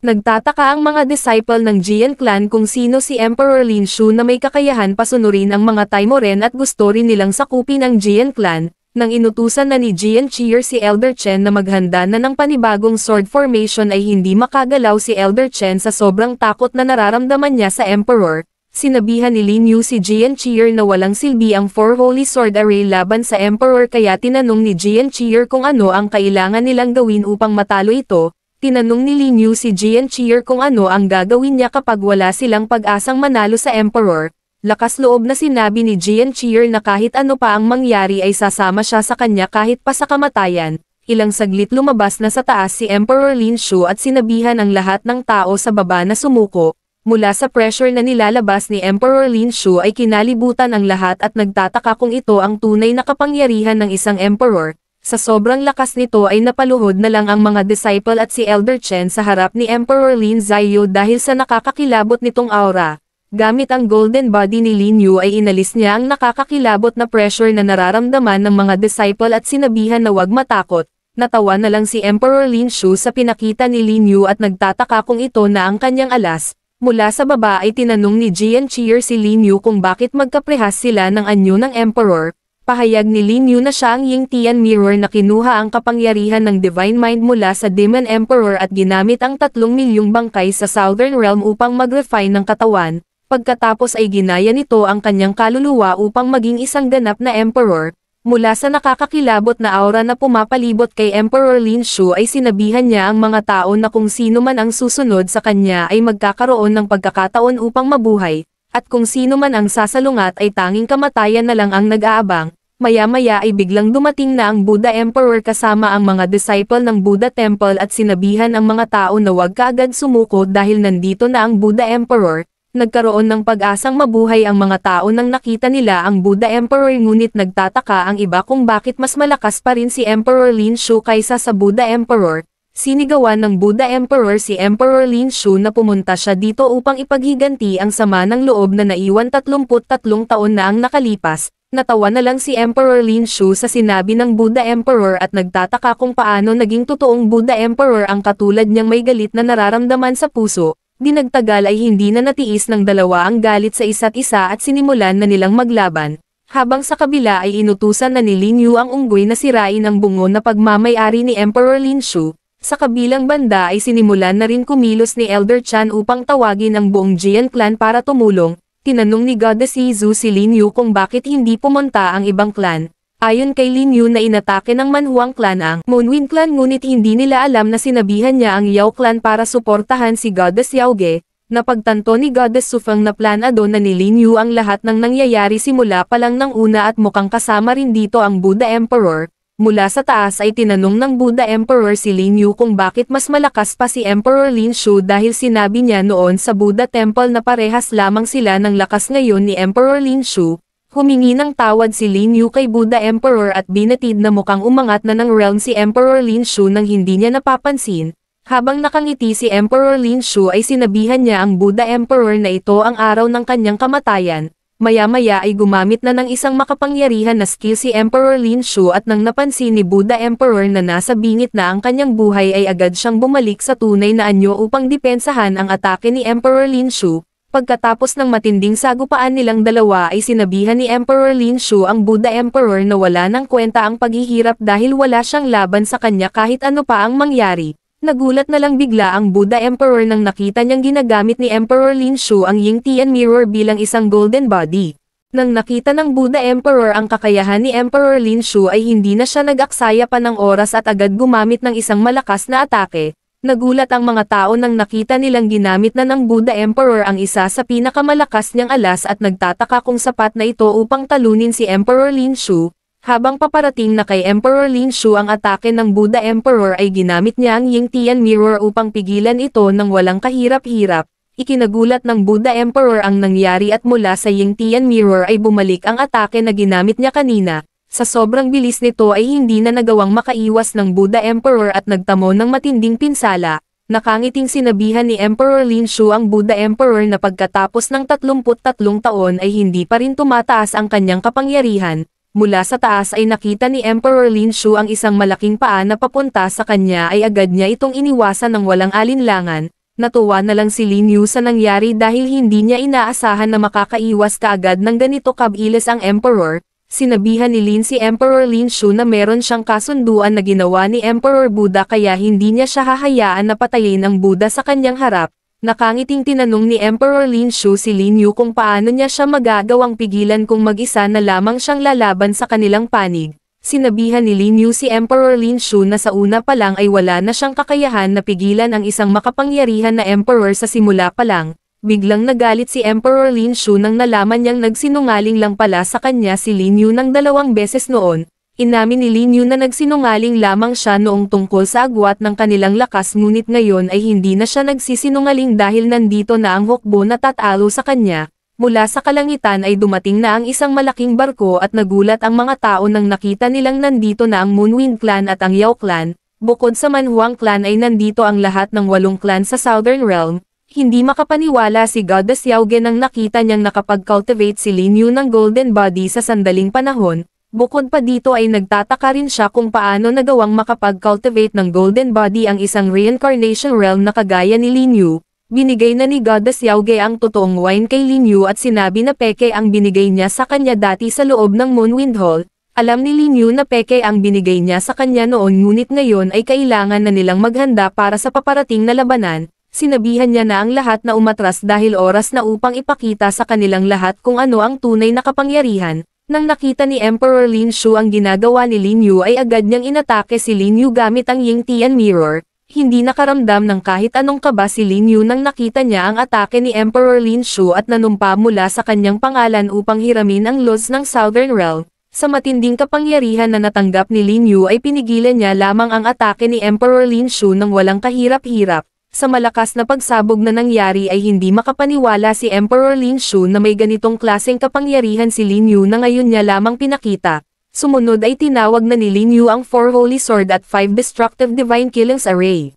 Nagtataka ang mga disciple ng Jian Clan kung sino si Emperor Lin Shu na may kakayahan pasunurin ang mga Taimoren at gusto rin nilang sakupin ang Jian Clan, nang inutusan na ni Gian Cheer si Elder Chen na maghanda na ng panibagong sword formation ay hindi makagalaw si Elder Chen sa sobrang takot na nararamdaman niya sa Emperor, sinabihan ni Lin Yu si Jian Qier na walang silbi ang Four Holy Sword Array laban sa Emperor kaya tinanong ni Jian Qier kung ano ang kailangan nilang gawin upang matalo ito, tinanong ni Lin Yu si Jian Qier kung ano ang gagawin niya kapag wala silang pag-asang manalo sa Emperor, lakas loob na sinabi ni Jian Qier na kahit ano pa ang mangyari ay sasama siya sa kanya kahit pa sa kamatayan, ilang saglit lumabas na sa taas si Emperor Lin Shu at sinabihan ang lahat ng tao sa baba na sumuko, mula sa pressure na nilalabas ni Emperor Lin Shu ay kinalibutan ang lahat at nagtataka kung ito ang tunay na kapangyarihan ng isang emperor. Sa sobrang lakas nito ay napaluhod na lang ang mga disciple at si Elder Chen sa harap ni Emperor Lin Zaiyo dahil sa nakakakilabot nitong aura. Gamit ang golden body ni Lin Yu ay inalis niya ang nakakakilabot na pressure na nararamdaman ng mga disciple at sinabihan na huwag matakot. Natawa na lang si Emperor Lin Shu sa pinakita ni Lin Yu at nagtataka kung ito na ang kanyang alas, Mula sa baba ay tinanong ni Jian Cheer si Lin Yu kung bakit magkaprehas sila ng anyo ng Emperor, pahayag ni Lin Yu na siya ang Ying Tian Mirror na kinuha ang kapangyarihan ng Divine Mind mula sa Demon Emperor at ginamit ang tatlong milyong bangkay sa Southern Realm upang mag-refine ng katawan, pagkatapos ay ginaya nito ang kanyang kaluluwa upang maging isang ganap na Emperor, Mula sa nakakakilabot na aura na pumapalibot kay Emperor Lin Shu ay sinabihan niya ang mga tao na kung sino man ang susunod sa kanya ay magkakaroon ng pagkakataon upang mabuhay, at kung sino man ang sasalungat ay tanging kamatayan na lang ang nag-aabang, maya-maya ay biglang dumating na ang Buddha Emperor kasama ang mga disciple ng Buddha Temple at sinabihan ang mga tao na huwag kaagad sumuko dahil nandito na ang Buddha Emperor, nagkaroon ng pag-asang mabuhay ang mga tao nang nakita nila ang Buddha Emperor ngunit nagtataka ang iba kung bakit mas malakas pa rin si Emperor Lin Shu kaysa sa Buddha Emperor. Sinigawan ng Buddha Emperor si Emperor Lin Shu na pumunta siya dito upang ipaghiganti ang sama ng loob na naiwan 33 taon na ang nakalipas, Natawa na lang si Emperor Lin Shu sa sinabi ng Buddha Emperor at nagtataka kung paano naging totoong Buddha Emperor ang katulad niyang may galit na nararamdaman sa puso, Dinagtagal ay hindi na natiis ng dalawa ang galit sa isa't isa at sinimulan na nilang maglaban, habang sa kabila ay inutusan na ni Lin Yu ang unggoy na sirain ang bungo na pagmamayari ni Emperor Lin Shu, sa kabilang banda ay sinimulan na rin kumilos ni Elder Chan upang tawagin ang buong Jian clan para tumulong, tinanong ni Goddess Yizu si Lin Yu kung bakit hindi pumunta ang ibang clan, Ayon kay Lin Yu na inatake ng Manhuang clan ang Moonwind clan ngunit hindi nila alam na sinabihan niya ang Yao clan para suportahan si Goddess Yaoge, napagtanto ni Goddess Sufang na planado na ni Lin Yu ang lahat ng nangyayari simula pa lang ng una at mukhang kasama rin dito ang Buddha Emperor, Mula sa taas ay tinanong ng Buddha Emperor si Lin Yu kung bakit mas malakas pa si Emperor Lin Shu dahil sinabi niya noon sa Buddha Temple na parehas lamang sila ng lakas ngayon ni Emperor Lin Shu, Humingi ng tawad si Lin Yu kay Buddha Emperor at binatid na mukhang umangat na ng realm si Emperor Lin Shu nang hindi niya napapansin, habang nakangiti si Emperor Lin Shu ay sinabihan niya ang Buddha Emperor na ito ang araw ng kanyang kamatayan, Maya-maya ay gumamit na ng isang makapangyarihan na skill si Emperor Lin Shu at nang napansin ni Buddha Emperor na nasa bingit na ang kanyang buhay ay agad siyang bumalik sa tunay na anyo upang depensahan ang atake ni Emperor Lin Shu, pagkatapos ng matinding sagupaan nilang dalawa ay sinabihan ni Emperor Lin Shu ang Buddha Emperor na wala ng kwenta ang paghihirap dahil wala siyang laban sa kanya kahit ano pa ang mangyari. Nagulat na lang bigla ang Buddha Emperor nang nakita niyang ginagamit ni Emperor Lin Shu ang Ying Tian Mirror bilang isang golden body. Nang nakita ng Buddha Emperor ang kakayahan ni Emperor Lin Shu ay hindi na siya nag-aksaya pa ng oras at agad gumamit ng isang malakas na atake, Nagulat ang mga tao nang nakita nilang ginamit na ng Buddha Emperor ang isa sa pinakamalakas niyang alas at nagtataka kung sapat na ito upang talunin si Emperor Lin Shu, habang paparating na kay Emperor Lin Shu ang atake ng Buddha Emperor ay ginamit niya ang Ying Tian Mirror upang pigilan ito ng walang kahirap-hirap, ikinagulat ng Buddha Emperor ang nangyari at mula sa Ying Tian Mirror ay bumalik ang atake na ginamit niya kanina, sa sobrang bilis nito ay hindi na nagawang makaiwas ng Buddha Emperor at nagtamo ng matinding pinsala, nakangiting sinabihan ni Emperor Lin Shu ang Buddha Emperor na pagkatapos ng 33 taon ay hindi pa rin tumataas ang kanyang kapangyarihan, mula sa taas ay nakita ni Emperor Lin Shu ang isang malaking paa na papunta sa kanya ay agad niya itong iniwasan ng walang alinlangan, natuwa na lang si Lin Yu sa nangyari dahil hindi niya inaasahan na makakaiwas kaagad ng ganito kabilis ang Emperor, Sinabihan ni Lin si Emperor Lin Shu na meron siyang kasunduan na ginawa ni Emperor Buddha kaya hindi niya siya hahayaan na patayin ang Buddha sa kanyang harap. Nakangiting tinanong ni Emperor Lin Shu si Lin Yu kung paano niya siya magagawang pigilan kung mag-isa na lamang siyang lalaban sa kanilang panig. Sinabihan ni Lin Yu si Emperor Lin Shu na sa una pa lang ay wala na siyang kakayahan na pigilan ang isang makapangyarihan na emperor sa simula pa lang, Biglang nagalit si Emperor Lin Shu nang nalaman niyang nagsinungaling lang pala sa kanya si Lin Yu ng dalawang beses noon, inamin ni Lin Yu na nagsinungaling lamang siya noong tungkol sa agwat ng kanilang lakas ngunit ngayon ay hindi na siya nagsisinungaling dahil nandito na ang hukbo na tatalo sa kanya. Mula sa kalangitan ay dumating na ang isang malaking barko at nagulat ang mga tao nang nakita nilang nandito na ang Moonwind Clan at ang Yao Clan, bukod sa Manhuang Clan ay nandito ang lahat ng walong clan sa Southern Realm, hindi makapaniwala si Goddess Yauge nang nakita niyang nakapag-cultivate si Lin Yu ng golden body sa sandaling panahon, bukod pa dito ay nagtataka rin siya kung paano nagawang makapag-cultivate ng golden body ang isang reincarnation realm na kagaya ni Lin Yu. Binigay na ni Goddess Yauge ang totoong wine kay Lin Yu at sinabi na peke ang binigay niya sa kanya dati sa loob ng Moonwind Hall, alam ni Lin Yu na peke ang binigay niya sa kanya noon ngunit ngayon ay kailangan na nilang maghanda para sa paparating na labanan, sinabihan niya na ang lahat na umatras dahil oras na upang ipakita sa kanilang lahat kung ano ang tunay na kapangyarihan, nang nakita ni Emperor Lin Shu ang ginagawa ni Lin Yu ay agad niyang inatake si Lin Yu gamit ang Ying Tian Mirror, hindi nakaramdam ng kahit anong kaba si Lin Yu nang nakita niya ang atake ni Emperor Lin Shu at nanumpa mula sa kanyang pangalan upang hiramin ang lods ng Southern Realm. Sa matinding kapangyarihan na natanggap ni Lin Yu ay pinigilan niya lamang ang atake ni Emperor Lin Shu nang walang kahirap-hirap, sa malakas na pagsabog na nangyari ay hindi makapaniwala si Emperor Lin Shu na may ganitong klaseng kapangyarihan si Lin Yu na ngayon niya lamang pinakita. Sumunod ay tinawag na ni Lin Yu ang Four Holy Sword at Five Destructive Divine Killings Array.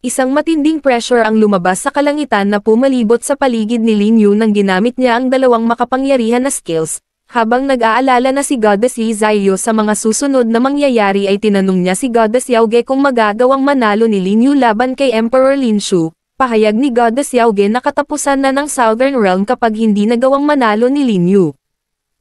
Isang matinding pressure ang lumabas sa kalangitan na pumalibot sa paligid ni Lin Yu nang ginamit niya ang dalawang makapangyarihan na skills, habang nag-aalala na si Goddess Yi Zaiyo sa mga susunod na mangyayari ay tinanong niya si Goddess Yaoge kung magagawang manalo ni Lin Yu laban kay Emperor Lin Shu. Pahayag ni Goddess Yaoge na katapusan na ng Southern Realm kapag hindi nagawang manalo ni Lin Yu.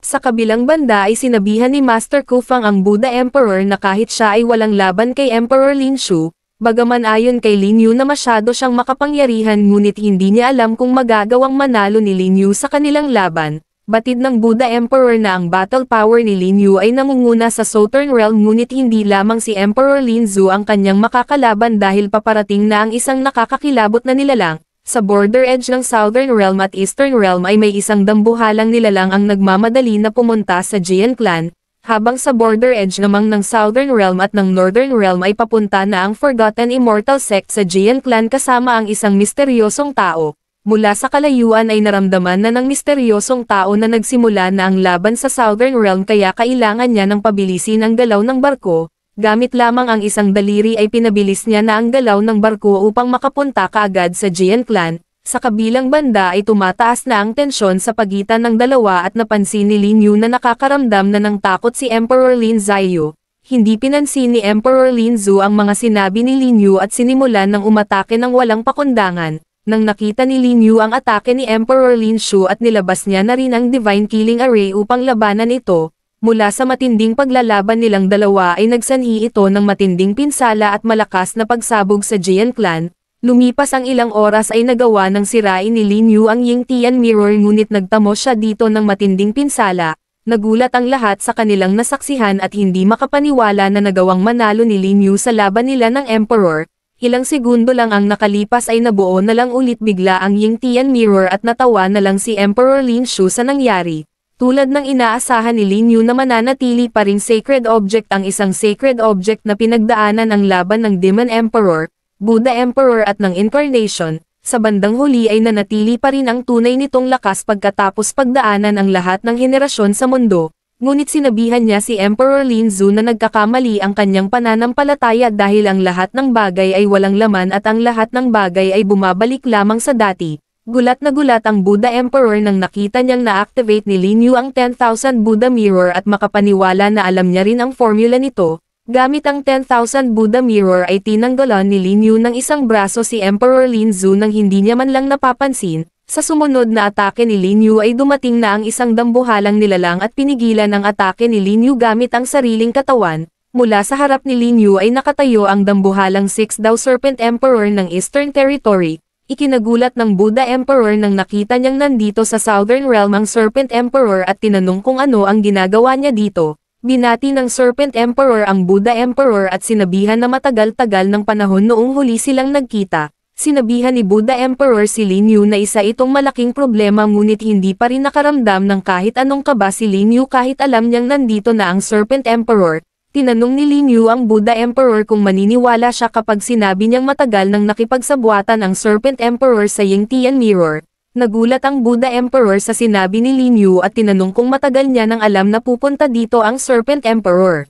Sa kabilang banda ay sinabihan ni Master Kufang ang Buddha Emperor na kahit siya ay walang laban kay Emperor Lin Shu, bagaman ayon kay Lin Yu na masyado siyang makapangyarihan ngunit hindi niya alam kung magagawang manalo ni Lin Yu sa kanilang laban, Batid ng Buddha Emperor na ang battle power ni Lin Yu ay nangunguna sa Southern Realm ngunit hindi lamang si Emperor Lin Zhu ang kanyang makakalaban dahil paparating na ang isang nakakakilabot na nilalang. Sa border edge ng Southern Realm at Eastern Realm ay may isang dambuhalang nilalang ang nagmamadali na pumunta sa Jian Clan, habang sa border edge namang ng Southern Realm at ng Northern Realm ay papunta na ang Forgotten Immortal Sect sa Jian Clan kasama ang isang misteryosong tao mula sa kalayuan ay naramdaman na ng misteryosong tao na nagsimula na ang laban sa Southern Realm kaya kailangan niya ng pabilisin ang galaw ng barko, gamit lamang ang isang daliri ay pinabilis niya na ang galaw ng barko upang makapunta kaagad sa Gian Clan, sa kabilang banda ay tumataas na ang tensyon sa pagitan ng dalawa at napansin ni Lin Yu na nakakaramdam na ng takot si Emperor Lin Zaiyu. Hindi pinansin ni Emperor Lin Zhu ang mga sinabi ni Lin Yu at sinimulan ng umatake ng walang pakundangan nang nakita ni Lin Yu ang atake ni Emperor Lin Shu at nilabas niya na rin ang Divine Killing Array upang labanan ito, mula sa matinding paglalaban nilang dalawa ay nagsanhi ito ng matinding pinsala at malakas na pagsabog sa Jian Clan, lumipas ang ilang oras ay nagawa ng sirain ni Lin Yu ang Ying Tian Mirror ngunit nagtamo siya dito ng matinding pinsala, nagulat ang lahat sa kanilang nasaksihan at hindi makapaniwala na nagawang manalo ni Lin Yu sa laban nila ng Emperor, Ilang segundo lang ang nakalipas ay nabuo na lang ulit bigla ang Ying Tian Mirror at natawa na lang si Emperor Lin Shu sa nangyari. Tulad ng inaasahan ni Lin Yu na mananatili pa rin sacred object ang isang sacred object na pinagdaanan ang laban ng Demon Emperor, Buddha Emperor at ng Incarnation, sa bandang huli ay nanatili pa rin ang tunay nitong lakas pagkatapos pagdaanan ang lahat ng henerasyon sa mundo, Ngunit sinabihan niya si Emperor Lin Zhu na nagkakamali ang kanyang pananampalataya dahil ang lahat ng bagay ay walang laman at ang lahat ng bagay ay bumabalik lamang sa dati. Gulat na gulat ang Buddha Emperor nang nakita niyang na-activate ni Lin Yu ang 10,000 Buddha Mirror at makapaniwala na alam niya rin ang formula nito. Gamit ang 10,000 Buddha Mirror ay tinanggalan ni Lin Yu ng isang braso si Emperor Lin Zhu nang hindi niya man lang napapansin, sa sumunod na atake ni Lin Yu ay dumating na ang isang dambuhalang nilalang at pinigilan ang atake ni Lin Yu gamit ang sariling katawan, mula sa harap ni Lin Yu ay nakatayo ang dambuhalang Six Dao Serpent Emperor ng Eastern Territory, ikinagulat ng Buddha Emperor nang nakita niyang nandito sa Southern Realm ang Serpent Emperor at tinanong kung ano ang ginagawa niya dito, binati ng Serpent Emperor ang Buddha Emperor at sinabihan na matagal-tagal ng panahon noong huli silang nagkita, sinabihan ni Buddha Emperor si Lin Yu na isa itong malaking problema ngunit hindi pa rin nakaramdam ng kahit anong kaba si Lin Yu kahit alam niyang nandito na ang Serpent Emperor. Tinanong ni Lin Yu ang Buddha Emperor kung maniniwala siya kapag sinabi niyang matagal nang nakipagsabuatan ang Serpent Emperor sa Ying Tian Mirror. Nagulat ang Buddha Emperor sa sinabi ni Lin Yu at tinanong kung matagal niya nang alam na pupunta dito ang Serpent Emperor.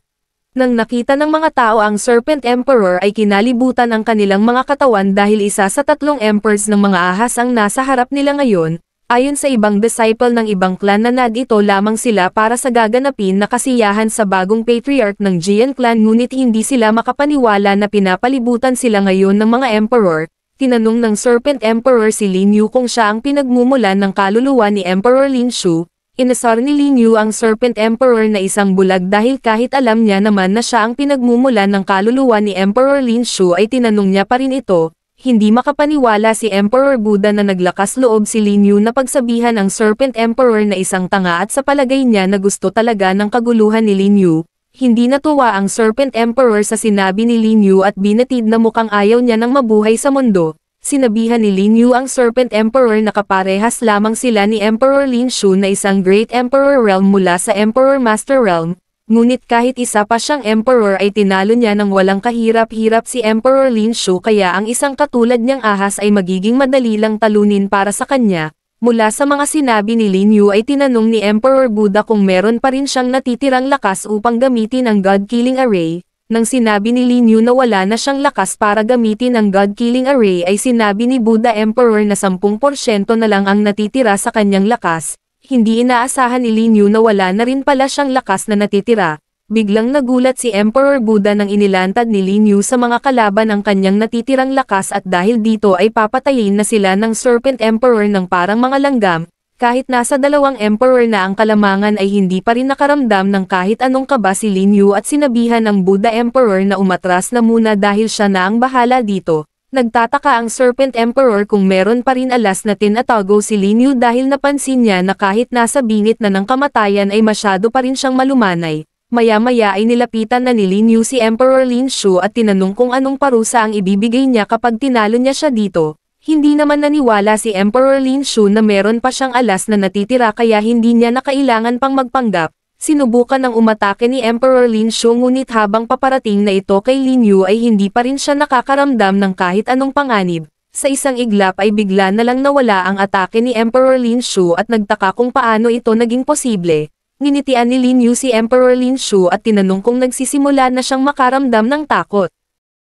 Nang nakita ng mga tao ang Serpent Emperor ay kinalibutan ang kanilang mga katawan dahil isa sa tatlong emperors ng mga ahas ang nasa harap nila ngayon, ayon sa ibang disciple ng ibang clan na nadito lamang sila para sa gaganapin na kasiyahan sa bagong patriarch ng Jian clan ngunit hindi sila makapaniwala na pinapalibutan sila ngayon ng mga emperor, tinanong ng Serpent Emperor si Lin Yu kung siya ang pinagmumulan ng kaluluwa ni Emperor Lin Shu, Inasar ni Lin Yu ang Serpent Emperor na isang bulag dahil kahit alam niya naman na siya ang pinagmumulan ng kaluluwa ni Emperor Lin Shu ay tinanong niya pa rin ito, hindi makapaniwala si Emperor Buddha na naglakas loob si Lin Yu na pagsabihan ang Serpent Emperor na isang tanga at sa palagay niya na gusto talaga ng kaguluhan ni Lin Yu, hindi natuwa ang Serpent Emperor sa sinabi ni Lin Yu at binatid na mukhang ayaw niya ng mabuhay sa mundo, sinabihan ni Lin Yu ang Serpent Emperor na kaparehas lamang sila ni Emperor Lin Shu na isang Great Emperor Realm mula sa Emperor Master Realm, ngunit kahit isa pa siyang Emperor ay tinalo niya ng walang kahirap-hirap si Emperor Lin Shu kaya ang isang katulad niyang ahas ay magiging madali lang talunin para sa kanya, Mula sa mga sinabi ni Lin Yu ay tinanong ni Emperor Buddha kung meron pa rin siyang natitirang lakas upang gamitin ang God-killing array, nang sinabi ni Lin Yu na wala na siyang lakas para gamitin ang God-killing array ay sinabi ni Buddha Emperor na 10% na lang ang natitira sa kanyang lakas, hindi inaasahan ni Lin Yu na wala na rin pala siyang lakas na natitira, Biglang nagulat si Emperor Buddha nang inilantad ni Lin Yu sa mga kalaban ang kanyang natitirang lakas at dahil dito ay papatayin na sila ng Serpent Emperor ng parang mga langgam, kahit nasa dalawang emperor na ang kalamangan ay hindi pa rin nakaramdam ng kahit anong kaba si Lin Yu at sinabihan ng Buddha Emperor na umatras na muna dahil siya na ang bahala dito. Nagtataka ang Serpent Emperor kung meron pa rin alas na tinatago si Lin Yu dahil napansin niya na kahit nasa bingit na ng kamatayan ay masyado pa rin siyang malumanay. Maya-maya ay nilapitan na ni Lin Yu si Emperor Lin Shu at tinanong kung anong parusa ang ibibigay niya kapag tinalo niya siya dito. Hindi naman naniwala si Emperor Lin Shu na meron pa siyang alas na natitira kaya hindi niya na kailangan pang magpanggap. Sinubukan ng umatake ni Emperor Lin Shu ngunit habang paparating na ito kay Lin Yu ay hindi pa rin siya nakakaramdam ng kahit anong panganib. Sa isang iglap ay bigla na lang nawala ang atake ni Emperor Lin Shu at nagtaka kung paano ito naging posible. Ninitian ni Lin Yu si Emperor Lin Shu at tinanong kung nagsisimula na siyang makaramdam ng takot.